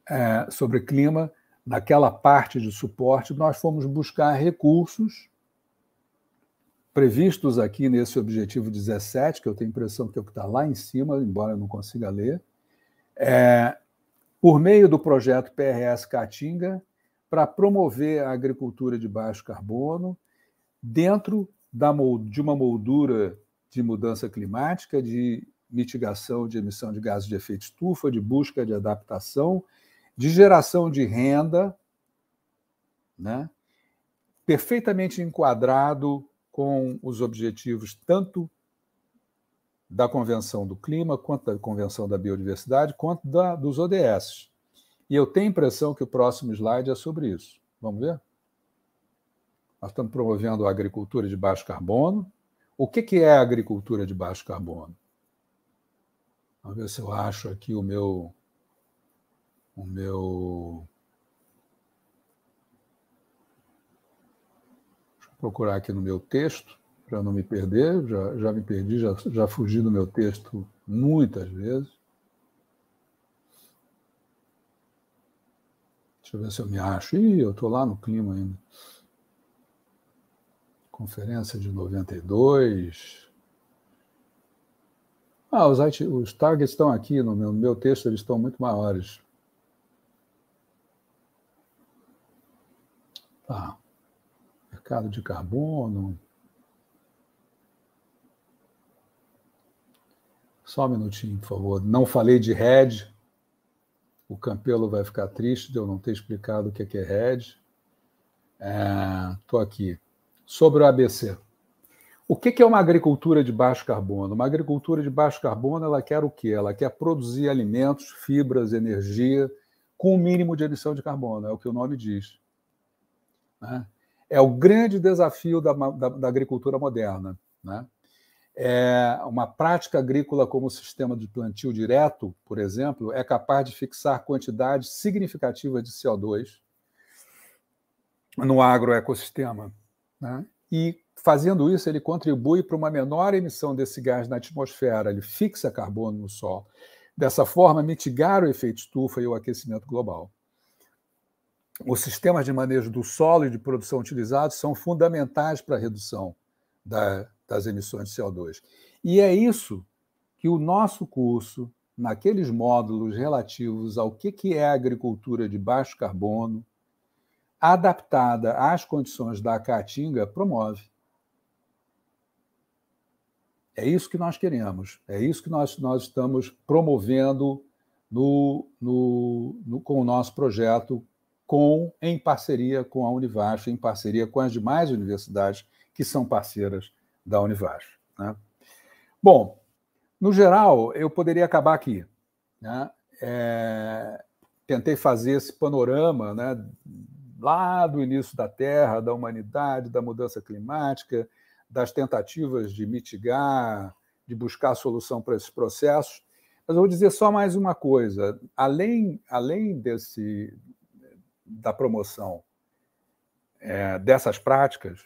[SPEAKER 3] é, sobre Clima, naquela parte de suporte, nós fomos buscar recursos previstos aqui nesse objetivo 17, que eu tenho a impressão que é o que está lá em cima, embora eu não consiga ler, é, por meio do projeto PRS Caatinga, para promover a agricultura de baixo carbono dentro da, de uma moldura de mudança climática, de mitigação de emissão de gases de efeito estufa, de busca de adaptação de geração de renda, né? perfeitamente enquadrado com os objetivos tanto da Convenção do Clima, quanto da Convenção da Biodiversidade, quanto da, dos ODS. E eu tenho a impressão que o próximo slide é sobre isso. Vamos ver? Nós estamos promovendo a agricultura de baixo carbono. O que, que é a agricultura de baixo carbono? Vamos ver se eu acho aqui o meu o meu. Deixa eu procurar aqui no meu texto, para não me perder, já, já me perdi, já, já fugi do meu texto muitas vezes. Deixa eu ver se eu me acho. Ih, eu estou lá no clima ainda. Conferência de 92. Ah, os, os targets estão aqui no meu, no meu texto, eles estão muito maiores. Tá. Mercado de carbono. Só um minutinho, por favor. Não falei de RED. O Campelo vai ficar triste de eu não ter explicado o que é, é RED. Estou é, aqui. Sobre o ABC. O que é uma agricultura de baixo carbono? Uma agricultura de baixo carbono ela quer o quê? Ela quer produzir alimentos, fibras, energia, com o mínimo de emissão de carbono, é o que o nome diz. Né? É o grande desafio da, da, da agricultura moderna. Né? É uma prática agrícola como o sistema de plantio direto, por exemplo, é capaz de fixar quantidades significativas de CO2 no agroecossistema. Né? E, fazendo isso, ele contribui para uma menor emissão desse gás na atmosfera, ele fixa carbono no solo. Dessa forma, mitigar o efeito estufa e o aquecimento global os sistemas de manejo do solo e de produção utilizados são fundamentais para a redução da, das emissões de CO2. E é isso que o nosso curso, naqueles módulos relativos ao que, que é a agricultura de baixo carbono, adaptada às condições da Caatinga, promove. É isso que nós queremos, é isso que nós, nós estamos promovendo no, no, no, com o nosso projeto com, em parceria com a Univasf, em parceria com as demais universidades que são parceiras da Univasf. Né? Bom, no geral, eu poderia acabar aqui. Né? É, tentei fazer esse panorama né, lá do início da Terra, da humanidade, da mudança climática, das tentativas de mitigar, de buscar solução para esses processos. Mas eu vou dizer só mais uma coisa. Além, além desse, da promoção é, dessas práticas,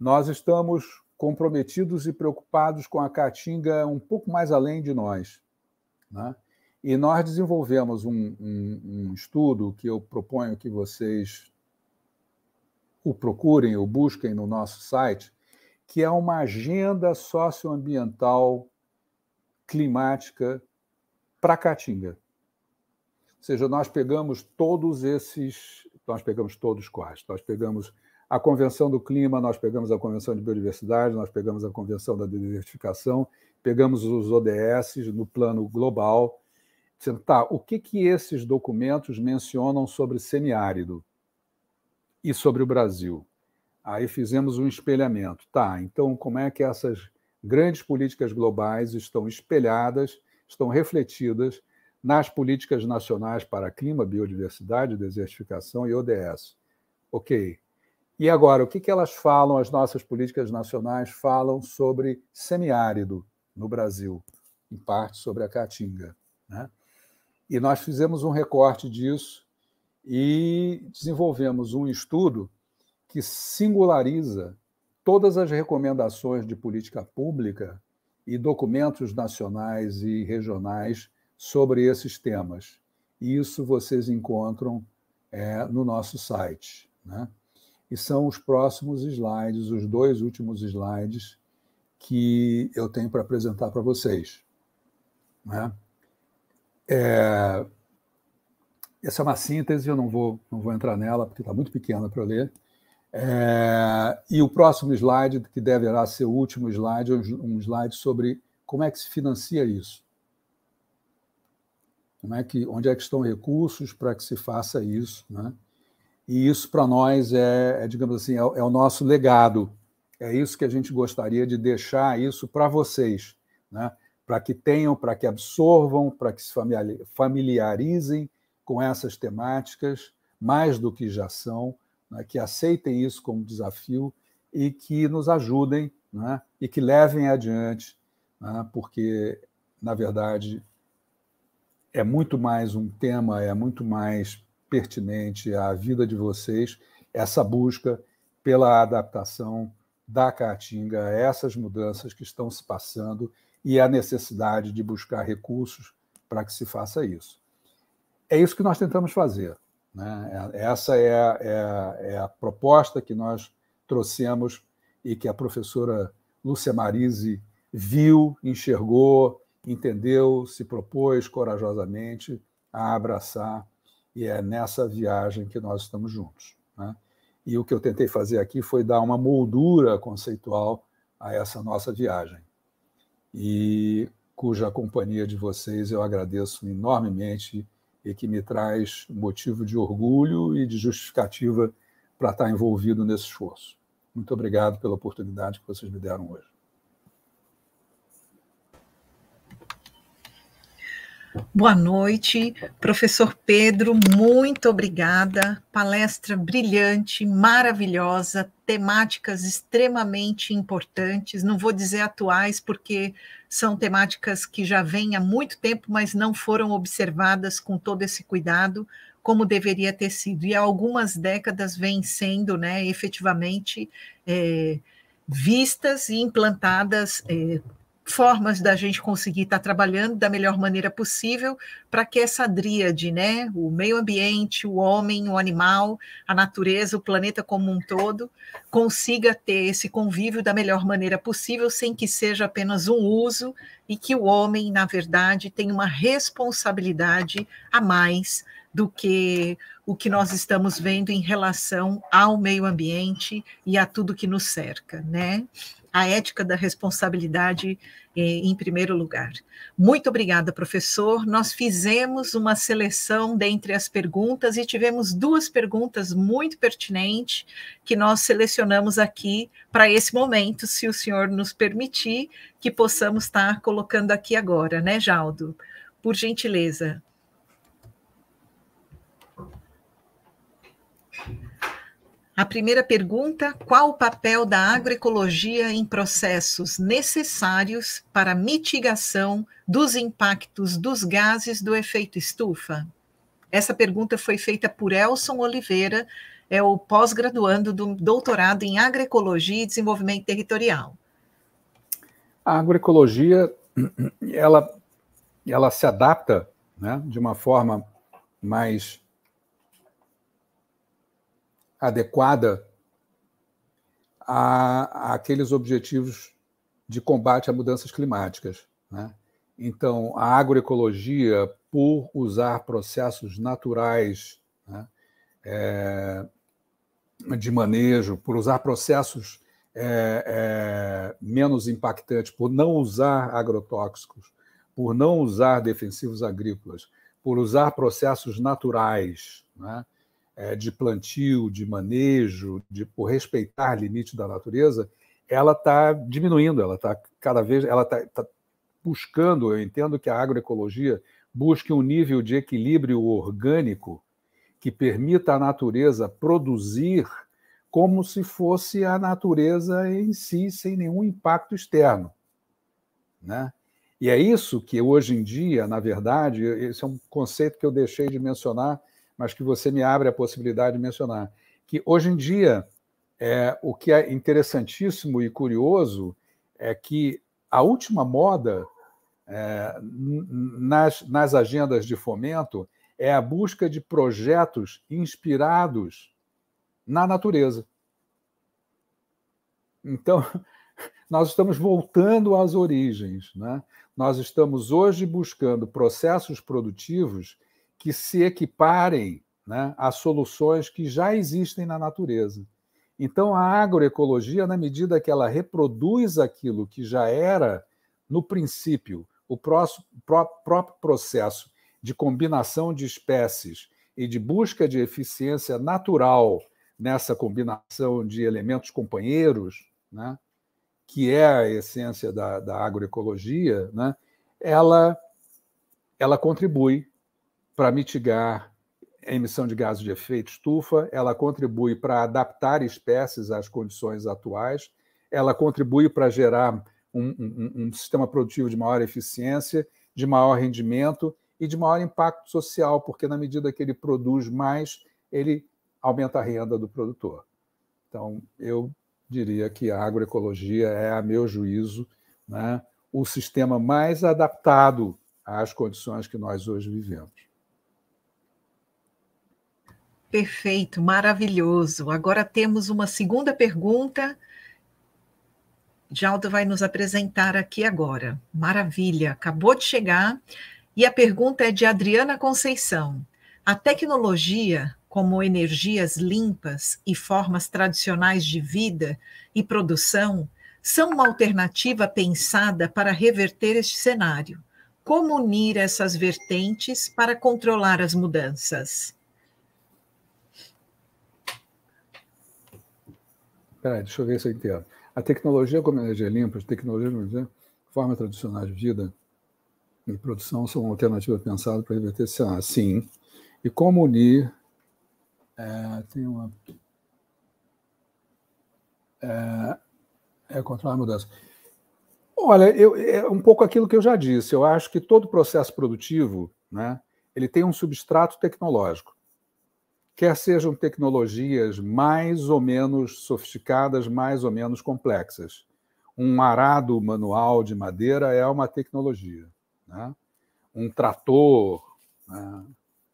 [SPEAKER 3] nós estamos comprometidos e preocupados com a caatinga um pouco mais além de nós. Né? E nós desenvolvemos um, um, um, estudo que eu proponho que vocês o procurem, o busquem no nosso site, que é uma agenda socioambiental climática para Caatinga. Ou seja, nós pegamos todos esses, nós pegamos todos quais? Nós pegamos a Convenção do Clima, nós pegamos a Convenção de Biodiversidade, nós pegamos a Convenção da Diversificação, pegamos os ODS no plano global, dizendo, tá, o que, que esses documentos mencionam sobre semiárido e sobre o Brasil? Aí fizemos um espelhamento. Tá, então como é que essas grandes políticas globais estão espelhadas, estão refletidas nas políticas nacionais para clima, biodiversidade, desertificação e ODS. Ok. E agora, o que, elas falam, as nossas políticas nacionais falam sobre semiárido no Brasil, em parte sobre a Caatinga. Né? E nós fizemos um recorte disso e desenvolvemos um estudo que singulariza todas as recomendações de política pública e documentos nacionais e regionais sobre esses temas. E isso vocês encontram é, no nosso site. Né? E são os próximos slides, os dois últimos slides que eu tenho para apresentar para vocês. Né? É... Essa é uma síntese, eu não vou, não vou entrar nela, porque está muito pequena para ler. É... E o próximo slide, que deverá ser o último slide, é um slide sobre como é que se financia isso como é que, onde é que estão recursos para que se faça isso, né? E isso para nós é, é, digamos assim, é, é, o nosso legado. É isso que a gente gostaria de deixar isso para vocês, né? Para que tenham, para que absorvam, para que se familiarizem com essas temáticas mais do que já são, né? que aceitem isso como desafio e que nos ajudem, né? E que levem adiante, né? porque na verdade é muito mais um tema, é muito mais pertinente à vida de vocês essa busca pela adaptação da Caatinga a essas mudanças que estão se passando e a necessidade de buscar recursos para que se faça isso. É isso que nós tentamos fazer. Né? É, essa é a, é, a, é a, proposta que nós trouxemos e que a professora Lúcia Marise viu, enxergou, entendeu, se propôs corajosamente a abraçar, e é nessa viagem que nós estamos juntos. Né? E o que eu tentei fazer aqui foi dar uma moldura conceitual a essa nossa viagem, e cuja companhia de vocês eu agradeço enormemente e que me traz motivo de orgulho e de justificativa para estar tá envolvido nesse esforço. Muito obrigado pela oportunidade que vocês me deram hoje.
[SPEAKER 1] Boa noite, professor Pedro, muito obrigada. Palestra brilhante, maravilhosa, temáticas extremamente importantes. Não vou dizer atuais, porque são temáticas que já vêm há muito tempo, mas não foram observadas com todo esse cuidado como deveria ter sido. E há algumas décadas vêm sendo né, efetivamente é, vistas e implantadas. É, formas da gente conseguir estar tá trabalhando da melhor maneira possível para que essa dríade, né, o meio ambiente, o homem, o animal, a natureza, o planeta como um todo, consiga ter esse convívio da melhor maneira possível, sem que seja apenas um uso e que o homem, na verdade, tenha uma responsabilidade a mais do que o que nós estamos vendo em relação ao meio ambiente e a tudo que nos cerca, né? a ética da responsabilidade eh, em primeiro lugar. Muito obrigada, professor. Nós fizemos uma seleção dentre as perguntas e tivemos duas perguntas muito pertinentes que nós selecionamos aqui para esse momento, se o senhor nos permitir, que possamos estar colocando aqui agora, né, Jaldo? Por gentileza. A primeira pergunta: qual o papel da agroecologia em processos necessários para mitigação dos impactos dos gases do efeito estufa? Essa pergunta foi feita por Elson Oliveira, é o pós-graduando do doutorado em agroecologia e desenvolvimento territorial.
[SPEAKER 3] A agroecologia ela, ela se adapta né, de uma forma mais adequada a, a aqueles objetivos de combate a mudanças climáticas. Né? Então, a agroecologia, por usar processos naturais né, é, de manejo, por usar processos é, é, menos impactantes, por não usar agrotóxicos, por não usar defensivos agrícolas, por usar processos naturais, né, é, de plantio, de manejo, de por respeitar limite da natureza, ela está diminuindo, ela está cada vez, ela está tá buscando. Eu entendo que a agroecologia busque um nível de equilíbrio orgânico que permita à natureza produzir como se fosse a natureza em si, sem nenhum impacto externo, né? E é isso que hoje em dia, na verdade, esse é um conceito que eu deixei de mencionar mas que você me abre a possibilidade de mencionar, que hoje em dia é, o que é interessantíssimo e curioso é que a última moda é, nas, nas agendas de fomento é a busca de projetos inspirados na natureza. Então, nós estamos voltando às origens. Né? Nós estamos hoje buscando processos produtivos que se equiparem né, a soluções que já existem na natureza. Então, a agroecologia, na medida que ela reproduz aquilo que já era, no princípio, o próprio processo de combinação de espécies e de busca de eficiência natural nessa combinação de elementos companheiros, né, que é a essência da, da agroecologia, né, ela, ela contribui para mitigar a emissão de gases de efeito estufa, ela contribui para adaptar espécies às condições atuais, ela contribui para gerar um, um, um, sistema produtivo de maior eficiência, de maior rendimento e de maior impacto social, porque na medida que ele produz mais, ele aumenta a renda do produtor. Então, eu diria que a agroecologia é, a meu juízo, né, o sistema mais adaptado às condições que nós hoje vivemos.
[SPEAKER 1] Perfeito, maravilhoso. Agora temos uma segunda pergunta. Jaldo vai nos apresentar aqui agora. Maravilha, acabou de chegar. E a pergunta é de Adriana Conceição. A tecnologia, como energias limpas e formas tradicionais de vida e produção, são uma alternativa pensada para reverter este cenário. Como unir essas vertentes para controlar as mudanças?
[SPEAKER 3] Peraí, deixa eu ver isso eu entendo. A tecnologia como energia limpa, as tecnologias como energia, forma tradicional de vida e produção são uma alternativa pensada para reverter esse cenário. Sim. E como unir. É, tem uma. É, é controlar a mudança. Olha, eu, é um pouco aquilo que eu já disse. Eu acho que todo processo produtivo, né, ele tem um substrato tecnológico quer sejam tecnologias mais ou menos sofisticadas, mais ou menos complexas. Um arado manual de madeira é uma tecnologia. Né? Um trator né,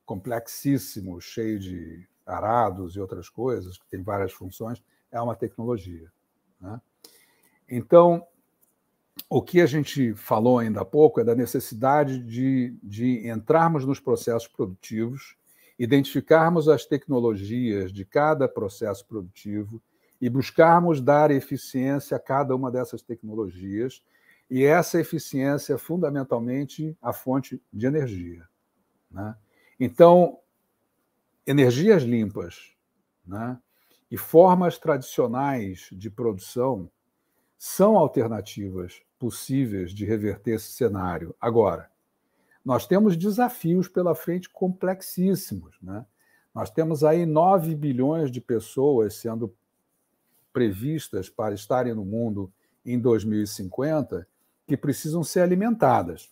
[SPEAKER 3] complexíssimo, cheio de arados e outras coisas, que tem várias funções, é uma tecnologia. Né? Então, o que a gente falou ainda há pouco é da necessidade de, de entrarmos nos processos produtivos identificarmos as tecnologias de cada processo produtivo e buscarmos dar eficiência a cada uma dessas tecnologias, e essa eficiência é fundamentalmente a fonte de energia. Né? Então, energias limpas né? e formas tradicionais de produção são alternativas possíveis de reverter esse cenário. Agora, nós temos desafios pela frente complexíssimos. Né? Nós temos aí 9 bilhões de pessoas sendo previstas para estarem no mundo em 2050 que precisam ser alimentadas.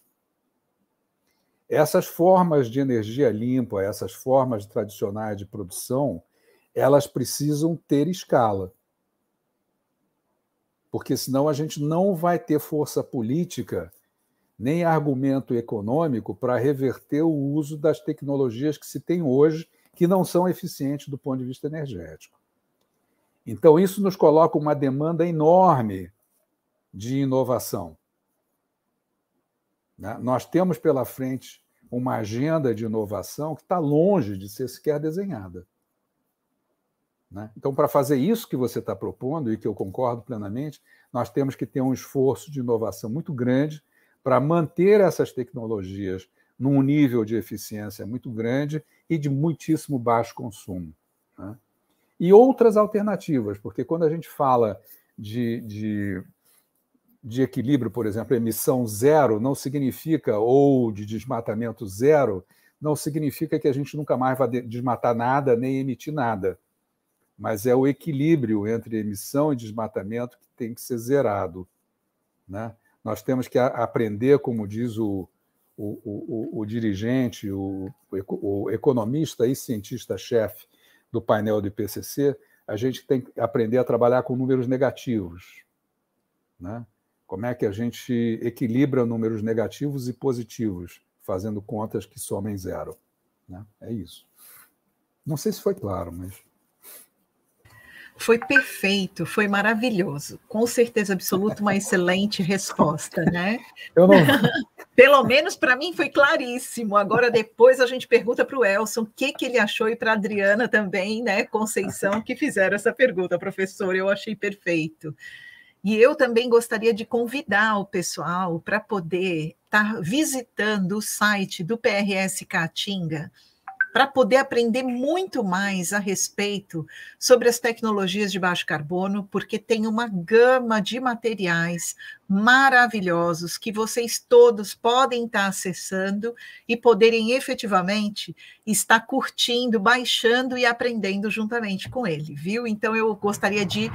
[SPEAKER 3] Essas formas de energia limpa, essas formas tradicionais de produção, elas precisam ter escala. Porque senão a gente não vai ter força política nem argumento econômico para reverter o uso das tecnologias que se tem hoje, que não são eficientes do ponto de vista energético. Então, isso nos coloca uma demanda enorme de inovação. Né? Nós temos pela frente uma agenda de inovação que está longe de ser sequer desenhada. Né? Então, para fazer isso que você está propondo, e que eu concordo plenamente, nós temos que ter um esforço de inovação muito grande para manter essas tecnologias num nível de eficiência muito grande e de muitíssimo baixo consumo. Né? E outras alternativas, porque quando a gente fala de, de, de equilíbrio, por exemplo, emissão zero, não significa, ou de desmatamento zero, não significa que a gente nunca mais vai desmatar nada nem emitir nada. Mas é o equilíbrio entre emissão e desmatamento que tem que ser zerado. Né? Nós temos que aprender, como diz o, o, o, o dirigente, o, o economista e cientista-chefe do painel do IPCC, a gente tem que aprender a trabalhar com números negativos. Né? Como é que a gente equilibra números negativos e positivos, fazendo contas que somem zero? Né? É isso. Não sei se foi claro, mas.
[SPEAKER 1] Foi perfeito, foi maravilhoso. Com certeza absoluta, uma excelente resposta, né? Eu não... Pelo menos para mim foi claríssimo. Agora, depois a gente pergunta para o Elson o que, que ele achou e para a Adriana também, né? Conceição, que fizeram essa pergunta, professor. Eu achei perfeito. E eu também gostaria de convidar o pessoal para poder estar tá visitando o site do PRS Caatinga para poder aprender muito mais a respeito sobre as tecnologias de baixo carbono, porque tem uma gama de materiais maravilhosos que vocês todos podem estar acessando e poderem efetivamente estar curtindo, baixando e aprendendo juntamente com ele, viu? Então eu gostaria de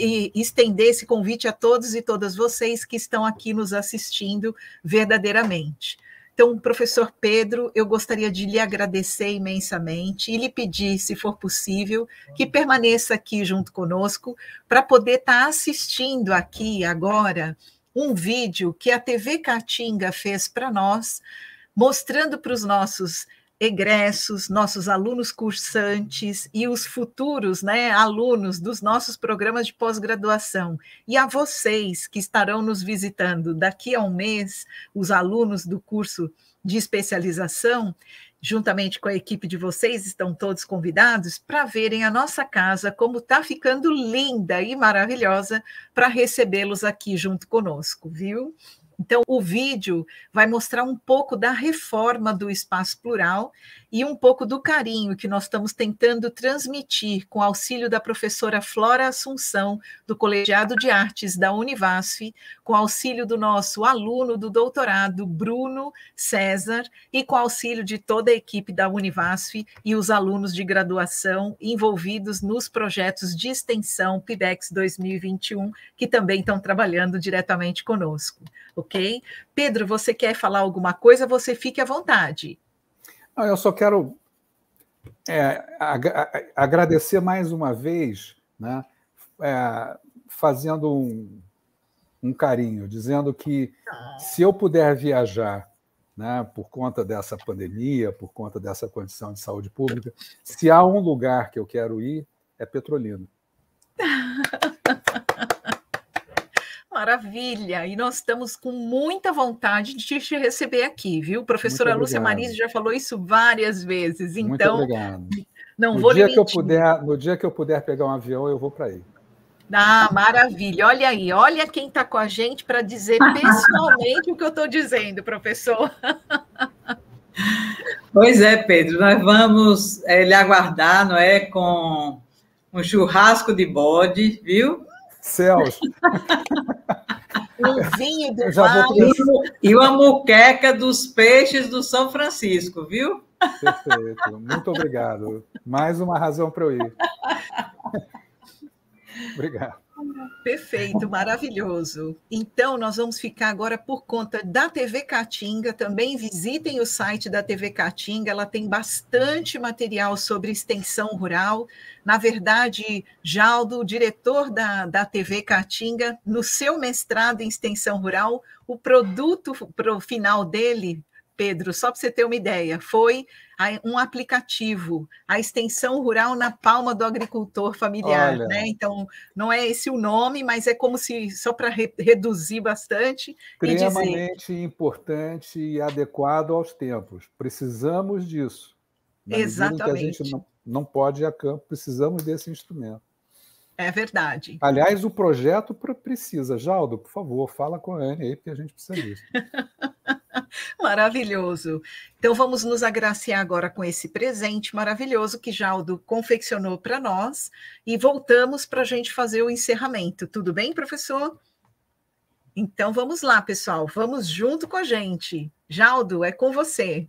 [SPEAKER 1] e estender esse convite a todos e todas vocês que estão aqui nos assistindo verdadeiramente. Então, professor Pedro, eu gostaria de lhe agradecer imensamente e lhe pedir, se for possível, que permaneça aqui junto conosco para poder estar tá assistindo aqui agora um vídeo que a TV Caatinga fez para nós, mostrando para os nossos egressos, nossos alunos cursantes e os futuros né, alunos dos nossos programas de pós-graduação. E a vocês que estarão nos visitando daqui a um mês, os alunos do curso de especialização, juntamente com a equipe de vocês, estão todos convidados para verem a nossa casa como está ficando linda e maravilhosa para recebê-los aqui junto conosco, viu? Então, o vídeo vai mostrar um pouco da reforma do espaço plural e um pouco do carinho que nós estamos tentando transmitir com auxílio da professora Flora Assunção, do Colegiado de Artes da Univasf, com auxílio do nosso aluno do doutorado, Bruno César, e com auxílio de toda a equipe da Univasf e os alunos de graduação envolvidos nos projetos de extensão PIBEX 2021, que também estão trabalhando diretamente conosco, ok? Pedro, você quer falar alguma coisa? Você fique à vontade
[SPEAKER 3] eu só quero é, ag agradecer mais uma vez, né, é, fazendo um, um, carinho, dizendo que se eu puder viajar né, por conta dessa pandemia, por conta dessa condição de saúde pública, se há um lugar que eu quero ir, é Petrolina.
[SPEAKER 1] Maravilha! E nós estamos com muita vontade de te receber aqui, viu? Professora Lúcia Marisa já falou isso várias vezes. Então, Muito
[SPEAKER 3] obrigado. não no vou dia que eu puder, No dia que eu puder pegar um avião, eu vou para aí.
[SPEAKER 1] Ah, maravilha. Olha aí, olha quem está com a gente para dizer pessoalmente o que eu estou dizendo, professor.
[SPEAKER 5] Pois é, Pedro, nós vamos é, lhe aguardar, não é? Com um churrasco de bode, viu? Celso
[SPEAKER 1] O vinho do vale.
[SPEAKER 5] E uma muqueca dos peixes do São Francisco, viu? Perfeito. Muito obrigado. Mais uma
[SPEAKER 3] razão para eu ir. obrigado.
[SPEAKER 1] Perfeito, maravilhoso. Então, nós vamos ficar agora por conta da TV Catinga. Também visitem o site da TV Catinga, ela tem bastante material sobre extensão rural. Na verdade, Jaldo, diretor da, da TV Catinga, no seu mestrado em extensão rural, o produto pro final dele Pedro, só para você ter uma ideia, foi um aplicativo, a extensão rural na palma do agricultor familiar, né? Então, não é esse o nome, mas é como se, só para re reduzir bastante. Extremamente
[SPEAKER 3] dizer... importante e adequado aos tempos. Precisamos disso. Exatamente. a gente não, não pode ir a campo, precisamos desse instrumento.
[SPEAKER 1] É verdade.
[SPEAKER 3] Aliás, o projeto precisa. Jaldo, por favor, fala com a Anne aí, porque a gente precisa disso.
[SPEAKER 1] Maravilhoso. Então vamos nos agraciar agora com esse presente maravilhoso que Jaldo confeccionou para nós e voltamos para a gente fazer o encerramento. Tudo bem, professor? Então vamos lá, pessoal. Vamos junto com a gente. Jaldo, é com você.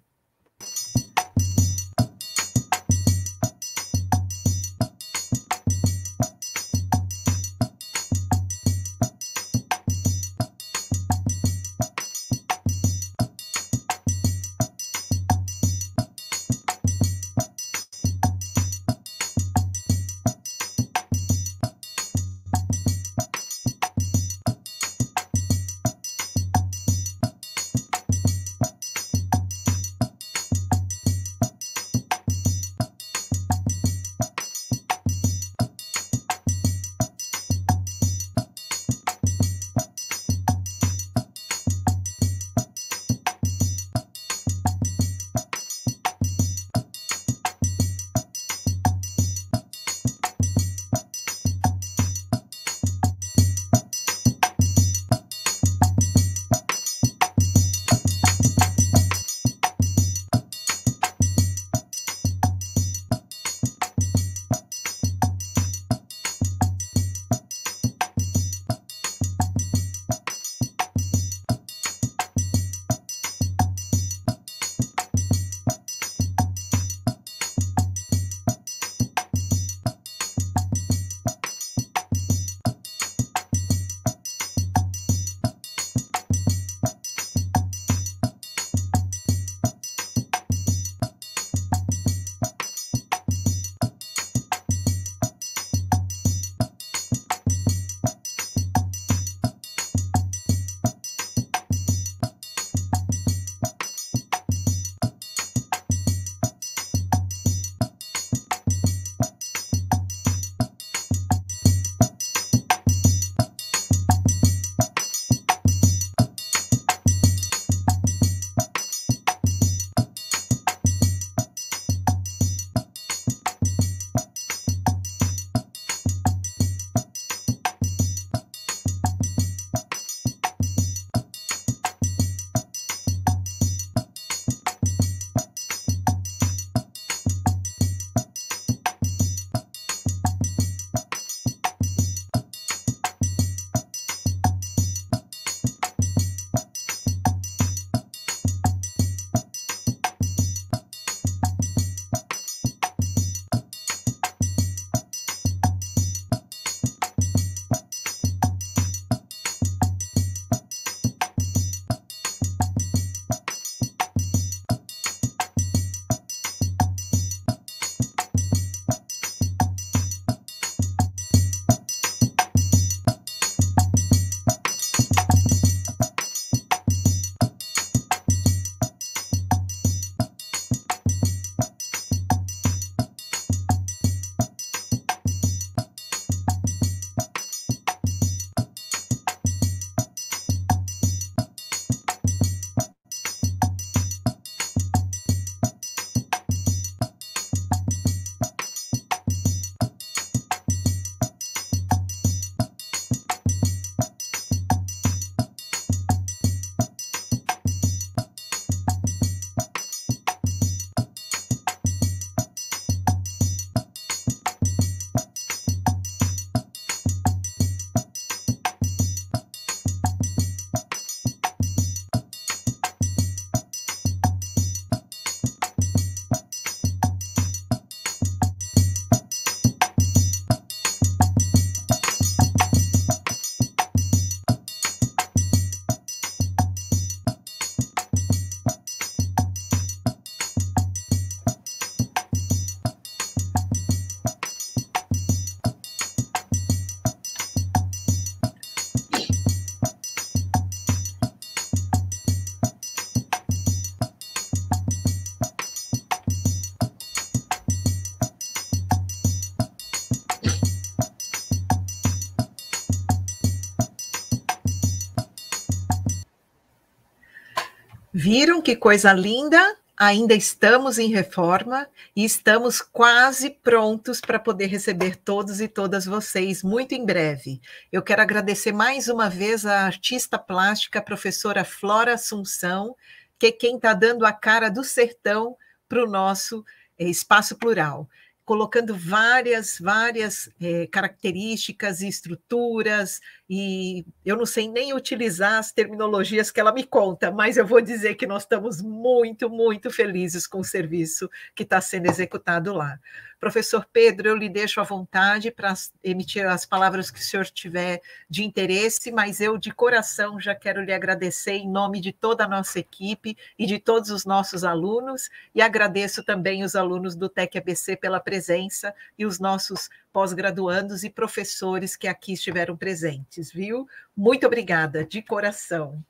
[SPEAKER 1] Viram que coisa linda? Ainda estamos em reforma e estamos quase prontos para poder receber todos e todas vocês muito em breve. Eu quero agradecer mais uma vez a artista plástica, professora Flora Assunção, que é quem está dando a cara do sertão para o nosso eh, espaço plural colocando várias, várias é, características e estruturas, e eu não sei nem utilizar as terminologias que ela me conta, mas eu vou dizer que nós estamos muito, muito felizes com o serviço que está sendo executado lá. Professor Pedro, eu lhe deixo à vontade para emitir as palavras que o senhor tiver de interesse, mas eu, de coração, já quero lhe agradecer em nome de toda a nossa equipe e de todos os nossos alunos, e agradeço também os alunos do TEC ABC pela presença e os nossos pós-graduandos e professores que aqui estiveram presentes, viu? Muito obrigada, de coração.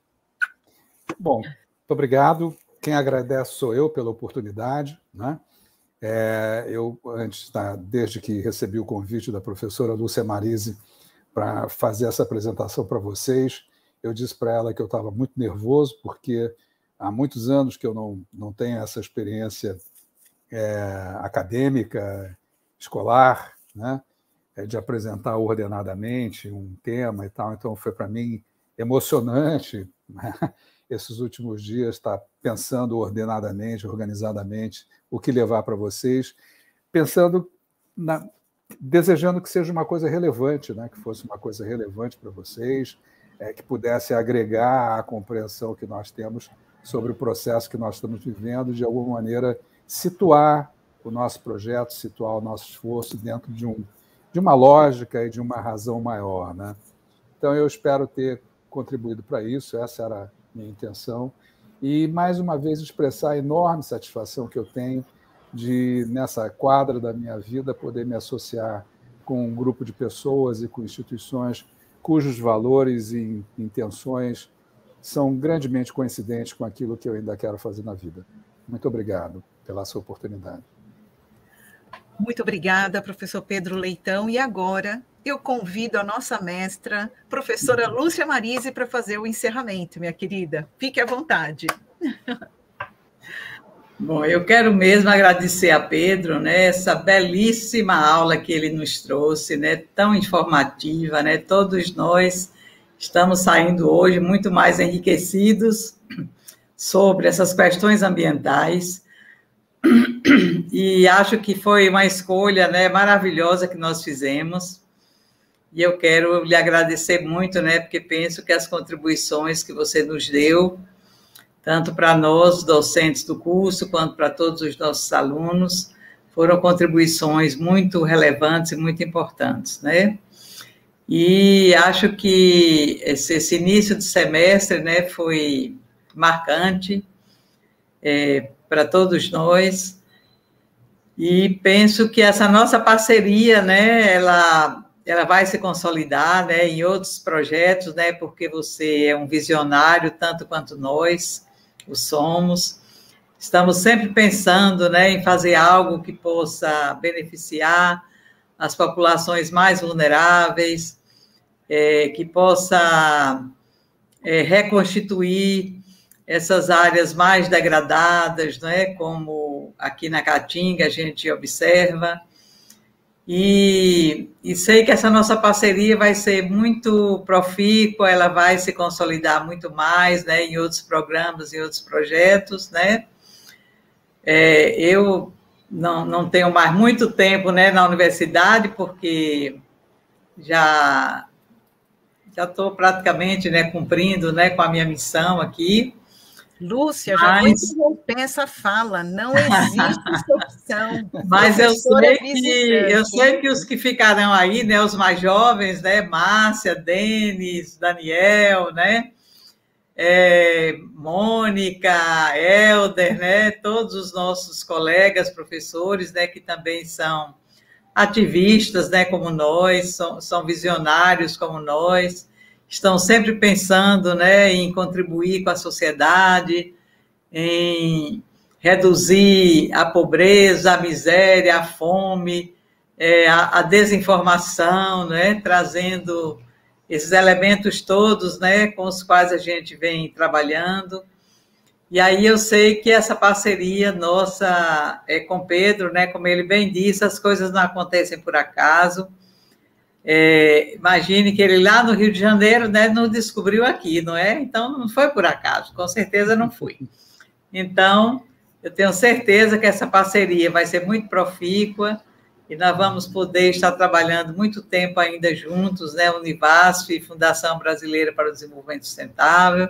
[SPEAKER 3] Bom, muito obrigado. Quem agradece sou eu pela oportunidade, né? É, eu, antes, da tá, desde que recebi o convite da professora Lúcia Marise para fazer essa apresentação para vocês, eu disse para ela que eu estava muito nervoso, porque há muitos anos que eu não, não tenho essa experiência é, acadêmica, escolar, né? É, de apresentar ordenadamente um tema e tal. Então, foi para mim emocionante né, esses últimos dias está pensando ordenadamente, organizadamente, o que levar para vocês, pensando na, desejando que seja uma coisa relevante, né? que fosse uma coisa relevante para vocês, é, que pudesse agregar à compreensão que nós temos sobre o processo que nós estamos vivendo, de alguma maneira situar o nosso projeto, situar o nosso esforço dentro de, um, de uma lógica e de uma razão maior. Né? Então, eu espero ter contribuído para isso. Essa era minha intenção, e mais uma vez expressar a enorme satisfação que eu tenho de, nessa quadra da minha vida, poder me associar com um grupo de pessoas e com instituições cujos valores e intenções são grandemente coincidentes com aquilo que eu ainda quero fazer na vida. Muito obrigado pela sua oportunidade.
[SPEAKER 1] Muito obrigada, professor Pedro Leitão. E agora eu convido a nossa mestra, professora Lúcia Marise, para fazer o encerramento, minha querida. Fique à vontade.
[SPEAKER 5] Bom, eu quero mesmo agradecer a Pedro, né, essa belíssima aula que ele nos trouxe, né, tão informativa, né, todos nós estamos saindo hoje muito mais enriquecidos sobre essas questões ambientais e acho que foi uma escolha, né, maravilhosa que nós fizemos e eu quero lhe agradecer muito, né, porque penso que as contribuições que você nos deu, tanto para nós, docentes do curso, quanto para todos os nossos alunos, foram contribuições muito relevantes e muito importantes, né? E acho que esse, esse início de semestre, né, foi marcante é, para todos nós. E penso que essa nossa parceria, né, ela ela vai se consolidar né, em outros projetos, né, porque você é um visionário, tanto quanto nós o somos. Estamos sempre pensando né, em fazer algo que possa beneficiar as populações mais vulneráveis, é, que possa é, reconstituir essas áreas mais degradadas, né, como aqui na Caatinga a gente observa. E, e, sei que essa nossa parceria vai ser muito profícua, ela vai se consolidar muito mais, né, em outros programas, em outros projetos, né. É, eu não, não tenho mais muito tempo, né, na universidade, porque já já estou praticamente, né, cumprindo, né, com a minha missão aqui. Lúcia, já vou
[SPEAKER 4] interromper
[SPEAKER 1] essa fala. Não existe essa opção. Mas eu sei, que, eu sei
[SPEAKER 5] que os que ficarão aí, né, os mais jovens, né, Márcia, Denis, Daniel, né, é, Mônica, Helder, né, todos os nossos colegas, professores, né, que também são ativistas, né, como nós, são, são visionários como nós estão sempre pensando né, em contribuir com a sociedade, em reduzir a pobreza, a miséria, a fome, é, a, a, desinformação, né, trazendo esses elementos todos né, com os quais a gente vem trabalhando. E aí eu sei que essa parceria nossa é com Pedro, né, como ele bem disse, as coisas não acontecem por acaso. É, imagine que ele lá no Rio de Janeiro né, não descobriu aqui, não é? Então, não foi por acaso, com certeza não foi. Então, eu tenho certeza que essa parceria vai ser muito profícua e nós vamos poder estar trabalhando muito tempo ainda juntos, né? Univasf e Fundação Brasileira para o Desenvolvimento Sustentável,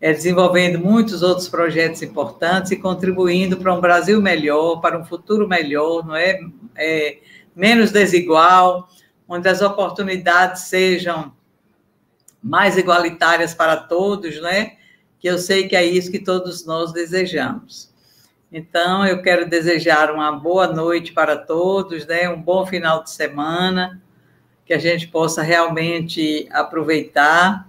[SPEAKER 5] é, desenvolvendo muitos outros projetos importantes e contribuindo para um Brasil melhor, para um futuro melhor, não é? é menos desigual, onde as oportunidades sejam mais igualitárias para todos, né? Que eu sei que é isso que todos nós desejamos. Então, eu quero desejar uma boa noite para todos, né? Um bom final de semana, que a gente possa realmente aproveitar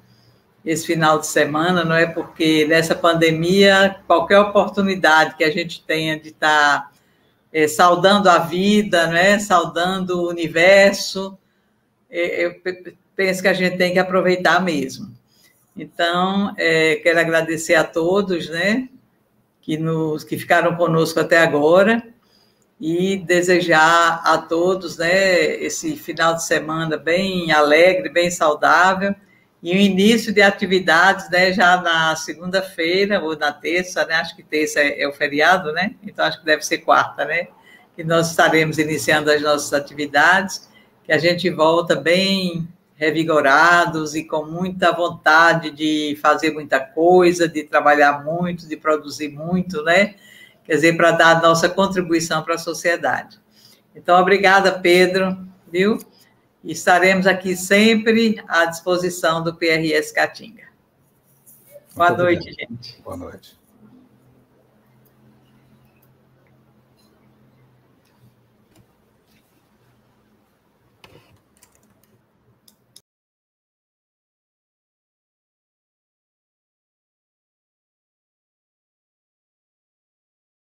[SPEAKER 5] esse final de semana, não é? Porque nessa pandemia, qualquer oportunidade que a gente tenha de tá, estar eh, é, saudando a vida, não é? Saudando o universo, eu penso que a gente tem que aproveitar mesmo. Então, é, quero agradecer a todos, né, que, nos, que ficaram conosco até agora e desejar a todos, né, esse final de semana bem alegre, bem saudável e o início de atividades, né, já na segunda-feira ou na terça, né, acho que terça é, é o feriado, né, então acho que deve ser quarta, né, que nós estaremos iniciando as nossas atividades que a gente volta bem revigorados e com muita vontade de fazer muita coisa, de trabalhar muito, de produzir muito, né? Quer dizer, para dar a nossa contribuição para a sociedade. Então, obrigada, Pedro, viu? estaremos aqui sempre à disposição do PRS Catinga. Boa muito noite,
[SPEAKER 3] obrigado. gente. Boa noite.